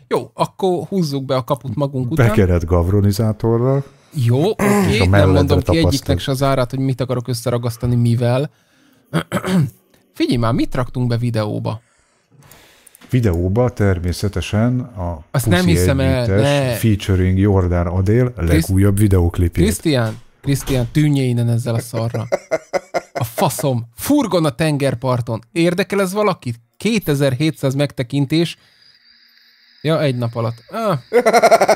Jó, akkor húzzuk be a kaput magunk után. Bekered gavronizátorral. Jó, oké, okay. nem mondom ki egyiknek se az árát, hogy mit akarok összeragasztani, mivel. Figyelj már, mit raktunk be videóba? Videóba természetesen a Azt Puszi nem hiszem el, ne. featuring Jordán Adél legújabb videóklipjét. Krisztián, Krisztián, tűnje innen ezzel a szarra. A faszom, furgon a tengerparton. Érdekel ez valakit? 2700 megtekintés. Ja, egy nap alatt. Ah.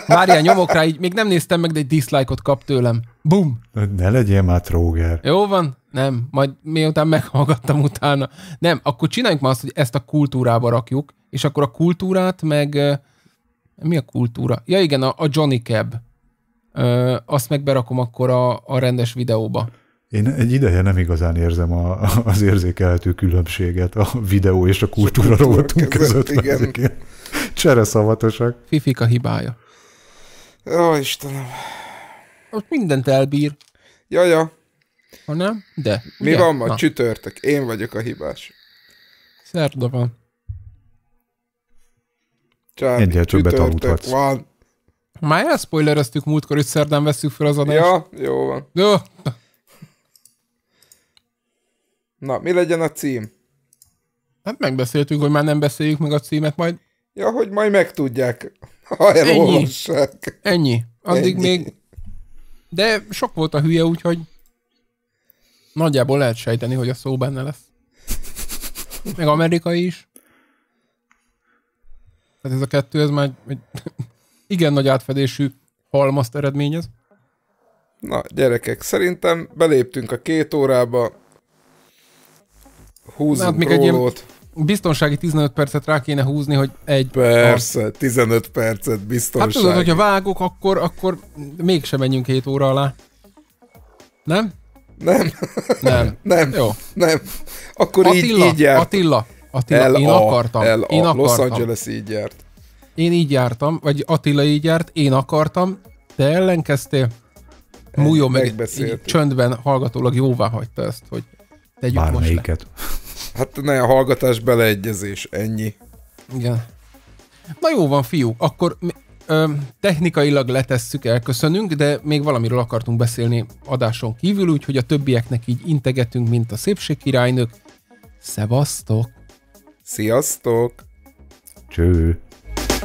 Mária, nyomok rá, így még nem néztem meg, de egy dislike-ot kap tőlem. Bum! Ne legyél már tróger. Jó van? Nem. Majd miután meghallgattam utána. Nem, akkor csináljunk már azt, hogy ezt a kultúrába rakjuk, és akkor a kultúrát meg... Mi a kultúra? Ja igen, a, a Johnny Cab Ö, azt meg berakom akkor a, a rendes videóba. Én egy ideje nem igazán érzem a, az érzékelhető különbséget a videó és a kultúra rovatunk között. között igen. Csereszavatosak. Fifika hibája. Ó, Istenem. Ott mindent elbír. Ja, ja. Ha nem? De. Mi ugye? van ma? Na. Csütörtök. Én vagyok a hibás. Szerda van. Csármi, Egyel többet aludhatsz. Van. Már elszpoilereztük múltkor, hogy szerdán veszük fel az adást. Ja, jó van. Jó. Na, mi legyen a cím? Hát megbeszéltük, hogy már nem beszéljük meg a címet majd. Ja, hogy majd megtudják, ha elolvassák. Ennyi. Ennyi. Addig Ennyi. még... De sok volt a hülye, úgyhogy nagyjából lehet sejteni, hogy a szó benne lesz. Meg amerikai is. Tehát ez a kettő, ez már igen nagy átfedésű halmazt eredményez. Na, gyerekek, szerintem beléptünk a két órába, húzzunk hát még egy ilyen biztonsági 15 percet rá kéne húzni, hogy egy... Persze, a... 15 percet biztonsági. Hát tudod, hogyha vágok, akkor, akkor mégsem menjünk két óra alá. Nem? Nem. Nem. nem. Jó. Nem. Akkor Attila, így, így járt. Attila, Attila, L-A, én akartam. L-A. Én akartam. Los Angeles így járt én így jártam, vagy Attila így járt, én akartam, te ellenkeztél, Mújó meg így csöndben hallgatólag jóvá hagyta ezt, hogy tegyük Bármelyiket. most le. Hát ne, a hallgatás beleegyezés, ennyi. Igen. Na jó van, fiúk, akkor ö, technikailag letesszük, elköszönünk, de még valamiről akartunk beszélni adáson kívül, úgyhogy a többieknek így integetünk, mint a szépségkirálynök. Szevasztok! Sziasztok! Cső!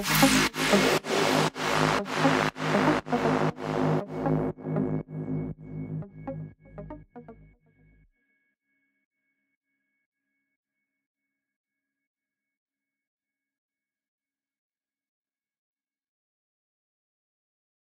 Gracias.